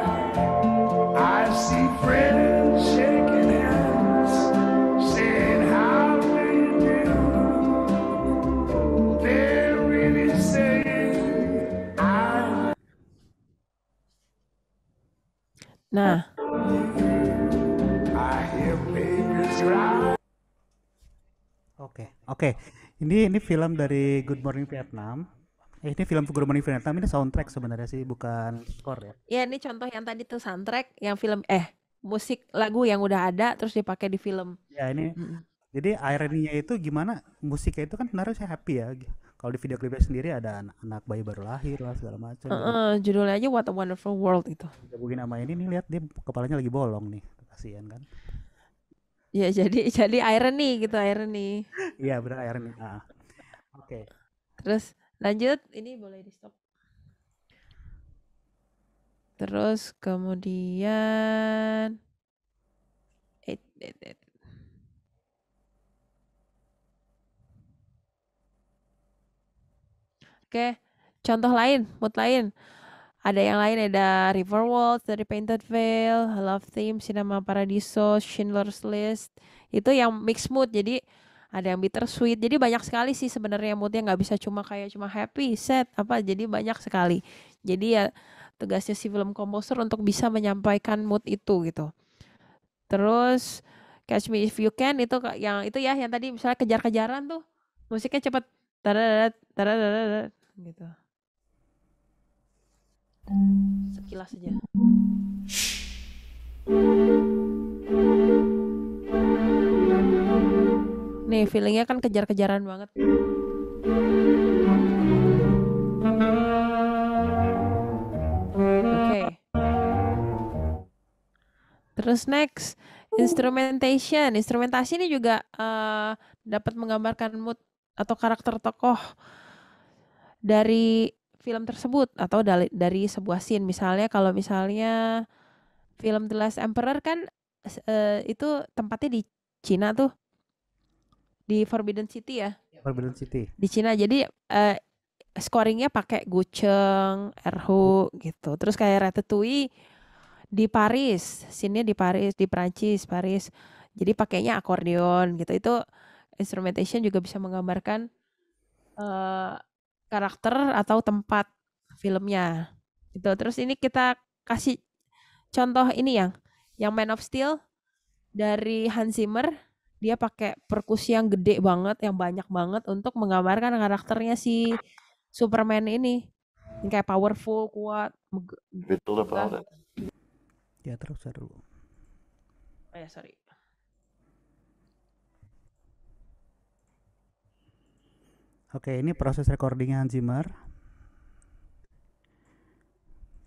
I see friends shaking. Oke, ini ini film dari Good Morning Vietnam. Eh, ini film Good Morning Vietnam ini soundtrack sebenarnya sih, bukan skor ya. Iya, ini contoh yang tadi tuh soundtrack yang film eh musik lagu yang udah ada terus dipakai di film. Ya, ini. hmm Jadi ironinya itu gimana musiknya itu kan sebenarnya saya happy ya. Kalau di video klipnya sendiri ada anak-anak bayi baru lahir lah segala macam. Uh, uh, judulnya aja What a Wonderful World itu. Mungkin nama ini nih lihat dia kepalanya lagi bolong nih, kasihan kan. Ya jadi jadi irony gitu irony. Iya benar irony. Ah. Oke. Okay. Terus lanjut ini boleh di stop. Terus kemudian it, it, it. Oke, contoh lain, mood lain ada yang lain ada River World, The Painted Veil, Love Theme, Cinema Paradiso, Schindler's List itu yang mix mood jadi ada yang bittersweet jadi banyak sekali sih sebenarnya moodnya nggak bisa cuma kayak cuma happy sad apa jadi banyak sekali jadi ya tugasnya si film komposer untuk bisa menyampaikan mood itu gitu terus Catch Me If You Can itu yang itu ya yang tadi misalnya kejar-kejaran tuh musiknya cepet tada tada gitu Sekilas saja. Nih, feelingnya kan kejar-kejaran banget. Oke. Terus next, instrumentation. Instrumentasi ini juga uh, dapat menggambarkan mood atau karakter tokoh dari film tersebut atau dari, dari sebuah scene misalnya kalau misalnya film The Last Emperor kan uh, itu tempatnya di Cina tuh di Forbidden City ya iya, Forbidden City di Cina jadi uh, scoringnya pakai gucheng Erhu gitu terus kayak Ratatouille di Paris sini di Paris di Prancis Paris jadi pakainya akordeon gitu itu instrumentation juga bisa menggambarkan uh, karakter atau tempat filmnya itu terus ini kita kasih contoh ini yang yang Man of Steel dari Hans Zimmer dia pakai perkusi yang gede banget yang banyak banget untuk menggambarkan karakternya si Superman ini yang kayak powerful kuat betul apa ya terus seru oh ya sorry Oke, ini proses recordingnya Hans Zimmer.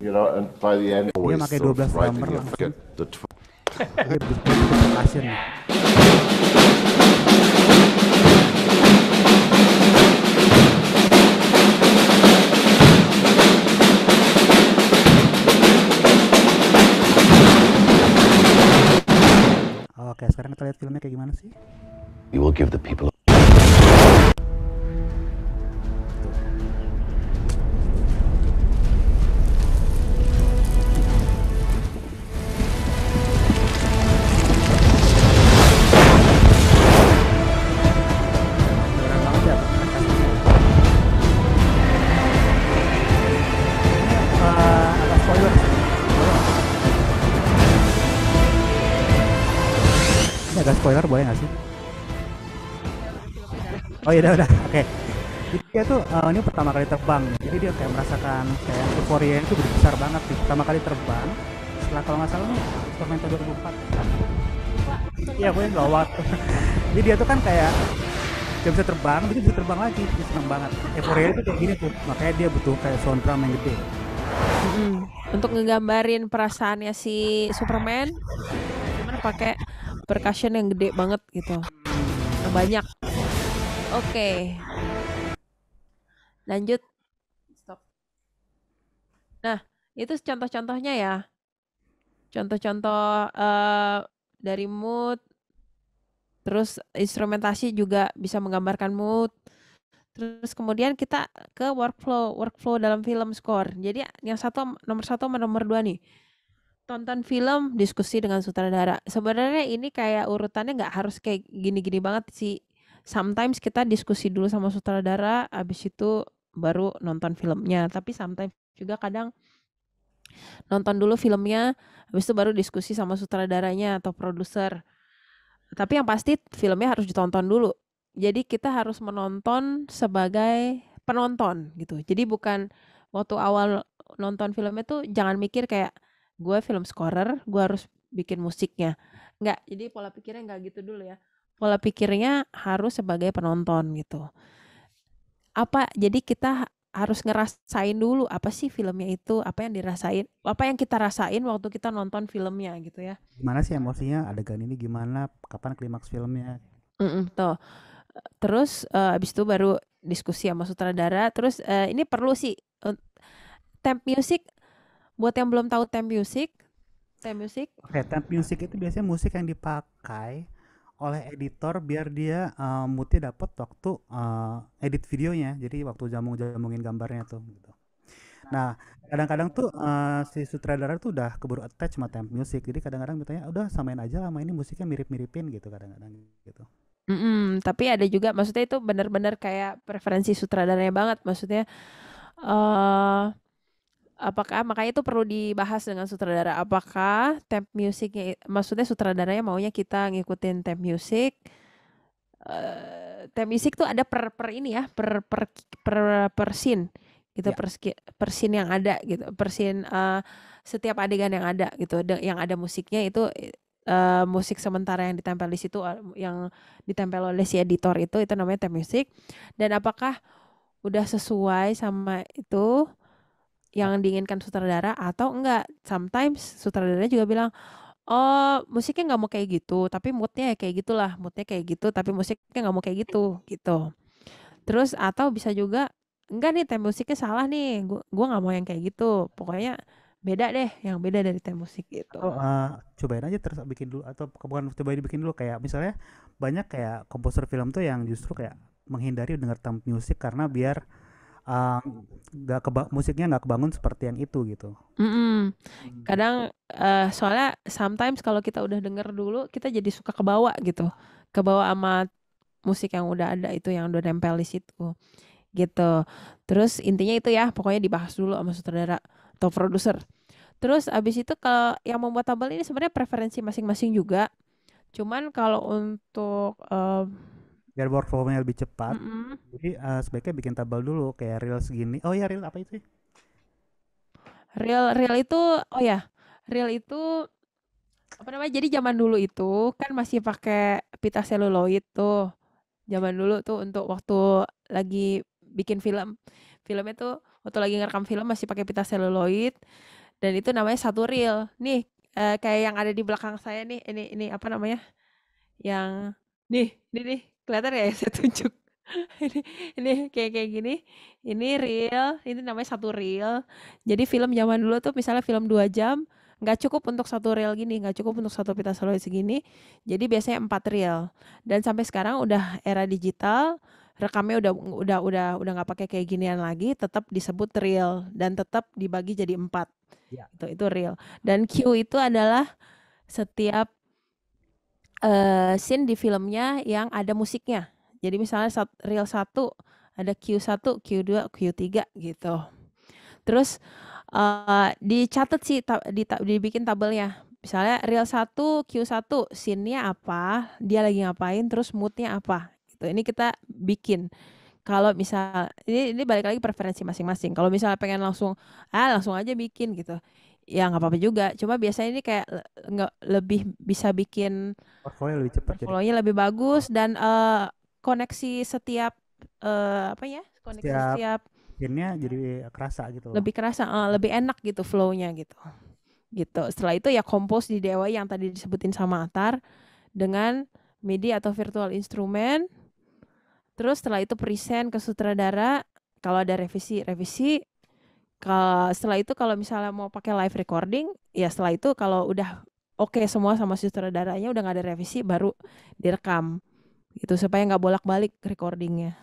You know, and by the end, dia pakai 12 drummer langsung. The dia percussion. Oke, sekarang kita lihat filmnya kayak gimana sih? You will give the people oh iya udah oke okay. jadi dia tuh uh, ini pertama kali terbang jadi dia kayak merasakan kayak euforia itu besar banget sih pertama kali terbang setelah kalau nggak salah nih 2004 iya gue yang waktu. jadi dia tuh kan kayak dia bisa terbang dia bisa terbang lagi dia seneng banget euforia itu kayak gini tuh makanya dia butuh kayak sound drum yang gede untuk ngegambarin perasaannya si Superman gimana pakai percussion yang gede banget gitu banyak Oke. Lanjut. Stop. Nah, itu contoh-contohnya ya. Contoh-contoh uh, dari mood, terus instrumentasi juga bisa menggambarkan mood. Terus kemudian kita ke workflow, workflow dalam film score. Jadi yang satu nomor satu sama nomor dua nih tonton film diskusi dengan sutradara sebenarnya ini kayak urutannya nggak harus kayak gini-gini banget sih sometimes kita diskusi dulu sama sutradara abis itu baru nonton filmnya tapi sometimes juga kadang nonton dulu filmnya habis itu baru diskusi sama sutradaranya atau produser tapi yang pasti filmnya harus ditonton dulu jadi kita harus menonton sebagai penonton gitu jadi bukan waktu awal nonton filmnya tuh jangan mikir kayak gue film scorer gue harus bikin musiknya nggak jadi pola pikirnya nggak gitu dulu ya pola pikirnya harus sebagai penonton gitu apa jadi kita harus ngerasain dulu apa sih filmnya itu apa yang dirasain apa yang kita rasain waktu kita nonton filmnya gitu ya gimana sih emosinya adegan ini gimana kapan klimaks filmnya Mm-mm, tuh terus uh, abis itu baru diskusi sama sutradara terus uh, ini perlu sih uh, temp music buat yang belum tahu temp music temp music oke okay, temp music itu biasanya musik yang dipakai oleh editor biar dia uh, moodnya dapat waktu uh, edit videonya jadi waktu jamung jamungin gambarnya tuh gitu nah kadang-kadang tuh uh, si sutradara tuh udah keburu attach sama temp music jadi kadang-kadang bertanya udah samain aja lama ini musiknya mirip-miripin gitu kadang-kadang gitu mm hmm tapi ada juga maksudnya itu benar-benar kayak preferensi sutradaranya banget maksudnya uh, apakah makanya itu perlu dibahas dengan sutradara apakah temp musiknya maksudnya sutradaranya maunya kita ngikutin temp music uh, temp musik tuh ada per per ini ya per per per, per scene gitu yeah. per, per scene yang ada gitu per scene uh, setiap adegan yang ada gitu yang ada musiknya itu uh, musik sementara yang ditempel di situ yang ditempel oleh si editor itu itu namanya temp music dan apakah udah sesuai sama itu yang diinginkan sutradara atau enggak sometimes sutradara juga bilang oh musiknya nggak mau kayak gitu tapi moodnya ya kayak gitulah moodnya kayak gitu tapi musiknya nggak mau kayak gitu gitu terus atau bisa juga enggak nih tema musiknya salah nih gua gua nggak mau yang kayak gitu pokoknya beda deh yang beda dari tema musik itu Oh, eh, uh, cobain aja terus bikin dulu atau bukan cobain bikin dulu kayak misalnya banyak kayak komposer film tuh yang justru kayak menghindari dengar tema musik karena biar nggak uh, keba- musiknya nggak kebangun seperti yang itu gitu. mm -hmm. Kadang uh, soalnya sometimes kalau kita udah denger dulu kita jadi suka kebawa gitu, kebawa sama musik yang udah ada itu yang udah nempel di situ gitu. Terus intinya itu ya pokoknya dibahas dulu sama sutradara atau produser. Terus abis itu kalau yang membuat tabel ini sebenarnya preferensi masing-masing juga. Cuman kalau untuk uh, biar work from nya lebih cepat. Mm -hmm. Jadi uh, sebaiknya bikin tabel dulu kayak real segini. Oh ya real apa itu? Ya? Real real itu oh ya real itu apa namanya? Jadi zaman dulu itu kan masih pakai pita seluloid tuh. Zaman dulu tuh untuk waktu lagi bikin film. Filmnya tuh waktu lagi ngerekam film masih pakai pita seluloid dan itu namanya satu reel. Nih uh, kayak yang ada di belakang saya nih ini ini apa namanya? Yang nih, nih nih Kelihatan ya saya tunjuk? ini ini kayak kayak gini ini real ini namanya satu real jadi film zaman dulu tuh misalnya film dua jam nggak cukup untuk satu reel gini nggak cukup untuk satu pita seluloid segini jadi biasanya empat reel dan sampai sekarang udah era digital rekamnya udah udah udah udah nggak pakai kayak ginian lagi tetap disebut reel dan tetap dibagi jadi empat ya. itu itu reel dan Q itu adalah setiap uh, scene di filmnya yang ada musiknya. Jadi misalnya saat satu 1 ada Q1, Q2, Q3 gitu. Terus uh, dicatat sih tab, di, tab, dibikin tabelnya. Misalnya real 1, Q1, scene-nya apa, dia lagi ngapain, terus mood-nya apa. Gitu. Ini kita bikin. Kalau misal ini ini balik lagi preferensi masing-masing. Kalau misalnya pengen langsung ah langsung aja bikin gitu ya nggak apa-apa juga cuma biasanya ini kayak nggak lebih bisa bikin portfolio lebih cepat portfolionya lebih bagus dan uh, koneksi setiap uh, apa ya koneksi setiap, setiap jadi kerasa gitu lebih kerasa uh, lebih enak gitu flownya gitu gitu setelah itu ya kompos di dewa yang tadi disebutin sama Atar dengan MIDI atau virtual instrument terus setelah itu present ke sutradara kalau ada revisi revisi kalau setelah itu kalau misalnya mau pakai live recording, ya setelah itu kalau udah oke okay semua sama sutradaranya udah nggak ada revisi baru direkam gitu supaya nggak bolak-balik recordingnya.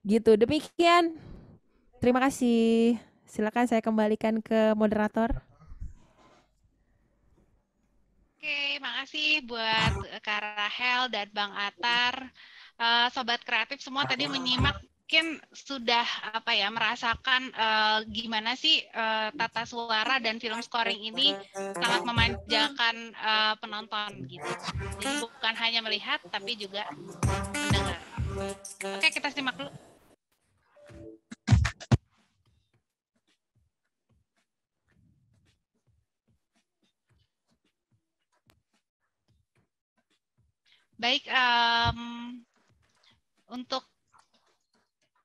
Gitu demikian. Terima kasih. Silakan saya kembalikan ke moderator. Oke, makasih buat Kak Rahel dan Bang Atar. Uh, sobat kreatif semua tadi menyimak mungkin sudah apa ya merasakan uh, gimana sih uh, tata suara dan film scoring ini sangat memanjakan uh, penonton gitu. Jadi bukan hanya melihat tapi juga mendengar. Oke, kita simak dulu. Baik, um, untuk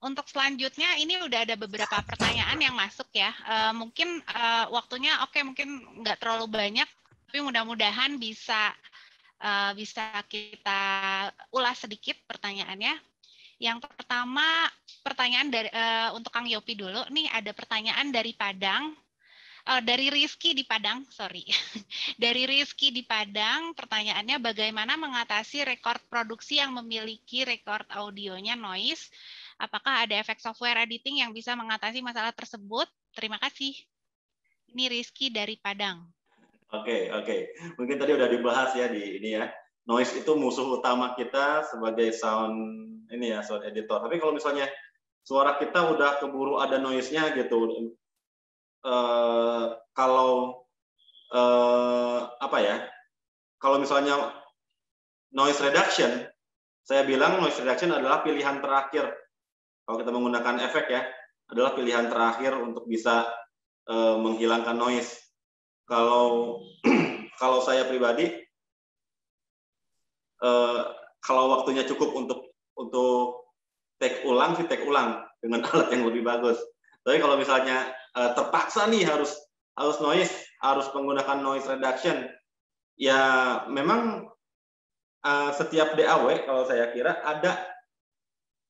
untuk selanjutnya ini udah ada beberapa pertanyaan yang masuk ya. Uh, mungkin uh, waktunya oke okay, mungkin nggak terlalu banyak, tapi mudah-mudahan bisa uh, bisa kita ulas sedikit pertanyaannya. Yang pertama pertanyaan dari uh, untuk Kang Yopi dulu. Nih ada pertanyaan dari Padang. Uh, dari Rizky di Padang, sorry. dari Rizky di Padang, pertanyaannya bagaimana mengatasi rekor produksi yang memiliki rekor audionya noise Apakah ada efek software editing yang bisa mengatasi masalah tersebut? Terima kasih. Ini Rizky dari Padang. Oke, okay, oke. Okay. Mungkin tadi udah dibahas ya di ini ya. Noise itu musuh utama kita sebagai sound ini ya, sound editor. Tapi kalau misalnya suara kita udah keburu ada noise-nya gitu, uh, kalau uh, apa ya? Kalau misalnya noise reduction, saya bilang noise reduction adalah pilihan terakhir kalau kita menggunakan efek ya adalah pilihan terakhir untuk bisa e, menghilangkan noise. Kalau kalau saya pribadi e, kalau waktunya cukup untuk untuk take ulang sih take ulang dengan alat yang lebih bagus. Tapi kalau misalnya e, terpaksa nih harus harus noise, harus menggunakan noise reduction, ya memang e, setiap DAW kalau saya kira ada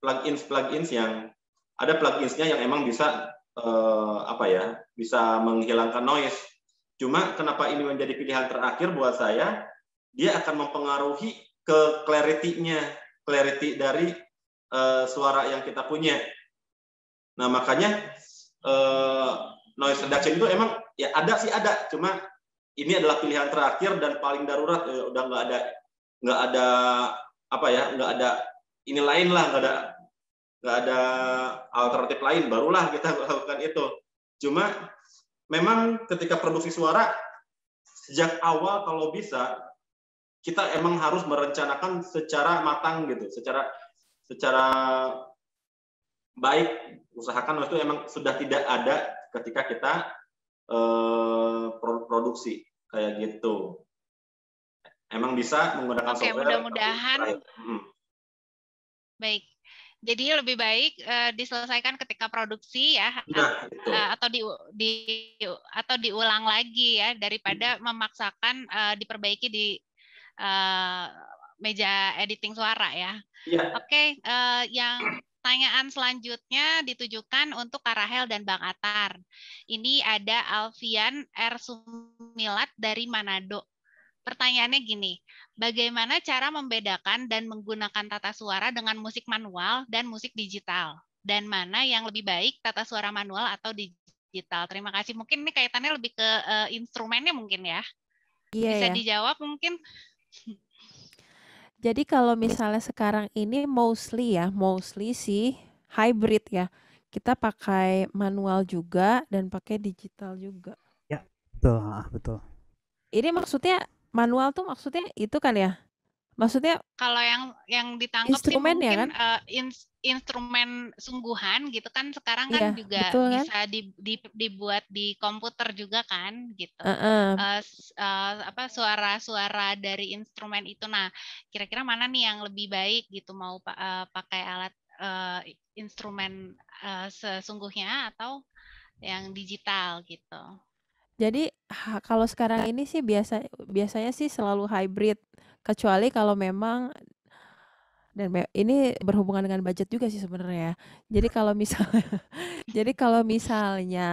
plugins plugins yang ada pluginsnya yang emang bisa eh, apa ya bisa menghilangkan noise. Cuma kenapa ini menjadi pilihan terakhir buat saya? Dia akan mempengaruhi ke clarity-nya, clarity dari eh, suara yang kita punya. Nah makanya eh, noise reduction itu emang ya ada sih ada, cuma ini adalah pilihan terakhir dan paling darurat. Eh, udah nggak ada nggak ada apa ya nggak ada ini lain lah nggak ada nggak ada alternatif lain barulah kita lakukan itu cuma memang ketika produksi suara sejak awal kalau bisa kita emang harus merencanakan secara matang gitu secara secara baik usahakan waktu emang sudah tidak ada ketika kita eh, produksi kayak gitu emang bisa menggunakan Oke, software mudah-mudahan baik jadi lebih baik uh, diselesaikan ketika produksi ya nah, atau di, di atau diulang lagi ya daripada hmm. memaksakan uh, diperbaiki di uh, meja editing suara ya. ya. Oke, okay, uh, yang pertanyaan selanjutnya ditujukan untuk Karahel dan Bang Atar. Ini ada Alfian R. Sumilat dari Manado. Pertanyaannya gini, bagaimana cara membedakan dan menggunakan tata suara dengan musik manual dan musik digital? Dan mana yang lebih baik, tata suara manual atau digital? Terima kasih. Mungkin ini kaitannya lebih ke uh, instrumennya mungkin ya. Iya, Bisa ya. dijawab mungkin? Jadi kalau misalnya sekarang ini mostly ya, mostly sih hybrid ya. Kita pakai manual juga dan pakai digital juga. Ya, betul, betul. Ini maksudnya Manual tuh maksudnya itu kan ya? Maksudnya kalau yang yang ditangkap instrumen sih ya mungkin, ya kan? Uh, eh, in, instrumen sungguhan gitu kan sekarang kan iya, juga betul, kan? bisa di, di, dibuat di komputer juga kan gitu. Uh -uh. Uh, uh, apa suara-suara dari instrumen itu. Nah, kira-kira mana nih yang lebih baik gitu mau uh, pakai alat uh, instrumen uh, sesungguhnya atau yang digital gitu. Jadi kalau sekarang ini sih biasa biasanya sih selalu hybrid, kecuali kalau memang dan me ini berhubungan dengan budget juga sih sebenarnya. Ya. Jadi kalau misalnya jadi kalau misalnya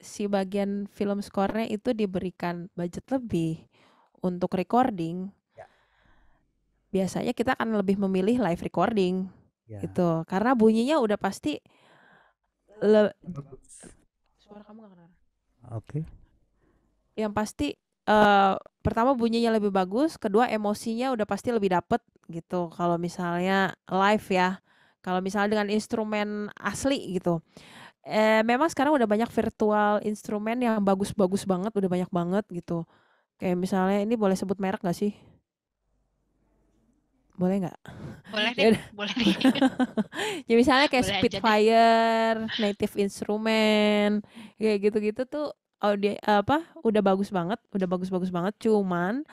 si bagian film skornya itu diberikan budget lebih untuk recording, ya. biasanya kita akan lebih memilih live recording. Ya. Gitu. Karena bunyinya udah pasti le Bagus. suara kamu gak kenal. Oke. Okay. Yang pasti uh, pertama bunyinya lebih bagus, kedua emosinya udah pasti lebih dapet gitu. Kalau misalnya live ya, kalau misalnya dengan instrumen asli gitu. Eh, memang sekarang udah banyak virtual instrumen yang bagus-bagus banget, udah banyak banget gitu. Kayak misalnya ini boleh sebut merek gak sih? boleh nggak? Boleh deh, ya boleh deh. ya misalnya kayak Spitfire, Native Instrument, kayak gitu-gitu tuh audio apa udah bagus banget, udah bagus-bagus banget. Cuman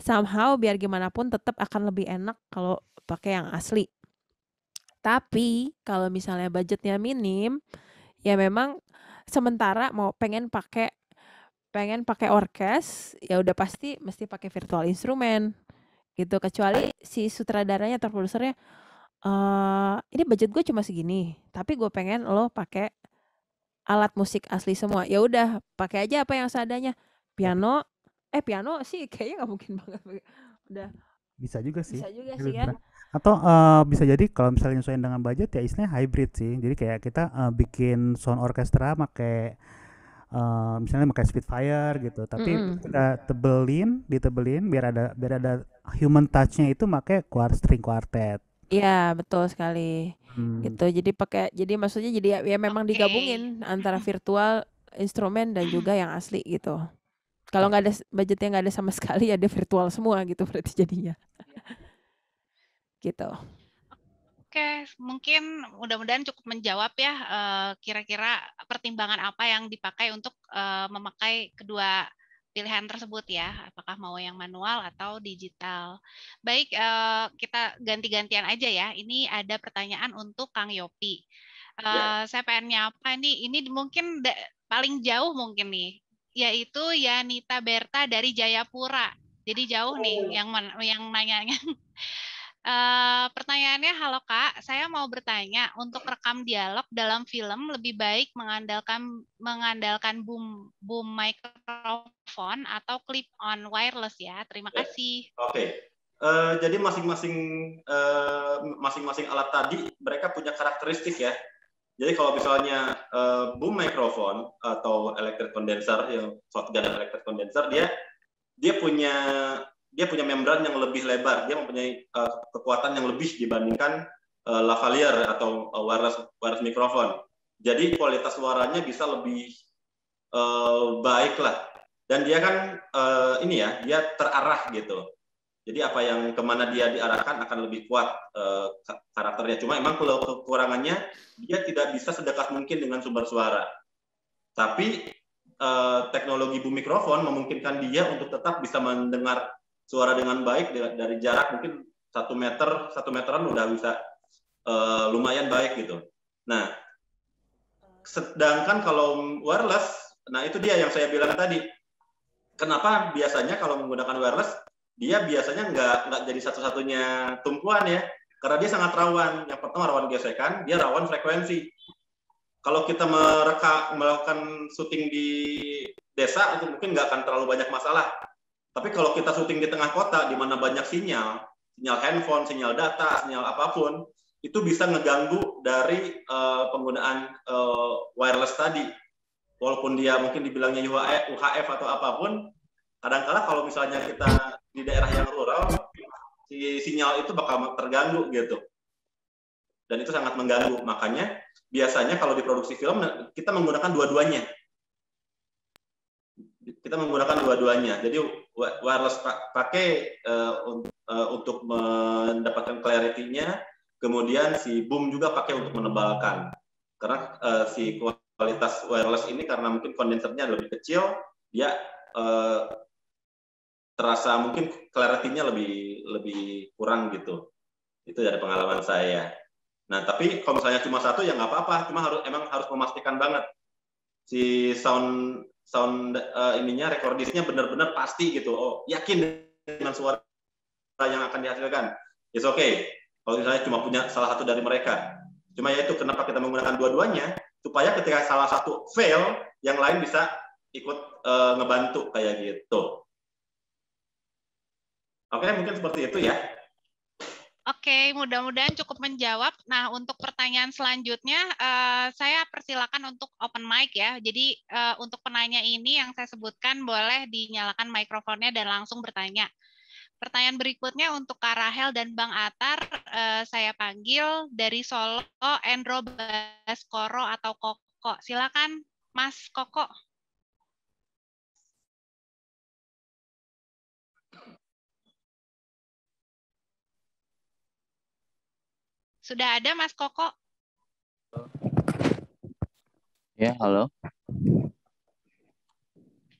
somehow biar gimana pun tetap akan lebih enak kalau pakai yang asli. Tapi kalau misalnya budgetnya minim, ya memang sementara mau pengen pakai pengen pakai orkes ya udah pasti mesti pakai virtual instrument gitu kecuali si sutradaranya atau produsernya eee, eh, ini budget gue cuma segini tapi gue pengen lo pakai alat musik asli semua ya udah pakai aja apa yang seadanya iya. piano eh piano sih kayaknya nggak mungkin banget udah bisa juga sih bisa juga sih kan atau uh, bisa jadi kalau misalnya sesuai dengan budget ya istilahnya hybrid sih jadi kayak kita uh, bikin sound orkestra pakai uh, misalnya pakai Spitfire gitu tapi mm -hmm. kita tebelin ditebelin biar ada biar ada human touchnya itu pakai kuart string quartet Iya betul sekali hmm. gitu jadi pakai jadi maksudnya jadi ya, ya memang okay. digabungin antara virtual instrumen dan juga yang asli gitu kalau nggak ada budgetnya nggak ada sama sekali ya ada virtual semua gitu berarti jadinya gitu oke mungkin mudah-mudahan cukup menjawab ya eh, kira-kira pertimbangan apa yang dipakai untuk eh, memakai kedua pilihan tersebut ya, apakah mau yang manual atau digital. Baik, eh, kita ganti-gantian aja ya. Ini ada pertanyaan untuk Kang Yopi. Eh, ya. Saya pengen nyapa nih, ini mungkin paling jauh mungkin nih, yaitu Yanita Berta dari Jayapura. Jadi jauh nih oh. yang yang nanya. Eh, pertanyaannya, halo Kak, saya mau bertanya untuk rekam dialog dalam film lebih baik mengandalkan mengandalkan boom boom microphone atau clip on wireless ya. Terima ya. kasih. Oke. Okay. Uh, eh, jadi masing-masing uh, masing-masing alat tadi mereka punya karakteristik ya. Jadi kalau misalnya uh, boom microphone atau electric condenser, yang shotgun electric condenser, dia dia punya dia punya membran yang lebih lebar, dia mempunyai uh, kekuatan yang lebih dibandingkan uh, lavalier atau uh, wireless wireless mikrofon. Jadi kualitas suaranya bisa lebih uh, baik lah. Dan dia kan uh, ini ya, dia terarah gitu. Jadi apa yang kemana dia diarahkan akan lebih kuat uh, karakternya. Cuma emang kalau kekurangannya dia tidak bisa sedekat mungkin dengan sumber suara. Tapi uh, teknologi bu mikrofon memungkinkan dia untuk tetap bisa mendengar suara dengan baik dari jarak mungkin satu meter satu meteran udah bisa uh, lumayan baik gitu. Nah, sedangkan kalau wireless, nah itu dia yang saya bilang tadi. Kenapa biasanya kalau menggunakan wireless dia biasanya nggak nggak jadi satu-satunya tumpuan ya, karena dia sangat rawan. Yang pertama rawan gesekan, dia rawan frekuensi. Kalau kita mereka melakukan syuting di desa itu mungkin nggak akan terlalu banyak masalah tapi kalau kita syuting di tengah kota, di mana banyak sinyal, sinyal handphone, sinyal data, sinyal apapun, itu bisa ngeganggu dari uh, penggunaan uh, wireless tadi. Walaupun dia mungkin dibilangnya UHF e, atau apapun, kadangkala kala kalau misalnya kita di daerah yang rural, si sinyal itu bakal terganggu gitu. Dan itu sangat mengganggu. Makanya biasanya kalau di produksi film kita menggunakan dua-duanya kita menggunakan dua-duanya. Jadi wireless pakai uh, untuk mendapatkan clarity-nya, kemudian si boom juga pakai untuk menebalkan. Karena uh, si kualitas wireless ini karena mungkin kondensernya lebih kecil, dia uh, terasa mungkin clarity-nya lebih lebih kurang gitu. Itu dari pengalaman saya. Nah, tapi kalau misalnya cuma satu ya nggak apa-apa, cuma harus emang harus memastikan banget si sound sound uh, ininya rekordisnya benar-benar pasti gitu. Oh, yakin dengan suara yang akan dihasilkan. It's okay. Kalau misalnya cuma punya salah satu dari mereka. Cuma yaitu kenapa kita menggunakan dua-duanya supaya ketika salah satu fail, yang lain bisa ikut uh, ngebantu kayak gitu. Oke, okay, mungkin seperti itu ya. Oke, mudah-mudahan cukup menjawab. Nah, untuk pertanyaan selanjutnya, uh, saya persilakan untuk open mic ya. Jadi, uh, untuk penanya ini yang saya sebutkan boleh dinyalakan mikrofonnya dan langsung bertanya. Pertanyaan berikutnya untuk Kak Rahel dan Bang Atar, uh, saya panggil dari Solo, Endro Baskoro atau Koko. Silakan, Mas Koko. Sudah ada Mas Koko? Ya, halo.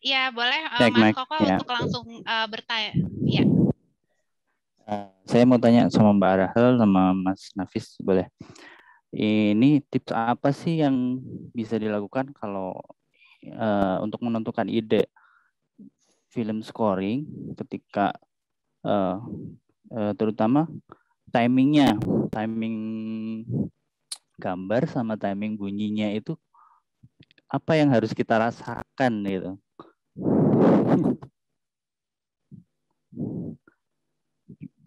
Ya, boleh uh, Mas Mike. Koko ya. untuk langsung uh, bertanya. Ya. saya mau tanya sama Mbak Rahel sama Mas Nafis, boleh? Ini tips apa sih yang bisa dilakukan kalau uh, untuk menentukan ide film scoring ketika uh, uh, terutama timingnya timing gambar sama timing bunyinya itu apa yang harus kita rasakan gitu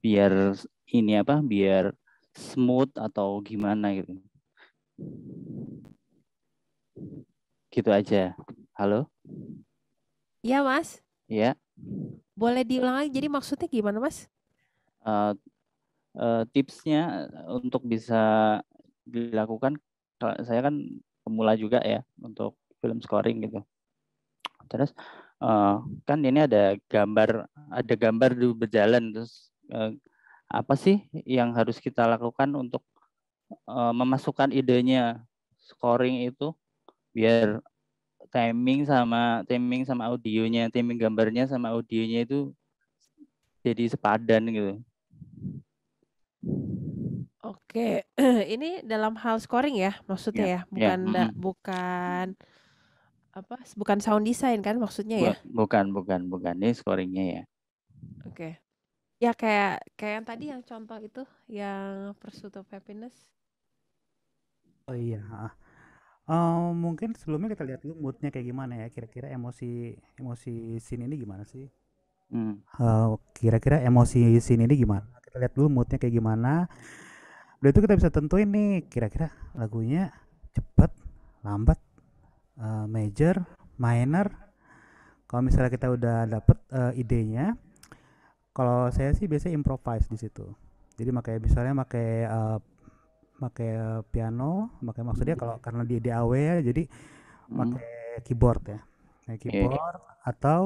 biar ini apa biar smooth atau gimana gitu gitu aja halo iya mas iya boleh diulang lagi jadi maksudnya gimana mas uh, uh, tipsnya eh, untuk bisa dilakukan saya kan pemula juga ya untuk film scoring gitu terus uh, kan ini ada gambar ada gambar di berjalan terus uh, apa sih yang harus kita lakukan untuk uh, memasukkan idenya scoring itu biar timing sama timing sama audionya timing gambarnya sama audionya itu jadi sepadan gitu Oke, ini dalam hal scoring ya maksudnya yeah. Ya, ya? bukan Bukan da bukan apa, bukan sound design kan maksudnya ya? bukan bukan bukan, ini scoringnya ya. Oke. Ya kayak kayak yang tadi yang contoh itu, yang Pursuit of Happiness. Oh iya, um, mungkin sebelumnya kita lihat dulu moodnya kayak gimana ya, kira-kira emosi emosi scene ini gimana sih? Hmm. Uh, kira-kira emosi sini ini gimana? Kita lihat dulu moodnya kayak gimana. Udah itu kita bisa tentuin nih kira-kira lagunya cepet lambat, uh, major, minor. Kalau misalnya kita udah dapet uh, idenya, kalau saya sih biasanya improvise di situ. Jadi makanya misalnya pakai uh, piano, pakai maksudnya kalau karena di DAW ya, jadi hmm. pakai hmm. keyboard ya, pakai iya, iya. keyboard yeah. atau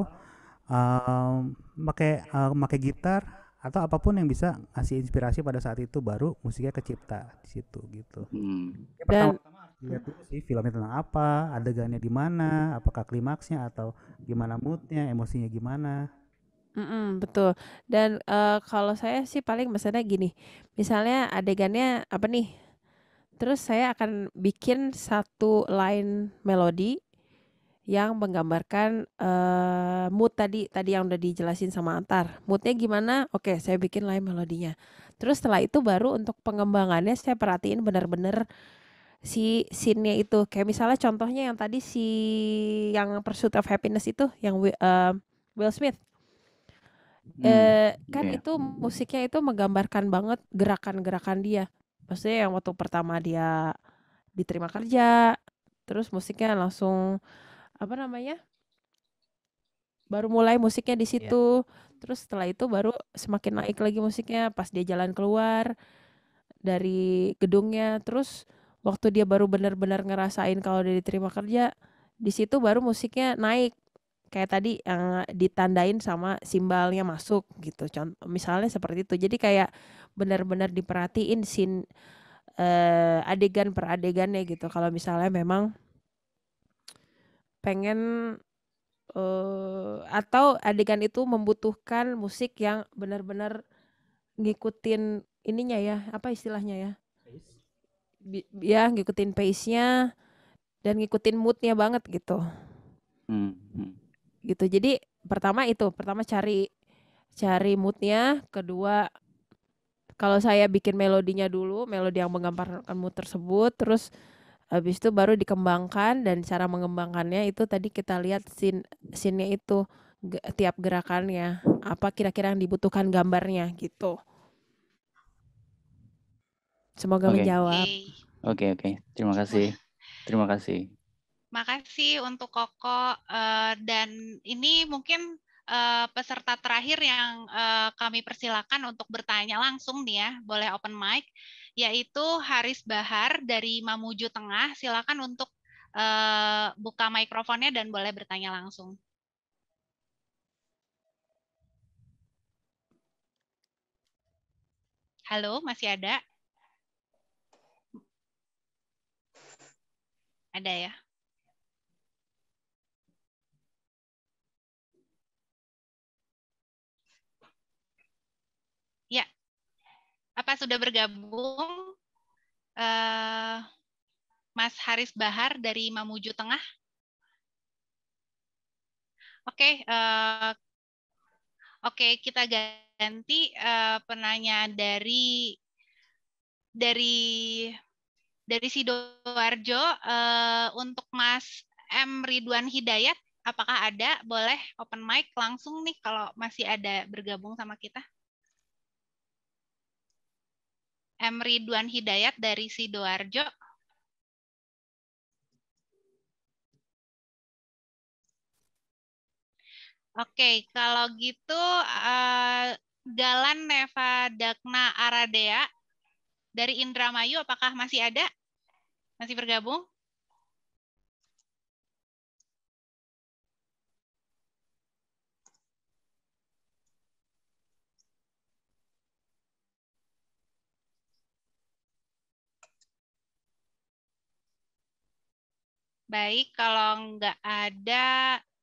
pakai pakai eh, gitar atau apapun yang bisa ngasih inspirasi pada saat itu baru musiknya kecipta di situ gitu. Hmm. Ya, pertama sih filmnya tentang apa, adegannya di mana, apakah klimaksnya atau gimana moodnya, emosinya gimana. Mm -mm, betul. Dan uh, kalau saya sih paling misalnya gini, misalnya adegannya apa nih? Terus saya akan bikin satu line melodi yang menggambarkan uh, mood tadi tadi yang udah dijelasin sama Antar. Moodnya gimana? Oke, saya bikin lain ya melodinya. Terus setelah itu baru untuk pengembangannya saya perhatiin benar-benar si scene-nya itu. Kayak misalnya contohnya yang tadi si yang Pursuit of Happiness itu yang uh, Will Smith. Hmm, eh, kan yeah. itu musiknya itu menggambarkan banget gerakan-gerakan dia. Maksudnya yang waktu pertama dia diterima kerja, terus musiknya langsung apa namanya baru mulai musiknya di iya. situ yeah. terus setelah itu baru semakin naik lagi musiknya pas dia jalan keluar dari gedungnya terus waktu dia baru benar-benar ngerasain kalau dia diterima kerja di situ baru musiknya naik kayak tadi yang ditandain sama simbalnya masuk gitu contoh misalnya seperti itu jadi kayak benar-benar diperhatiin sin eh, adegan per adegannya gitu kalau misalnya memang pengen uh, atau adegan itu membutuhkan musik yang benar-benar ngikutin ininya ya apa istilahnya ya Bi ya ngikutin pace-nya dan ngikutin moodnya banget gitu hmm, -hmm. gitu jadi pertama itu pertama cari cari moodnya kedua kalau saya bikin melodinya dulu melodi yang menggambarkan mood tersebut terus Habis itu baru dikembangkan dan cara mengembangkannya itu tadi kita lihat sin sinnya itu tiap gerakannya apa kira-kira yang dibutuhkan gambarnya gitu. Semoga okay. menjawab. Oke okay, oke, okay. terima kasih. Terima kasih. Makasih untuk Koko uh, dan ini mungkin uh, peserta terakhir yang uh, kami persilakan untuk bertanya langsung nih ya, boleh open mic yaitu Haris Bahar dari Mamuju Tengah. Silakan untuk uh, buka mikrofonnya dan boleh bertanya langsung. Halo, masih ada? Ada ya? apa sudah bergabung uh, Mas Haris Bahar dari Mamuju Tengah. Oke, okay, uh, eh, oke okay, kita ganti uh, penanya dari dari dari sidoarjo uh, untuk Mas M Ridwan Hidayat. Apakah ada? Boleh open mic langsung nih kalau masih ada bergabung sama kita. M. Ridwan Hidayat dari Sidoarjo. Oke, kalau gitu eh, Galan Neva Dagna Aradea dari Indramayu apakah masih ada? Masih bergabung? Baik, kalau nggak ada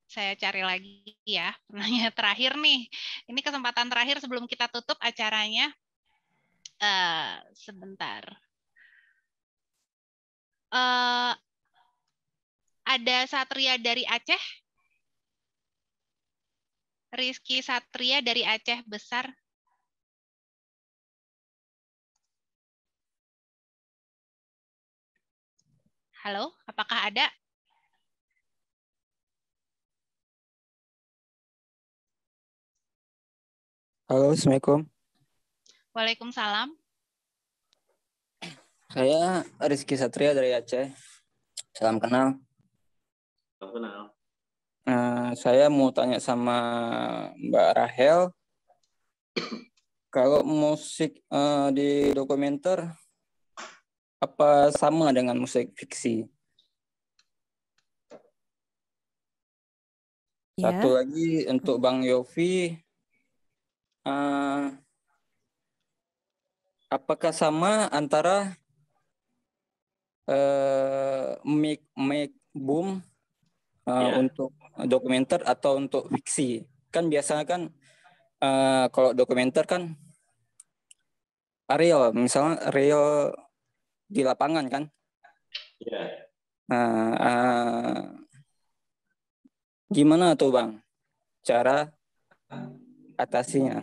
saya cari lagi ya penanya terakhir nih. Ini kesempatan terakhir sebelum kita tutup acaranya. Uh, sebentar. Uh, ada Satria dari Aceh? Rizky Satria dari Aceh Besar. Halo, apakah ada? Halo, Assalamualaikum. Waalaikumsalam. Saya Rizky Satria dari Aceh. Salam kenal. Salam kenal. Uh, saya mau tanya sama Mbak Rahel, kalau musik uh, di dokumenter apa sama dengan musik fiksi? Ya. Satu lagi untuk Bang Yofi, uh, apakah sama antara uh, eh, make make boom uh, ya. untuk dokumenter atau untuk fiksi? Kan biasanya kan uh, kalau dokumenter kan real, misalnya real di lapangan kan? Iya. Yeah. uh, eh, gimana tuh bang cara atasinya?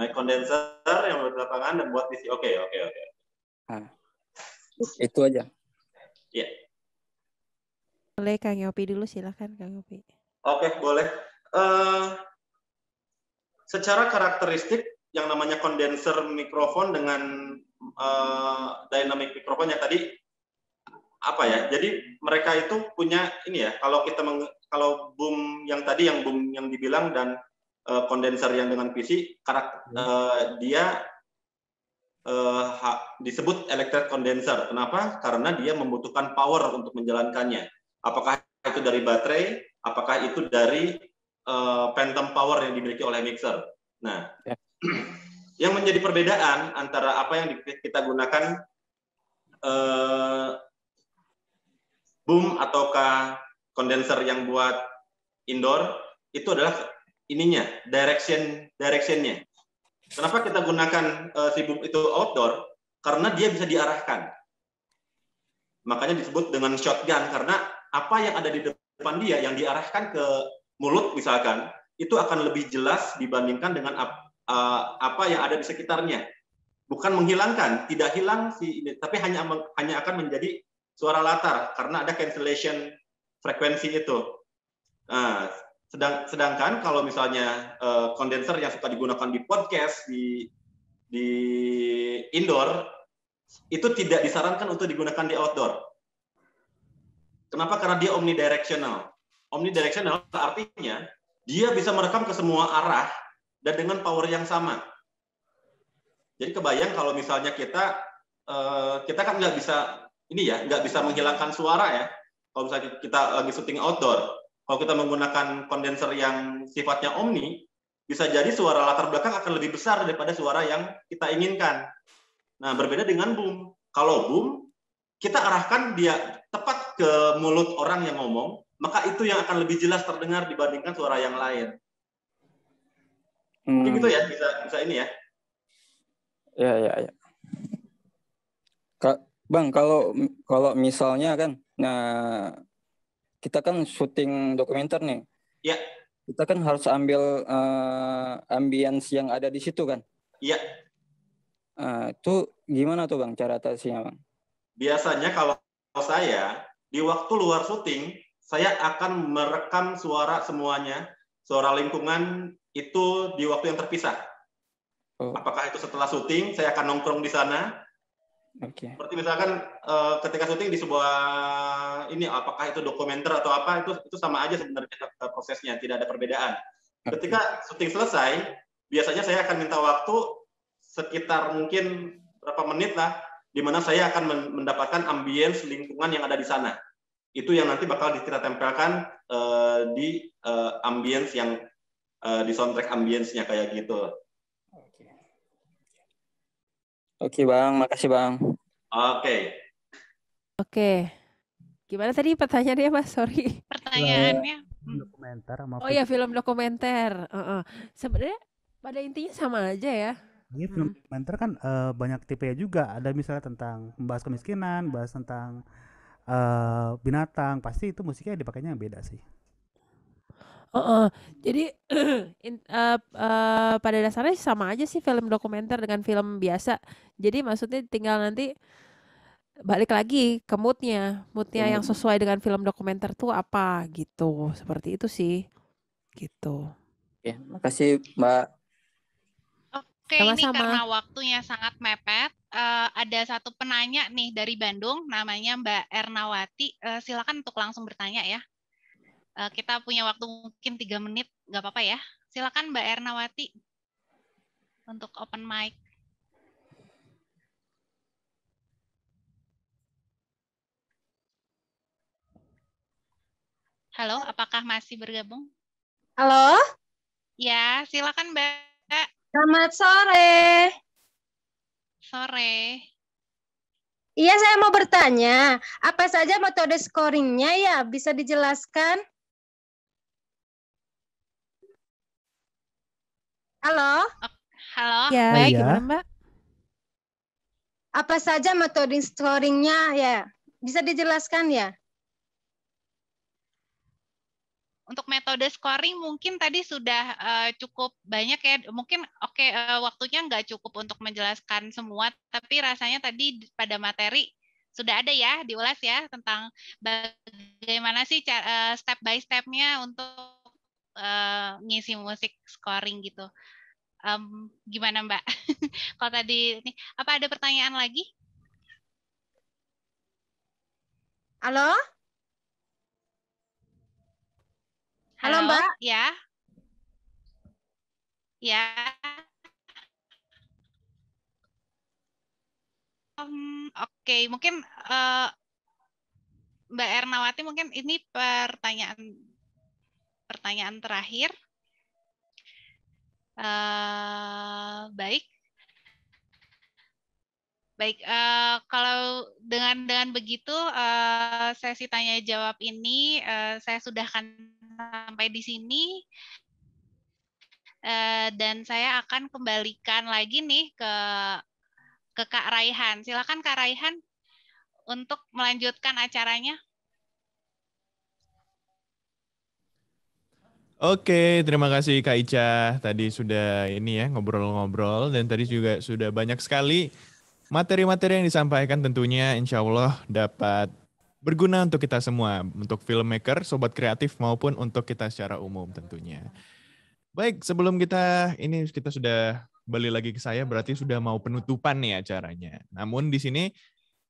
My condenser yang buat lapangan dan buat PC. Oke oke oke. Ah, itu aja. Iya. Yeah. Boleh Kang Yopi dulu silahkan Kang Yopi. Oke boleh. Uh, secara karakteristik yang namanya kondenser mikrofon dengan uh, dynamic mikrofonnya tadi apa ya? Jadi mereka itu punya ini ya. Kalau kita meng, kalau boom yang tadi yang boom yang dibilang dan uh, eh, kondenser yang dengan PC karakter uh, dia uh, disebut electric condenser. Kenapa? Karena dia membutuhkan power untuk menjalankannya. Apakah itu dari baterai? Apakah itu dari uh, phantom power yang dimiliki oleh mixer? Nah, ya. yang menjadi perbedaan antara apa yang kita gunakan eh, boom ataukah kondenser yang buat indoor itu adalah ininya direction directionnya. Kenapa kita gunakan eh, si boom itu outdoor? Karena dia bisa diarahkan. Makanya disebut dengan shotgun karena apa yang ada di depan dia yang diarahkan ke mulut misalkan itu akan lebih jelas dibandingkan dengan uh, apa yang ada di sekitarnya. Bukan menghilangkan, tidak hilang si ini, tapi hanya hanya akan menjadi suara latar karena ada cancellation frekuensi itu. Uh, sedang, sedangkan kalau misalnya uh, kondenser yang suka digunakan di podcast di di indoor itu tidak disarankan untuk digunakan di outdoor. Kenapa? Karena dia omnidirectional. Omnidirectional artinya dia bisa merekam ke semua arah dan dengan power yang sama. Jadi kebayang kalau misalnya kita eh, kita kan nggak bisa ini ya nggak bisa menghilangkan suara ya. Kalau misalnya kita lagi syuting outdoor, kalau kita menggunakan kondenser yang sifatnya omni, bisa jadi suara latar belakang akan lebih besar daripada suara yang kita inginkan. Nah berbeda dengan boom. Kalau boom kita arahkan dia tepat ke mulut orang yang ngomong, maka itu yang akan lebih jelas terdengar dibandingkan suara yang lain. Mungkin hmm. gitu ya, bisa bisa ini ya. Ya ya ya. Kak, Bang, kalau kalau misalnya kan, nah kita kan syuting dokumenter nih. Ya. Kita kan harus ambil uh, ambience yang ada di situ kan. Iya. Uh, gimana tuh bang cara atasinya bang? Biasanya kalau saya di waktu luar syuting saya akan merekam suara semuanya, suara lingkungan itu di waktu yang terpisah. Oh. Apakah itu setelah syuting saya akan nongkrong di sana? Okay. Seperti misalkan uh, ketika syuting di sebuah ini apakah itu dokumenter atau apa itu itu sama aja sebenarnya eh, prosesnya tidak ada perbedaan. Okay. Ketika syuting selesai biasanya saya akan minta waktu sekitar mungkin berapa menit lah di mana saya akan mendapatkan ambience lingkungan yang ada di sana. Itu yang nanti bakal kita tempelkan uh, eh, di uh, ambience yang uh, di soundtrack ambience-nya kayak gitu. Oke. Okay. Oke, okay, Bang. Makasih, Bang. Oke. Okay. Oke. Okay. Gimana tadi pertanyaannya, Mas? Sorry. Pertanyaannya dokumenter sama Oh ya film dokumenter. Uh -uh. Sebenarnya pada intinya sama aja ya. Iya film hmm. dokumenter kan uh, banyak tipe juga. Ada misalnya tentang membahas kemiskinan, bahas tentang uh, binatang. Pasti itu musiknya dipakainya yang beda sih. Heeh. Jadi in, uh, uh, pada dasarnya sama aja sih film dokumenter dengan film biasa. Jadi maksudnya tinggal nanti balik lagi ke moodnya, moodnya hmm. yang sesuai dengan film dokumenter tuh apa gitu, seperti itu sih, gitu. Oke, makasih Mbak. Oke, ini sama karena waktunya sangat mepet, eee, eh, ada satu penanya nih dari Bandung namanya Mbak Ernawati, Uh, silakan untuk langsung bertanya ya. Eh, kita punya waktu mungkin tiga menit, nggak apa-apa ya. Silakan Mbak Ernawati untuk open mic. Halo, apakah masih bergabung? Halo? Ya, silakan Mbak. Selamat sore. Sore. Iya, saya mau bertanya, apa saja metode scoringnya ya? Bisa dijelaskan? Halo. Halo. Ya. Iya. Baik, ya. gimana Mbak? Apa saja metode scoringnya ya? Bisa dijelaskan ya? Untuk metode scoring mungkin tadi sudah uh, cukup banyak ya. Mungkin oke okay, uh, eh, waktunya nggak cukup untuk menjelaskan semua, tapi rasanya tadi pada materi sudah ada ya diulas ya tentang bagaimana sih cara, uh, eh, step by stepnya untuk Eh, ngisi musik scoring gitu. Um, gimana Mbak? Kalau tadi ini apa ada pertanyaan lagi? Halo? Halo, Halo Mbak? Ya. Ya. Um, Oke, okay. mungkin uh, Mbak Ernawati mungkin ini pertanyaan pertanyaan terakhir. Uh, baik, Baik, uh, kalau dengan dengan begitu uh, sesi tanya jawab ini uh, saya akan sampai di sini uh, dan saya akan kembalikan lagi nih ke ke Kak Raihan. Silakan Kak Raihan untuk melanjutkan acaranya. Oke, terima kasih Kak Ica. Tadi sudah ini ya ngobrol-ngobrol dan tadi juga sudah banyak sekali materi-materi yang disampaikan tentunya insya Allah dapat berguna untuk kita semua, untuk filmmaker, sobat kreatif maupun untuk kita secara umum tentunya. Baik, sebelum kita ini kita sudah balik lagi ke saya berarti sudah mau penutupan nih acaranya. Namun di sini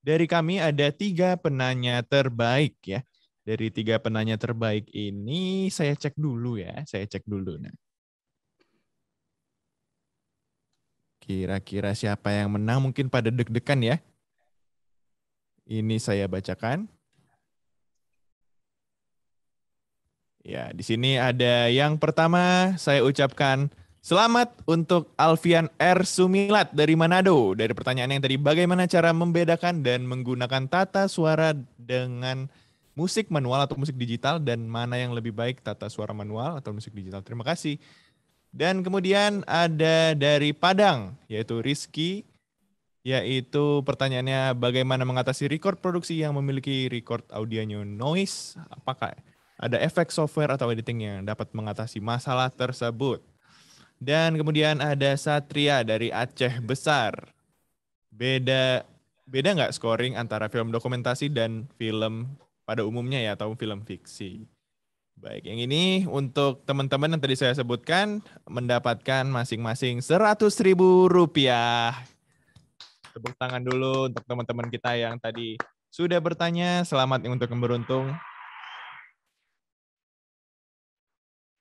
dari kami ada tiga penanya terbaik ya dari tiga penanya terbaik ini saya cek dulu ya, saya cek dulu. Nah, kira-kira siapa yang menang? Mungkin pada deg-degan ya. Ini saya bacakan. Ya, di sini ada yang pertama saya ucapkan selamat untuk Alfian R. Sumilat dari Manado. Dari pertanyaan yang tadi, bagaimana cara membedakan dan menggunakan tata suara dengan musik manual atau musik digital dan mana yang lebih baik tata suara manual atau musik digital. Terima kasih. Dan kemudian ada dari Padang yaitu Rizky yaitu pertanyaannya bagaimana mengatasi record produksi yang memiliki record audionya noise? Apakah ada efek software atau editing yang dapat mengatasi masalah tersebut? Dan kemudian ada Satria dari Aceh Besar. Beda beda nggak scoring antara film dokumentasi dan film pada umumnya ya atau film fiksi. Baik, yang ini untuk teman-teman yang tadi saya sebutkan mendapatkan masing-masing seratus -masing ribu rupiah. Tepuk tangan dulu untuk teman-teman kita yang tadi sudah bertanya. Selamat untuk yang beruntung.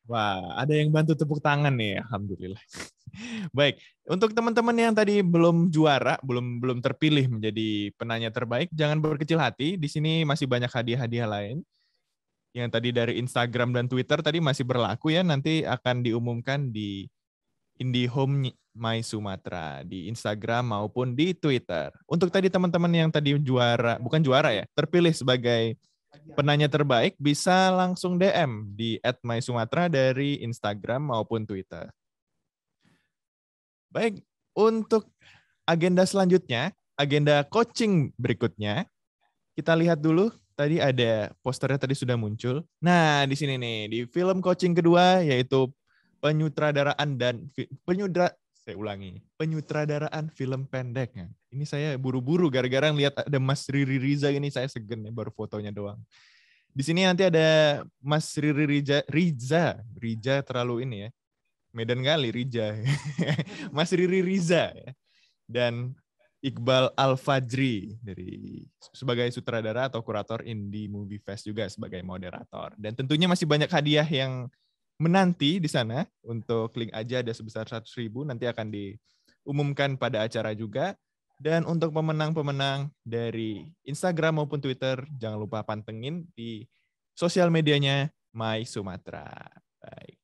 Wah, ada yang bantu tepuk tangan nih, alhamdulillah. Baik, untuk teman-teman yang tadi belum juara, belum belum terpilih menjadi penanya terbaik, jangan berkecil hati. Di sini masih banyak hadiah-hadiah lain. Yang tadi dari Instagram dan Twitter tadi masih berlaku ya, nanti akan diumumkan di Home My Sumatera di Instagram maupun di Twitter. Untuk tadi teman-teman yang tadi juara, bukan juara ya, terpilih sebagai penanya terbaik bisa langsung DM di @mysumatera dari Instagram maupun Twitter. Baik, untuk agenda selanjutnya, agenda coaching berikutnya, kita lihat dulu tadi ada posternya tadi sudah muncul. Nah, di sini nih di film coaching kedua yaitu penyutradaraan dan penyutra, saya ulangi, penyutradaraan film pendek. Ya. Ini saya buru-buru gara-gara lihat ada Mas Riri Riza ini saya segen ya, baru fotonya doang. Di sini nanti ada Mas Riri Riza, Riza, Riza terlalu ini ya. Medan kali Riza. Mas Riri Riza ya. Dan Iqbal Al Fajri dari sebagai sutradara atau kurator Indie Movie Fest juga sebagai moderator. Dan tentunya masih banyak hadiah yang menanti di sana untuk klik aja ada sebesar 100 ribu nanti akan diumumkan pada acara juga dan untuk pemenang-pemenang dari Instagram maupun Twitter jangan lupa pantengin di sosial medianya My Sumatera baik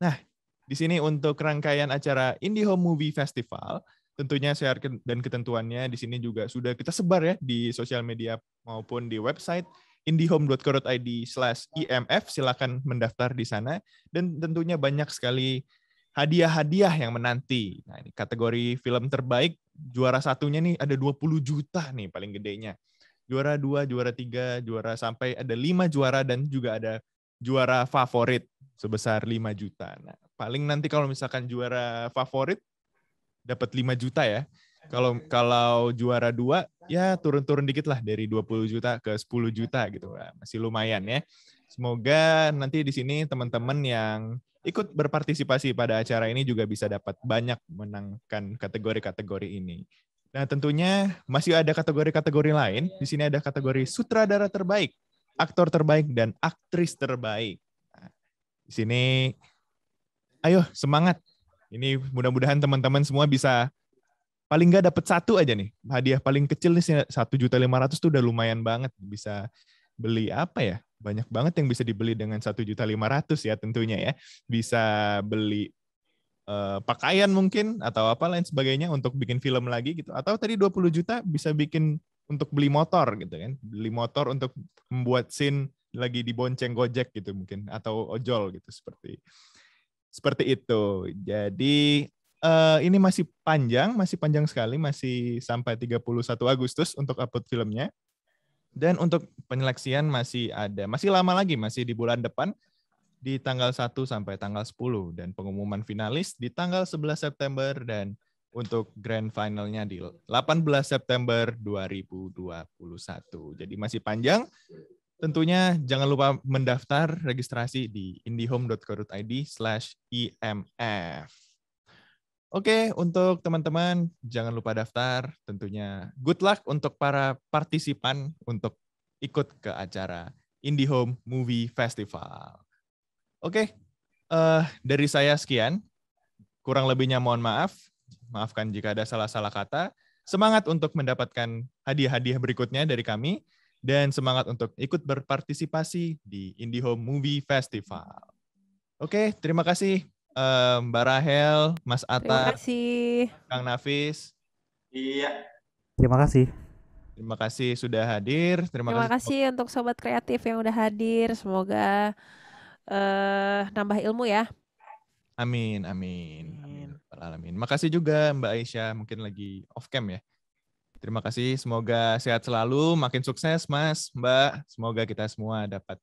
nah di sini untuk rangkaian acara Indie Home Movie Festival tentunya share dan ketentuannya di sini juga sudah kita sebar ya di sosial media maupun di website indihome.co.id slash IMF. E silakan mendaftar di sana. Dan tentunya banyak sekali hadiah-hadiah yang menanti. Nah, ini kategori film terbaik, juara satunya nih ada 20 juta nih paling gedenya. Juara dua juara tiga juara sampai ada lima juara dan juga ada juara favorit sebesar 5 juta. Nah, paling nanti kalau misalkan juara favorit dapat 5 juta ya kalau kalau juara dua ya turun-turun dikit lah dari 20 juta ke 10 juta gitu lah. Masih lumayan ya. Semoga nanti di sini teman-teman yang ikut berpartisipasi pada acara ini juga bisa dapat banyak menangkan kategori-kategori ini. Nah, tentunya masih ada kategori-kategori lain. Di sini ada kategori sutradara terbaik, aktor terbaik dan aktris terbaik. Nah, di sini ayo semangat. Ini mudah-mudahan teman-teman semua bisa paling nggak dapat satu aja nih hadiah paling kecil nih satu juta lima ratus tuh udah lumayan banget bisa beli apa ya banyak banget yang bisa dibeli dengan satu juta lima ratus ya tentunya ya bisa beli eh, pakaian mungkin atau apa lain sebagainya untuk bikin film lagi gitu atau tadi 20 juta bisa bikin untuk beli motor gitu kan beli motor untuk membuat scene lagi di bonceng gojek gitu mungkin atau ojol gitu seperti seperti itu jadi uh, ini masih panjang, masih panjang sekali, masih sampai 31 Agustus untuk upload filmnya. Dan untuk penyeleksian masih ada, masih lama lagi, masih di bulan depan di tanggal 1 sampai tanggal 10 dan pengumuman finalis di tanggal 11 September dan untuk grand finalnya di 18 September 2021. Jadi masih panjang. Tentunya jangan lupa mendaftar registrasi di indihome.co.id slash IMF. Oke, untuk teman-teman jangan lupa daftar tentunya. Good luck untuk para partisipan untuk ikut ke acara IndiHome Movie Festival. Oke, uh, dari saya sekian. Kurang lebihnya mohon maaf. Maafkan jika ada salah-salah kata. Semangat untuk mendapatkan hadiah-hadiah berikutnya dari kami dan semangat untuk ikut berpartisipasi di IndiHome Movie Festival. Oke, terima kasih um, Mbak Rahel, Mas Atta, Terima kasih. Kang Nafis. Iya. Terima kasih. Terima kasih sudah hadir. Terima, Terima kasih, untuk sobat kreatif yang udah hadir. Semoga uh, nambah ilmu ya. Amin, amin, amin. Alamin. Makasih juga Mbak Aisyah, mungkin lagi off cam ya. Terima kasih, semoga sehat selalu, makin sukses Mas, Mbak. Semoga kita semua dapat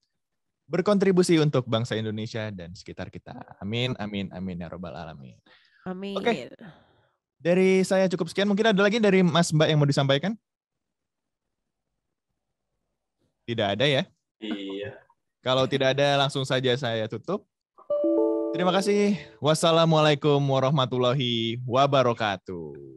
berkontribusi untuk bangsa Indonesia dan sekitar kita. Amin, amin, amin ya robbal alamin. Amin. Oke. Okay. Dari saya cukup sekian. Mungkin ada lagi dari Mas Mbak yang mau disampaikan? Tidak ada ya? Iya. Kalau tidak ada, langsung saja saya tutup. Terima kasih. Wassalamualaikum warahmatullahi wabarakatuh.